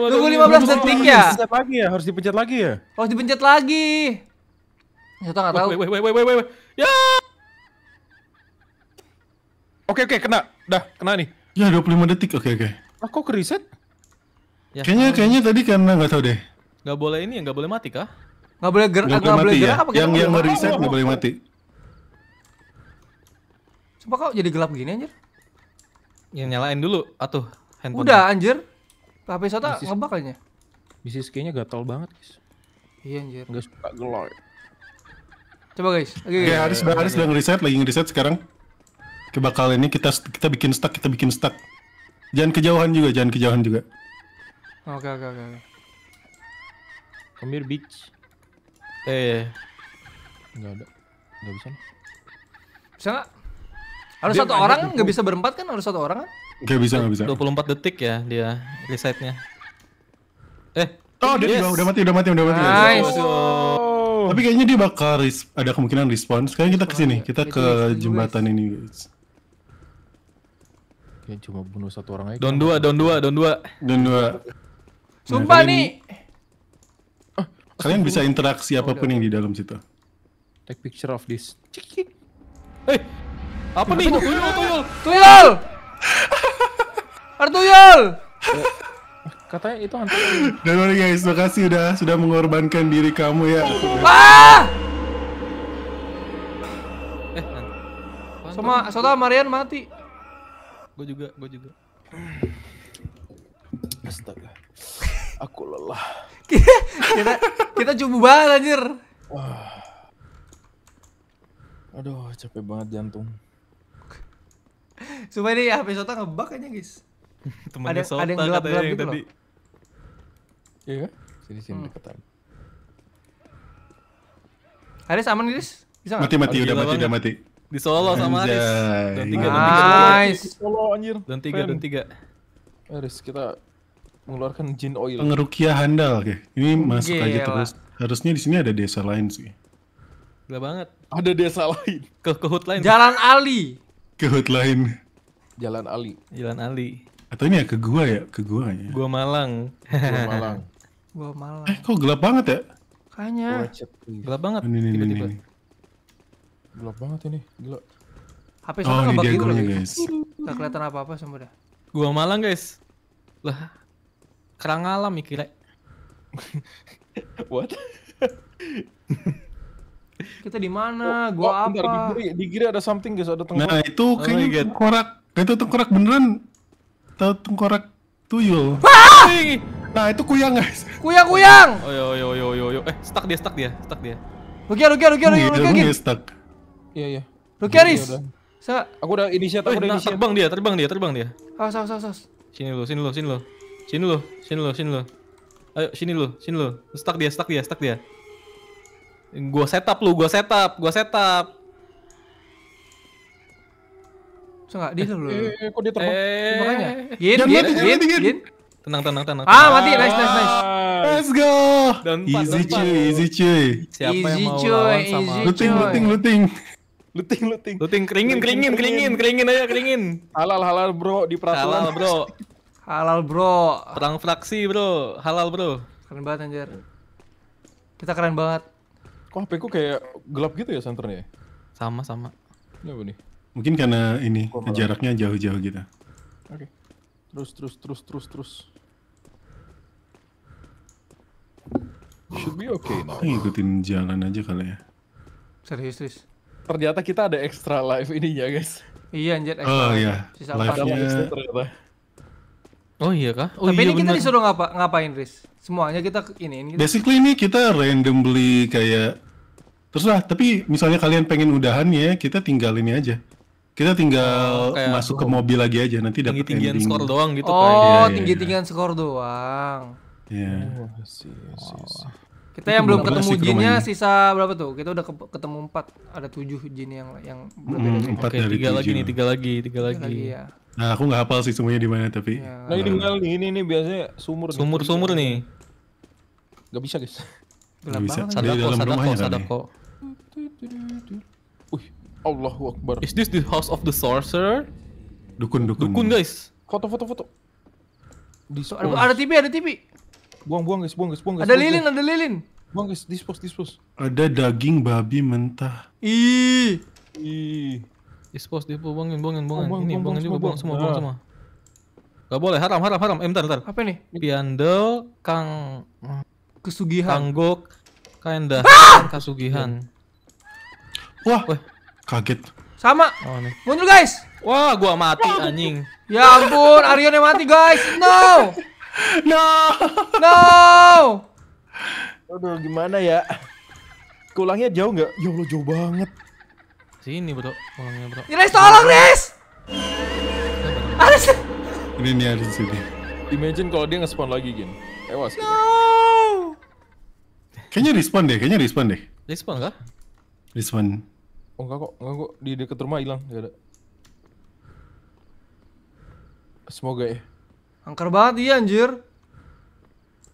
nunggu 15 detik ya. Setiap lagi ya, harus dipencet lagi ya. Harus dipencet lagi. Ya oh, tau nggak tahu. Wait, wait, wait, wait, wait, Ya. Oke, oke, kena. Dah, kena nih. Ya 25 detik, oke, oke. Ah kok reset? Ya, kayaknya kayaknya tadi karena nggak tahu deh. Nggak boleh ini ya, nggak boleh mati kah? Nggak boleh gerak, nggak boleh ya. gerak apa Yang yang reset nggak boleh mati. Coba kok jadi gelap gini anjir? yang nyalain dulu atuh handphone. Udah anjir. HP Sota ngebak kayaknya. Bisnis kayaknya gatel banget, guys. Iya anjir. Enggak suka geloy. Coba guys. Oke, okay, yeah, Aris, Aris udah ngeriset lagi ngeriset sekarang. bakal ini kita kita bikin stuck, kita bikin stuck. Jangan kejauhan juga, jangan kejauhan juga. Oke, okay, oke, okay, oke. Okay. Come here, bitch. Eh. Enggak ada. Enggak bisa. Bisa enggak? Harus satu orang Gak bisa berempat kan? Harus satu orang kan? Nggak bisa nggak bisa. 24 detik ya dia resetnya. Eh, oh dia yes. udah, mati udah mati udah mati. Nice. Oh. Tapi kayaknya dia bakal ada kemungkinan respon. Sekarang kita ke sini, kita ke jembatan ini guys. Oke, cuma bunuh satu orang aja. Don dua, don dua, don dua. Don dua. Sumpah nah, nih. Eh, kalian bisa interaksi oh, apapun yang di dalam situ. Take picture of this. Cik. Hey. Eh, apa nih? Tuyul, tuyul. Tuyul. Artuyul. Katanya itu hantu. Dan mari guys, makasih udah sudah mengorbankan diri kamu ya. Ah! Eh, sama Sota Marian mati. Gue juga, gue juga. Astaga. Aku lelah. kita kita, kita banget anjir. Wah. Aduh, capek banget jantung. Sumpah ini HP Sota ngebug aja guys. *laughs* Temennya ada, Sota ada yang gelap, gelap yang gitu tadi. Iya kan? Sini sini hmm. deketan. Aris aman guys? Bisa gak? Mati mati udah mati udah mati. Di Solo sama Aris. Dan tiga nice. dan tiga. Solo anjir. Dan tiga dan tiga. Aris kita mengeluarkan jin oil. Pengerukia handal, oke. Okay. Ini masuk Gila. aja terus. Harusnya di sini ada desa lain sih. Gila banget. Ada desa *laughs* lain. Ke ke hut lain. Jalan Ali ke hotline. Jalan Ali. Jalan Ali. Atau ini ya ke gua ya, ke gua ya. Gua Malang. gua Malang. *laughs* gua Malang. Eh, kok gelap banget ya? Kayaknya. Gelap banget. Ini, ini, Ini, Gelap banget ini, gelap HP oh, sama oh, ngebug gitu loh. Guys. nggak kelihatan apa-apa dah Gua Malang, guys. Lah. Kerang alam mikirnya. What? *laughs* Kita di mana? Oh, Gua oh, apa? Bentar, di, kiri, ada something guys, ada tengkorak. Nah, itu kayaknya oh tengkorak. Nah, itu tengkorak beneran. Tahu tengkorak tuyul. Ah! Nah, itu kuyang guys. Kuyang kuyang. Oh yo yo yo yo yo. Eh, stuck dia, stuck dia, stuck dia. rugi rugi rugi rugi iya, rugi stuck. Iya, iya. rugi aris iya, Sa, aku udah inisiatif, aku udah nah, inisiatif. Terbang dia, terbang dia, terbang dia. Awas, awas, awas, awas. Sini lu, sini lu, sini lu. Sini lu, sini lu, sini lu. Ayo, sini lu, sini lu. Stuck dia, stuck dia, stuck dia. Gue setup lu, gue setup, gue setup. So enggak dia lu. Eh, eh, kok dia terbang? Eh, makanya. Gin, gin, gin, gin. Tenang, tenang, tenang. Ah, mati. Nice, nice, nice. Let's go. Dan easy cuy, easy cuy. Siapa easy yang mau cuy, lawan sama? Looting, looting, looting. Looting, looting. Looting, keringin, keringin, keringin, keringin aja, keringin. Halal, halal bro di peraturan. Halal bro. Halal bro. Perang fraksi bro. Halal bro. Keren banget anjir. Kita keren banget. Kok HP ku kayak gelap gitu ya senternya? Ya? Sama sama. Kenapa nih? Mungkin karena ini Kok jaraknya jauh-jauh gitu. Oke. Okay. Terus terus terus terus terus. Should be okay now. Ngikutin jalan aja kali ya. Serius, serius. Ternyata kita ada extra live ininya, guys. Iya anjir, oh, extra. Oh iya. live-nya Oh iya kah? Oh, Tapi iya, ini bener. kita disuruh ngapa ngapain, Riz? Semuanya kita ini. Gitu. Basically ini kita random beli kayak terserah. Tapi misalnya kalian pengen udahan ya, kita tinggal ini aja. Kita tinggal oh, kayak, masuk oh. ke mobil lagi aja nanti dapat tinggi-tinggian skor doang gitu. Kan. Oh, kayak. Iya, iya. tinggi-tinggian skor doang. Iya. Yeah. Oh, kita yang belum ketemu jinnya sisa berapa tuh? Kita udah ketemu empat, ada tujuh jin yang yang hmm, berbeda. dari tiga lagi nih, tiga lagi, tiga lagi. Ya. Nah, aku nggak hafal sih semuanya di mana tapi. Iya. Nah, ini tinggal nih, ini nih biasanya sumur. Sumur sumur nih. Gak bisa guys. Gak bisa. Ada dalam sadako, ada sadako. Wih, Allahu Akbar. Is this the house of the sorcerer? Dukun, dukun. Dukun guys. Foto, foto, foto. Di so, ada, ada TV, ada TV. Buang, buang guys, buang guys, buang guys. Ada lilin, ada lilin. Buang guys, dispose, dispose. Ada daging babi mentah. Ih. Ih. Dispose, dispose, buangin, buangin, buangin. Oh, buang, Ini buang, buangin juga, buang, semua, buang semua. Gak boleh, haram, haram, haram. Eh, bentar, bentar. Apa nih? Piandel, Kang... Kesugihan. Kanggok, Kaenda, ah! Kasugihan. Wah, Weh. kaget. Sama. Oh, nih. Muncul guys. Wah, gua mati anjing. Ya ampun, Aryan yang mati guys. No. No. No. Aduh, gimana ya? Kulangnya jauh nggak? Ya Allah, jauh banget. Sini, bro. Kulangnya, bro. Riz, tolong, Riz! Aris! Ini nih, Aris sini. Imagine kalau dia nge-spawn lagi, gini. Ewas. No! Kayaknya respawn deh, kayaknya respawn deh. Respawn kah? Respawn. Oh, enggak kok. Enggak kok. Di dekat rumah hilang. Gak ada. Semoga ya. Angker banget iya anjir.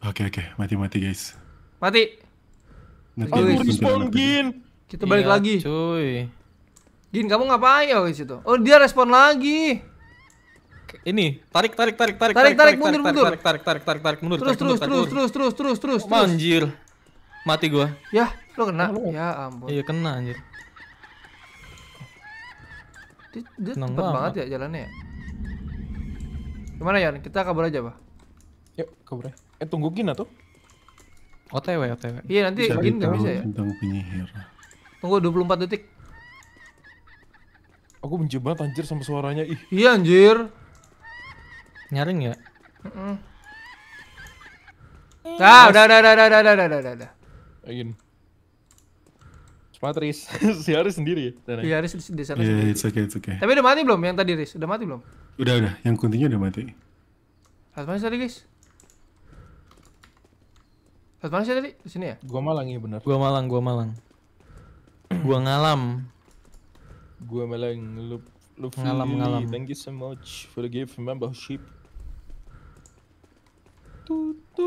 Oke oke, mati-mati guys. Mati. Nanti Oh, guys. respon Gin. Kita balik iya, lagi. Cuy. Gin, kamu ngapain ya oh, guys itu? Oh, dia respon lagi. Ini, tarik tarik tarik tarik tarik tarik mundur mundur. Tarik tarik tarik tarik tarik mundur. Terus terus terus terus terus terus terus. Anjir. Mati gua. Ya, lo kena. Ya ampun. Iya, kena anjir. Dia, dia cepet banget ya jalannya ya? Gimana Yan? Kita kabur aja, Pak. Yuk, kabur aja. Eh, tunggu Gina tuh. OTW, OTW. Iya, nanti bisa Gin bisa ya. Tentang penyihir. Tunggu 24 detik. Aku benci banget anjir sama suaranya. Ih. Iya, anjir. Nyaring ya? Mm -mm. Nah, udah, udah, udah, udah, udah, udah, udah, udah. Semangat Riz. *laughs* si Haris sendiri ya? Iya, Haris di sana yeah, sendiri. it's okay, it's okay. Tapi udah mati belum yang tadi Riz? Udah mati belum? Udah, udah. Yang kuntinya udah mati. Harus mana tadi guys? Harus mana tadi? Di sini ya? Gua Malang ya benar. Gua Malang, gua Malang. gua ngalam. Gua Malang, lu lu ngalam ngalam. Thank you so much for the gift membership. Oke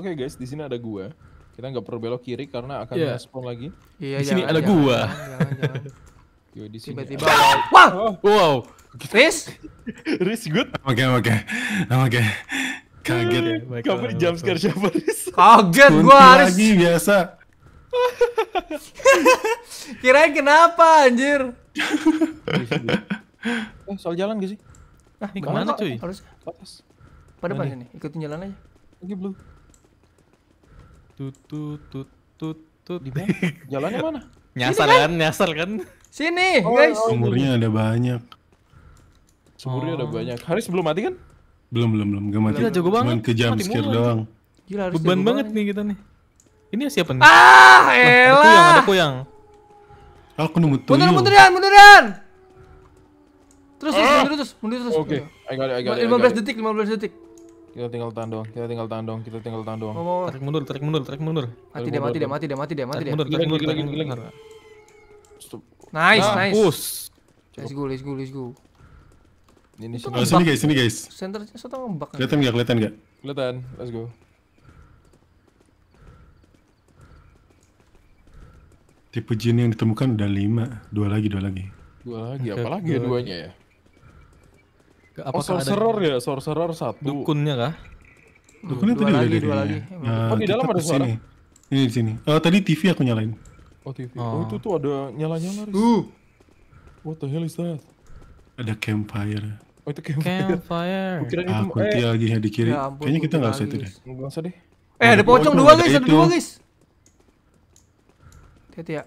okay, guys, di sini ada gua. Kita nggak perlu belok kiri karena akan yeah. Iya. spawn lagi. Yeah, di sini jangan, ada jangan, gua. Jangan, jangan, *laughs* jangan. Yo, di sini. Tiba-tiba. *laughs* Wah. Oh. Wow. Riz. Riz good. Oke, oke. Oke. Kaget. Kamu di jump scare siapa, Riz? Kaget gua, Riz. Lagi biasa. *laughs* Kirain kenapa, anjir? eh, soal jalan gak sih? Ah, kemana cuy? Harus ke atas. Pada depan sini, ikutin jalan aja. Ini blue. Tut tut tut tut tut. Di mana? Jalannya mana? *laughs* Nyasar kan? kan? Nyasar kan? Sini, oh, ya guys. Sumurnya ada banyak. Sumurnya ada oh. banyak. Haris belum mati kan? Belum, belum, belum. Gak mati. Gila, jago banget. Cuman ke jam sekir doang. Gila, Beban banget nih kita nih. Ini siapa nih? Ah, elah. Nah, ada kuyang, ada kuyang. Aku nemu tuyul. Mundur, munduran, munduran. Terus, terus, ah. mundur terus, mundur terus. Oke, okay. I got it, I got it. 15 detik, 15 detik. Kita tinggal tahan doang. Kita tinggal tahan doang. Kita tinggal tahan doang. Oh, tarik mundur, tarik mundur, tarik mundur. Mati dia, mati dia, mati dia, mati dia, mati dia. Mundur, tarik mundur, tarik mundur. Nice, nice. Push. Let's go, let's go, let's go. Ini sini. sini guys, sini guys. Senternya satu ngembak. Kan? Kelihatan enggak? Kelihatan enggak? Kelihatan. Let's go. Tipe jin yang ditemukan udah lima, dua lagi, dua lagi. Dua lagi, apa lagi duanya ya? Oh, apakah oh, sorcerer ada... ya, sorcerer satu. Dukunnya kah? Dukunnya tadi lagi, ada dua lagi. Nah, oh, di dalam ada suara. Sini. Ini di sini. Uh, tadi TV aku nyalain. Oh, TV. Oh, oh itu tuh ada nyala-nyala. Uh. What the hell is that? Ada campfire. Oh, itu campfire. Campfire. Kira itu ah, eh. lagi di kiri. Ya, ampun, Kayaknya kita nggak usah itu deh. Enggak usah deh. Eh, ada pocong dua guys, ada dua guys. Hati-hati ya.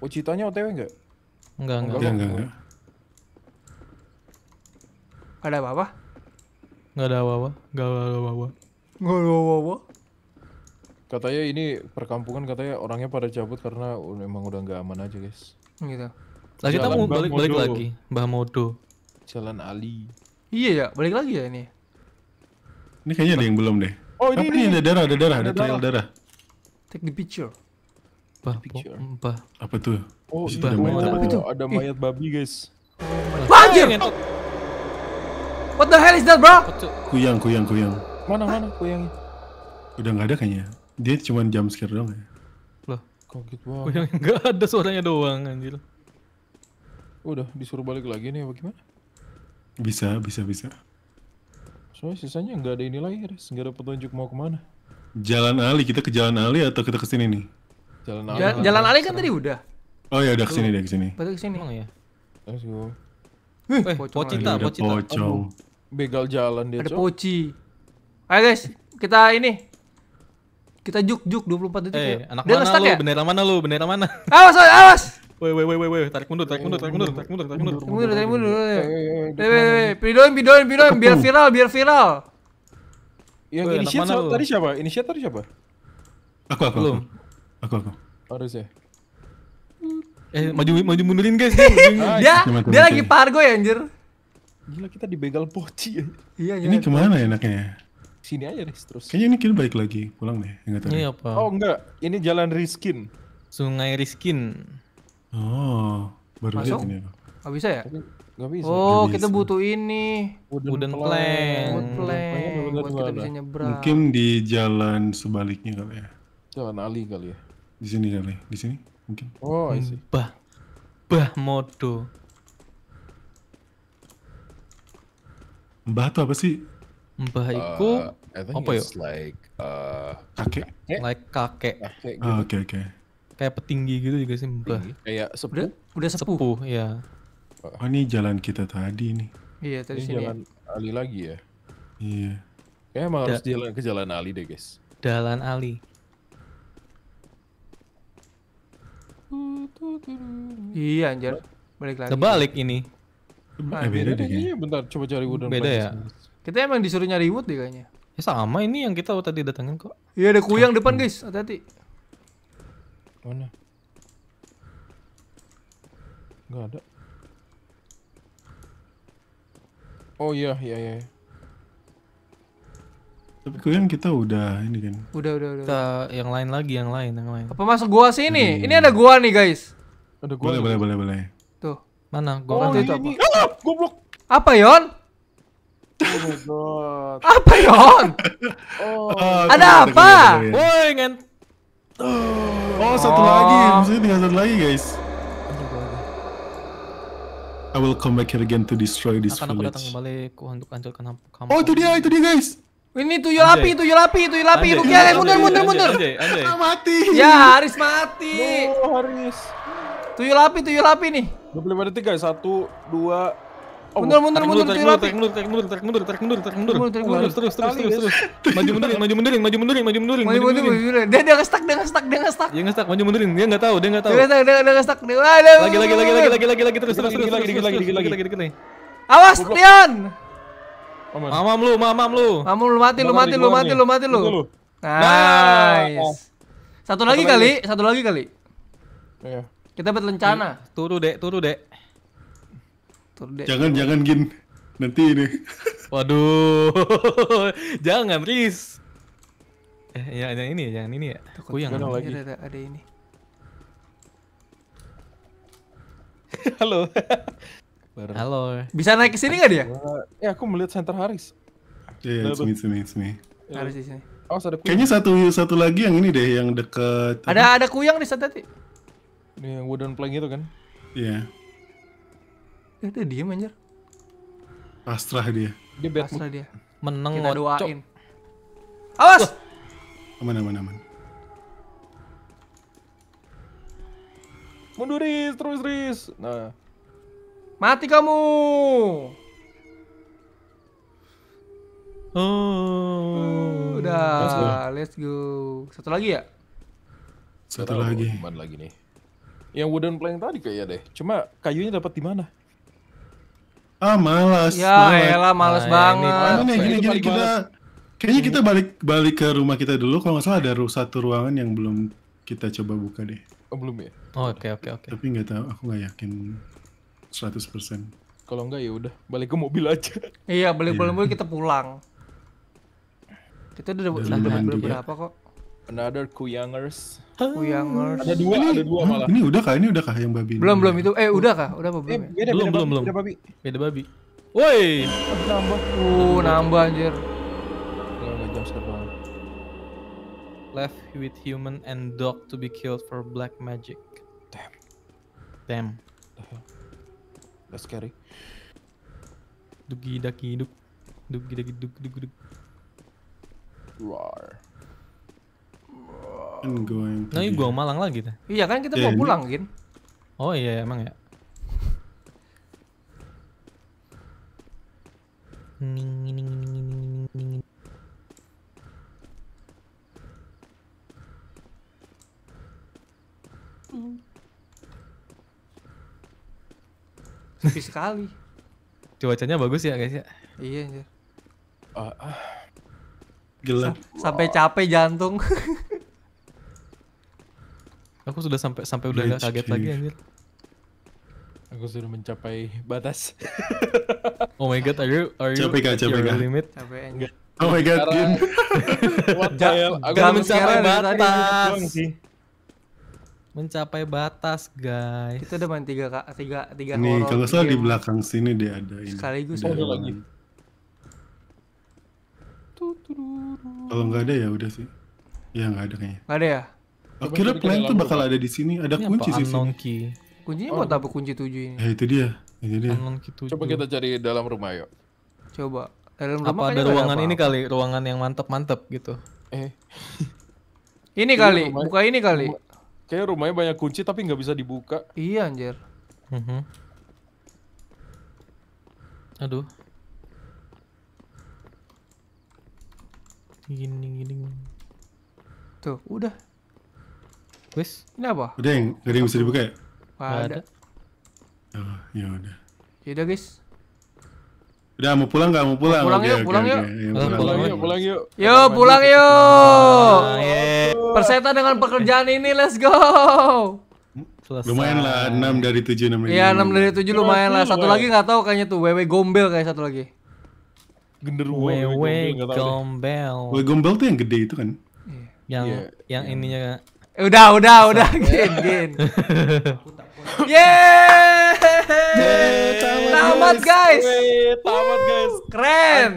Pocitanya OTW nggak? Enggak, enggak. Enggak, enggak. enggak. Gak ada apa-apa? Gak ada apa-apa. Gak ada apa-apa. Gak ada apa-apa. Katanya ini perkampungan katanya orangnya pada cabut karena emang udah nggak aman aja guys. Gitu. Nah kita mau balik balik lagi Mbah Modo. Jalan Ali. Iya ya, balik lagi ya ini. Ini kayaknya ada yang belum deh. Oh ini, Apa ini, ada darah, ada darah, ada, ada trail darah. Take the picture. Bah, picture. Apa tuh? Oh, itu ada mayat, apa itu? ada eh. mayat babi guys. Anjir! What the hell is that, bro? Kuyang, kuyang, kuyang. Mana, mana kuyangnya? Udah nggak ada kayaknya. Dia cuma jam scare doang ya. Loh, kok gitu banget. Kuyang *laughs* nggak ada suaranya doang, anjir. Udah, disuruh balik lagi nih apa gimana? Bisa, bisa, bisa. Soalnya sisanya nggak ada ini lagi, Res. Nggak ada petunjuk mau kemana. Jalan Ali, kita ke Jalan Ali atau kita ke sini nih? Jalan Ali. kan tadi udah. Oh ya udah kesini deh kesini. Betul kesini. Emang ya. Let's go. Eh, poci tak, poci tak. Begal jalan dia, Ada co. poci. Ayo guys, kita ini. Kita juk-juk 24 detik eh, ya. anak dia mana lu? Ya? Bendera mana lu? Bendera mana? Awas, awas, *laughs* Woi, woi, woi, woi, tarik mundur, tarik mundur, tarik mundur, tarik mundur, tarik mundur. Tarik mundur, tarik mundur. Eh, eh, eh, woi, woi, eh, bidoin bidoin bidoin, biar viral, biar viral. Yang siapa? tadi siapa? Inisiator tadi siapa? Aku, aku, aku. Aku, aku. Harus ya. Eh maju maju mundurin guys. *laughs* dia dia, dia lagi pargo ya anjir. Gila kita dibegal poci ya. Iya, iya Ini iya. kemana ya enaknya? Sini aja deh terus. Kayaknya ini kita balik lagi pulang deh, enggak tahu. Ini iya, apa? Oh enggak, ini jalan Riskin. Sungai Riskin. Oh, baru lihat ini. Enggak bisa ya? Gak bisa. Oh, gak kita bisa. butuh ini. Wooden, Wooden plank. Wooden plank. Buat kita ada. bisa nyebrang. Mungkin di jalan sebaliknya kali ya. Jalan Ali kali ya. Di sini kali. Ya, di sini. Mungkin. Oh, hmm. isi. Bah. Bah Modo. Mbah itu apa sih? Mbah itu uh, apa ya? Like uh, kakek. Like kakek. Kakek. Ah, gitu. Oke gitu. oh, oke. Okay, okay. Kayak petinggi gitu juga sih mbah. Kayak sepuh. Udah, udah sepuh. Sepuh ya. Oh ini jalan kita tadi nih. Iya tadi ini sini. Jalan Ali lagi ya. Iya. Kayaknya emang da harus jalan ke jalan Ali deh guys. Jalan Ali. Iya anjir. Balik lagi. Kebalik ini. Nah, eh, beda deh. Iya, bentar coba cari wooden Beda ya. Kita emang disuruh nyari wood deh kayaknya. Ya sama ini yang kita tadi datangin kok. Iya ada kuyang oh. depan guys, hati-hati. Mana? Gak ada. Oh iya, iya, iya. Tapi kan kita udah ini kan. Udah, udah, udah. Kita yang lain lagi, yang lain, yang lain. Apa masuk gua sini? Hmm. Ini ada gua nih, guys. Ada gua. Boleh, boleh, boleh, boleh. Tuh. Mana? Gua oh, kan itu apa? Ah, goblok. Apa, Yon? Oh my god. Apa, Yon? oh. Uh, ada apa? Woi, ngen. Oh, oh, satu oh. lagi. Maksudnya tinggal satu lagi, guys. I will come back here again to destroy this Akan village. Akan aku datang kembali untuk hancurkan kamu. Oh, itu dia, itu dia, guys. Ini tuyul api, tuyul api, tuyul api. Rukia, mundur, mundur, mundur. Anjay, anjay. Ah, mati. Ya, Haris mati. Oh, Haris. Tuyul api, tuyul api nih. 25 detik, pada tiga, satu, dua, Oh, mundur, mundur, mundur, tarik mundur, tarik mundur, tarik mundur, tarik mundur, tarik mundur, tarik mundur, tarik mundur, terus, terus, terus, terus, maju mundurin, maju mundurin, maju mundurin, maju mundurin, maju mundurin, dia dia ngestak, dia ngestak, dia ngestak, dia ngestak, maju mundurin, dia nggak tahu, dia nggak tahu, dia nggak tahu, dia nggak stuck, lagi, lagi, lagi, lagi, lagi, lagi, lagi, terus, terus, terus, lagi, lagi, lagi, lagi, lagi, lagi, lagi, lagi, Leon, Mamam lu, mamam lu. Mamam lu mati, lu mati, lu mati, lu mati, lu. Nice. Nah. Satu lagi kali, satu lagi kali. Iya. Kita buat lencana. Turu dek, turu dek. Turu dek. Jangan, jangan gin. Nanti ini. *laughs* Waduh. *laughs* jangan, Riz. Eh, ya, yang ini ya, jangan ini ya. Aku yang lagi. Ada, ada ini. *laughs* Halo bareng. Halo. Bisa naik ke sini nggak dia? Ya aku melihat center Haris. Iya, yeah, it's me, it's me, it's me. Haris di sini. Oh, ada kuyang. Kayaknya satu satu lagi yang ini deh yang deket. Ada apa? ada kuyang di sana tadi. Ini yang wooden plank itu kan? Iya. Yeah. Ada dia manjer. Pasrah dia. Dia bad Pasrah dia. Meneng Kita doain. Awas. Wah. Aman aman aman. Mundur Riz, terus Riz. Nah. Mati kamu. Oh. Udah, let's go. let's go. Satu lagi ya? Satu lagi. Mana lagi nih? Yang wooden plank tadi kayaknya deh. Cuma kayunya dapat di mana? Ah, malas. Ya, malas. elah malas nah, banget. Ya, ini, gini, gini, kita kayaknya hmm. kita balik balik ke rumah kita dulu kalau nggak salah ada satu ruangan yang belum kita coba buka deh. Oh, belum ya? Oh, oke, oke, oke. Tapi nggak tahu, aku nggak yakin 100%. Kalau enggak ya udah balik ke mobil aja. iya, balik ke iya. mobil kita pulang. Kita udah iya, dapat iya, berapa kok? Another Kuyangers. Kuyangers. Ada dua, ini, ada dua malah. Ini udah kah? Ini udah kah yang babi? Belum, belum itu. Eh, udah kah? Udah apa belum? Eh, beda, belum, belum, belum. Beda babi. Beda babi. Woi. Nambah. Uh, nambah anjir. Left with human and dog to be killed for black magic. Damn. Damn. Let's scary. Dugi daki duk. Dugi daki duk duk duk. Roar. I'm going to nah, ini gua Malang lagi tuh. Iya kan kita yeah, mau pulang, Gin. Oh iya, iya emang ya. Ning ning ning ning ning ning. Mm. Sepi sekali. Cuacanya bagus ya guys ya? Iya iya Uh, uh. Gila. S sampai capek jantung. *laughs* Aku sudah sampai sampai udah nggak kaget lagi anjir. Aku sudah mencapai batas. *laughs* oh my god, are you are you capek capek limit? Capek Oh my god, *laughs* Jam, aku mencapai batas mencapai batas guys itu udah main tiga kak tiga tiga nih kalau saya di belakang sini dia ada ini sekaligus ya. ada lagi kalau nggak ada ya udah sih ya nggak ada kayaknya nggak ada ya akhirnya oh, plan tuh bakal ada di sini ada ini kunci sih sini kuncinya oh. buat apa kunci tujuh ini ya itu dia itu dia coba kita cari dalam rumah yuk coba dalam rumah apa ada ruangan ada apa? ini kali ruangan yang mantep mantep gitu eh ini kali buka ini kali Kayaknya rumahnya banyak kunci tapi nggak bisa dibuka. Iya anjir. Mm -hmm. Aduh. Gini gini. Tuh, udah. Wes, ini apa? Udah yang, ada yang bisa dibuka ya? Gak ada. ada. Oh, ya udah. Ya udah guys, Udah mau pulang gak? mau pulang? Mau pulang, okay, yuk, okay, pulang, okay. Yuk. Ya, pulang, pulang yuk, pulang yuk. Yuk, pulang yuk. Yeah. Iya. Perseta dengan pekerjaan ini, let's go. Selesai. Lumayan lah 6 dari 7 namanya. Iya, 6 dari 7 lumayan lah. Satu lagi gak tau kayaknya tuh Wewe Gombel kayak satu lagi. Genderuwo Wewe Gombel. Wewe Gombel tuh yang gede itu kan? Iya. Yang yeah. yang ininya. Udah, udah, udah, gin, gin. *laughs* Yeay! tamat, guys. tamat guys. Keren.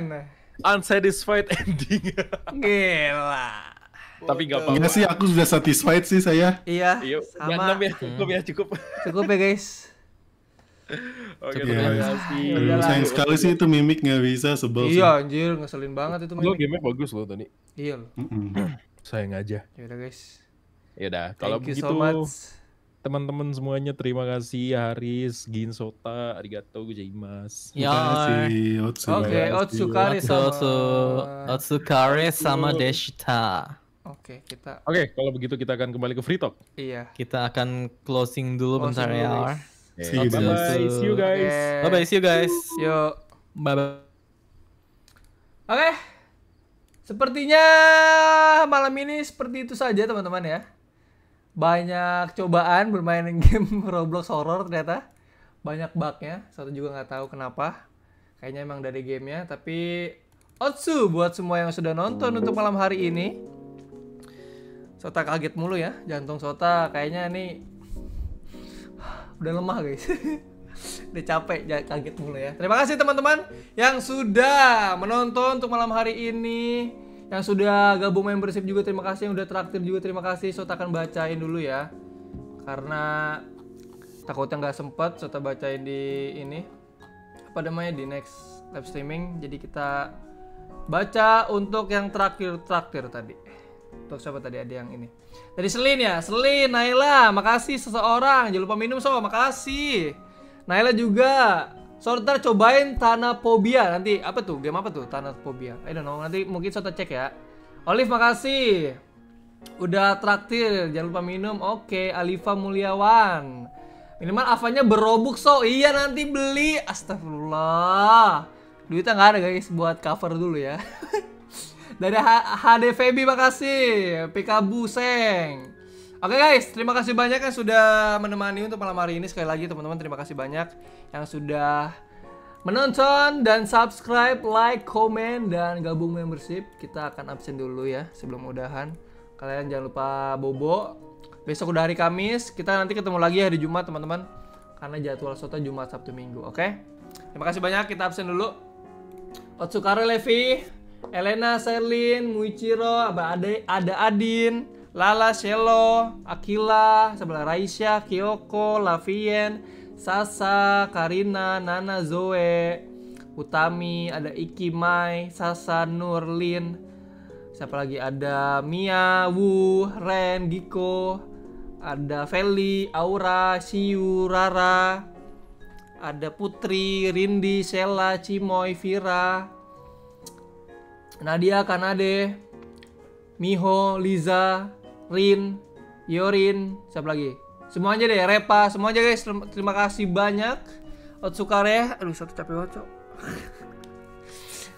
unsatisfied ending. *laughs* Gila. Tapi gak apa-apa. Iya sih, aku sudah satisfied sih saya. Iya. Iya. Ya, sama. Ya, hmm. cukup ya cukup. Cukup ya guys. Oke, okay, terima ya, kasih. Sayang sekali sih itu mimik gak bisa sebel. Iya, anjir, ngeselin banget itu mimik. Lo game-nya bagus loh tadi. Iya loh. Mm -mm. *clears throat* Sayang aja. Yaudah guys. Yaudah, kalau begitu. So much teman-teman semuanya terima kasih ya, Haris, Ginsota, arigato gozaimasu. Ya. Oke, Otsukari sama Otsukari sama Deshita. Oke, okay, kita Oke, okay, kalau begitu kita akan kembali ke Free Talk. Iya. Kita akan closing dulu closing bentar ya. See you bye bye. See you guys. Okay. Bye bye. See you guys. Yo. Bye bye. Oke. Okay. Sepertinya malam ini seperti itu saja teman-teman ya banyak cobaan bermain *laughs* game Roblox horror ternyata banyak bugnya satu juga nggak tahu kenapa kayaknya emang dari gamenya tapi Otsu buat semua yang sudah nonton untuk malam hari ini Sota kaget mulu ya jantung Sota kayaknya nih *sighs* udah lemah guys *laughs* udah capek kaget mulu ya terima kasih teman-teman yang sudah menonton untuk malam hari ini yang sudah gabung membership juga terima kasih yang udah traktir juga terima kasih Sota akan bacain dulu ya karena takutnya nggak sempet Sota bacain di ini apa namanya di next live streaming jadi kita baca untuk yang terakhir traktir tadi untuk siapa tadi ada yang ini Tadi Selin ya Selin Naila makasih seseorang jangan lupa minum so makasih Naila juga ntar cobain tanah Tanapobia nanti apa tuh game apa tuh Tanapobia? I don't know nanti mungkin saudara cek ya. Olive makasih. Udah traktir, jangan lupa minum. Oke, okay, Alifa Mulyawan. Minimal avanya berobuk so. Iya nanti beli. Astagfirullah. Duitnya nggak ada guys buat cover dulu ya. *laughs* Dari H HD Febi makasih. PK Buseng. Oke okay guys, terima kasih banyak yang sudah menemani untuk malam hari ini. Sekali lagi teman-teman, terima kasih banyak yang sudah menonton dan subscribe, like, komen, dan gabung membership. Kita akan absen dulu ya sebelum mudahan Kalian jangan lupa bobo. Besok udah hari Kamis, kita nanti ketemu lagi hari Jumat teman-teman. Karena jadwal sota Jumat, Sabtu, Minggu, oke? Okay? Terima kasih banyak, kita absen dulu. Otsukare Levi, Elena, Serlin, Muichiro, ada Adin, Lala, Shelo, Akila, sebelah Raisya, Kyoko, Lavien, Sasa, Karina, Nana, Zoe, Utami, ada Iki Mai, Sasa, Nurlin, siapa lagi ada Mia, Wu, Ren, Giko, ada Feli, Aura, Siu, Rara, ada Putri, Rindi, Sela, Cimoy, Vira, Nadia, Kanade, Miho, Liza, Rin, Yorin, siapa lagi? Semua aja deh, Repa, semua aja guys. Terima kasih banyak. Otsukare, aduh satu capek banget, Cok.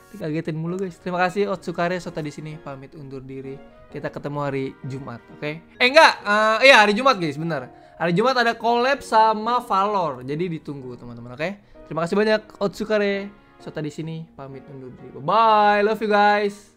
Dikagetin mulu guys. Terima kasih Otsukare Sota di sini pamit undur diri. Kita ketemu hari Jumat, oke? Okay? Eh enggak, uh, iya hari Jumat guys, bener. Hari Jumat ada collab sama Valor. Jadi ditunggu teman-teman, oke? Okay? Terima kasih banyak Otsukare Sota di sini pamit undur diri. bye. Love you guys.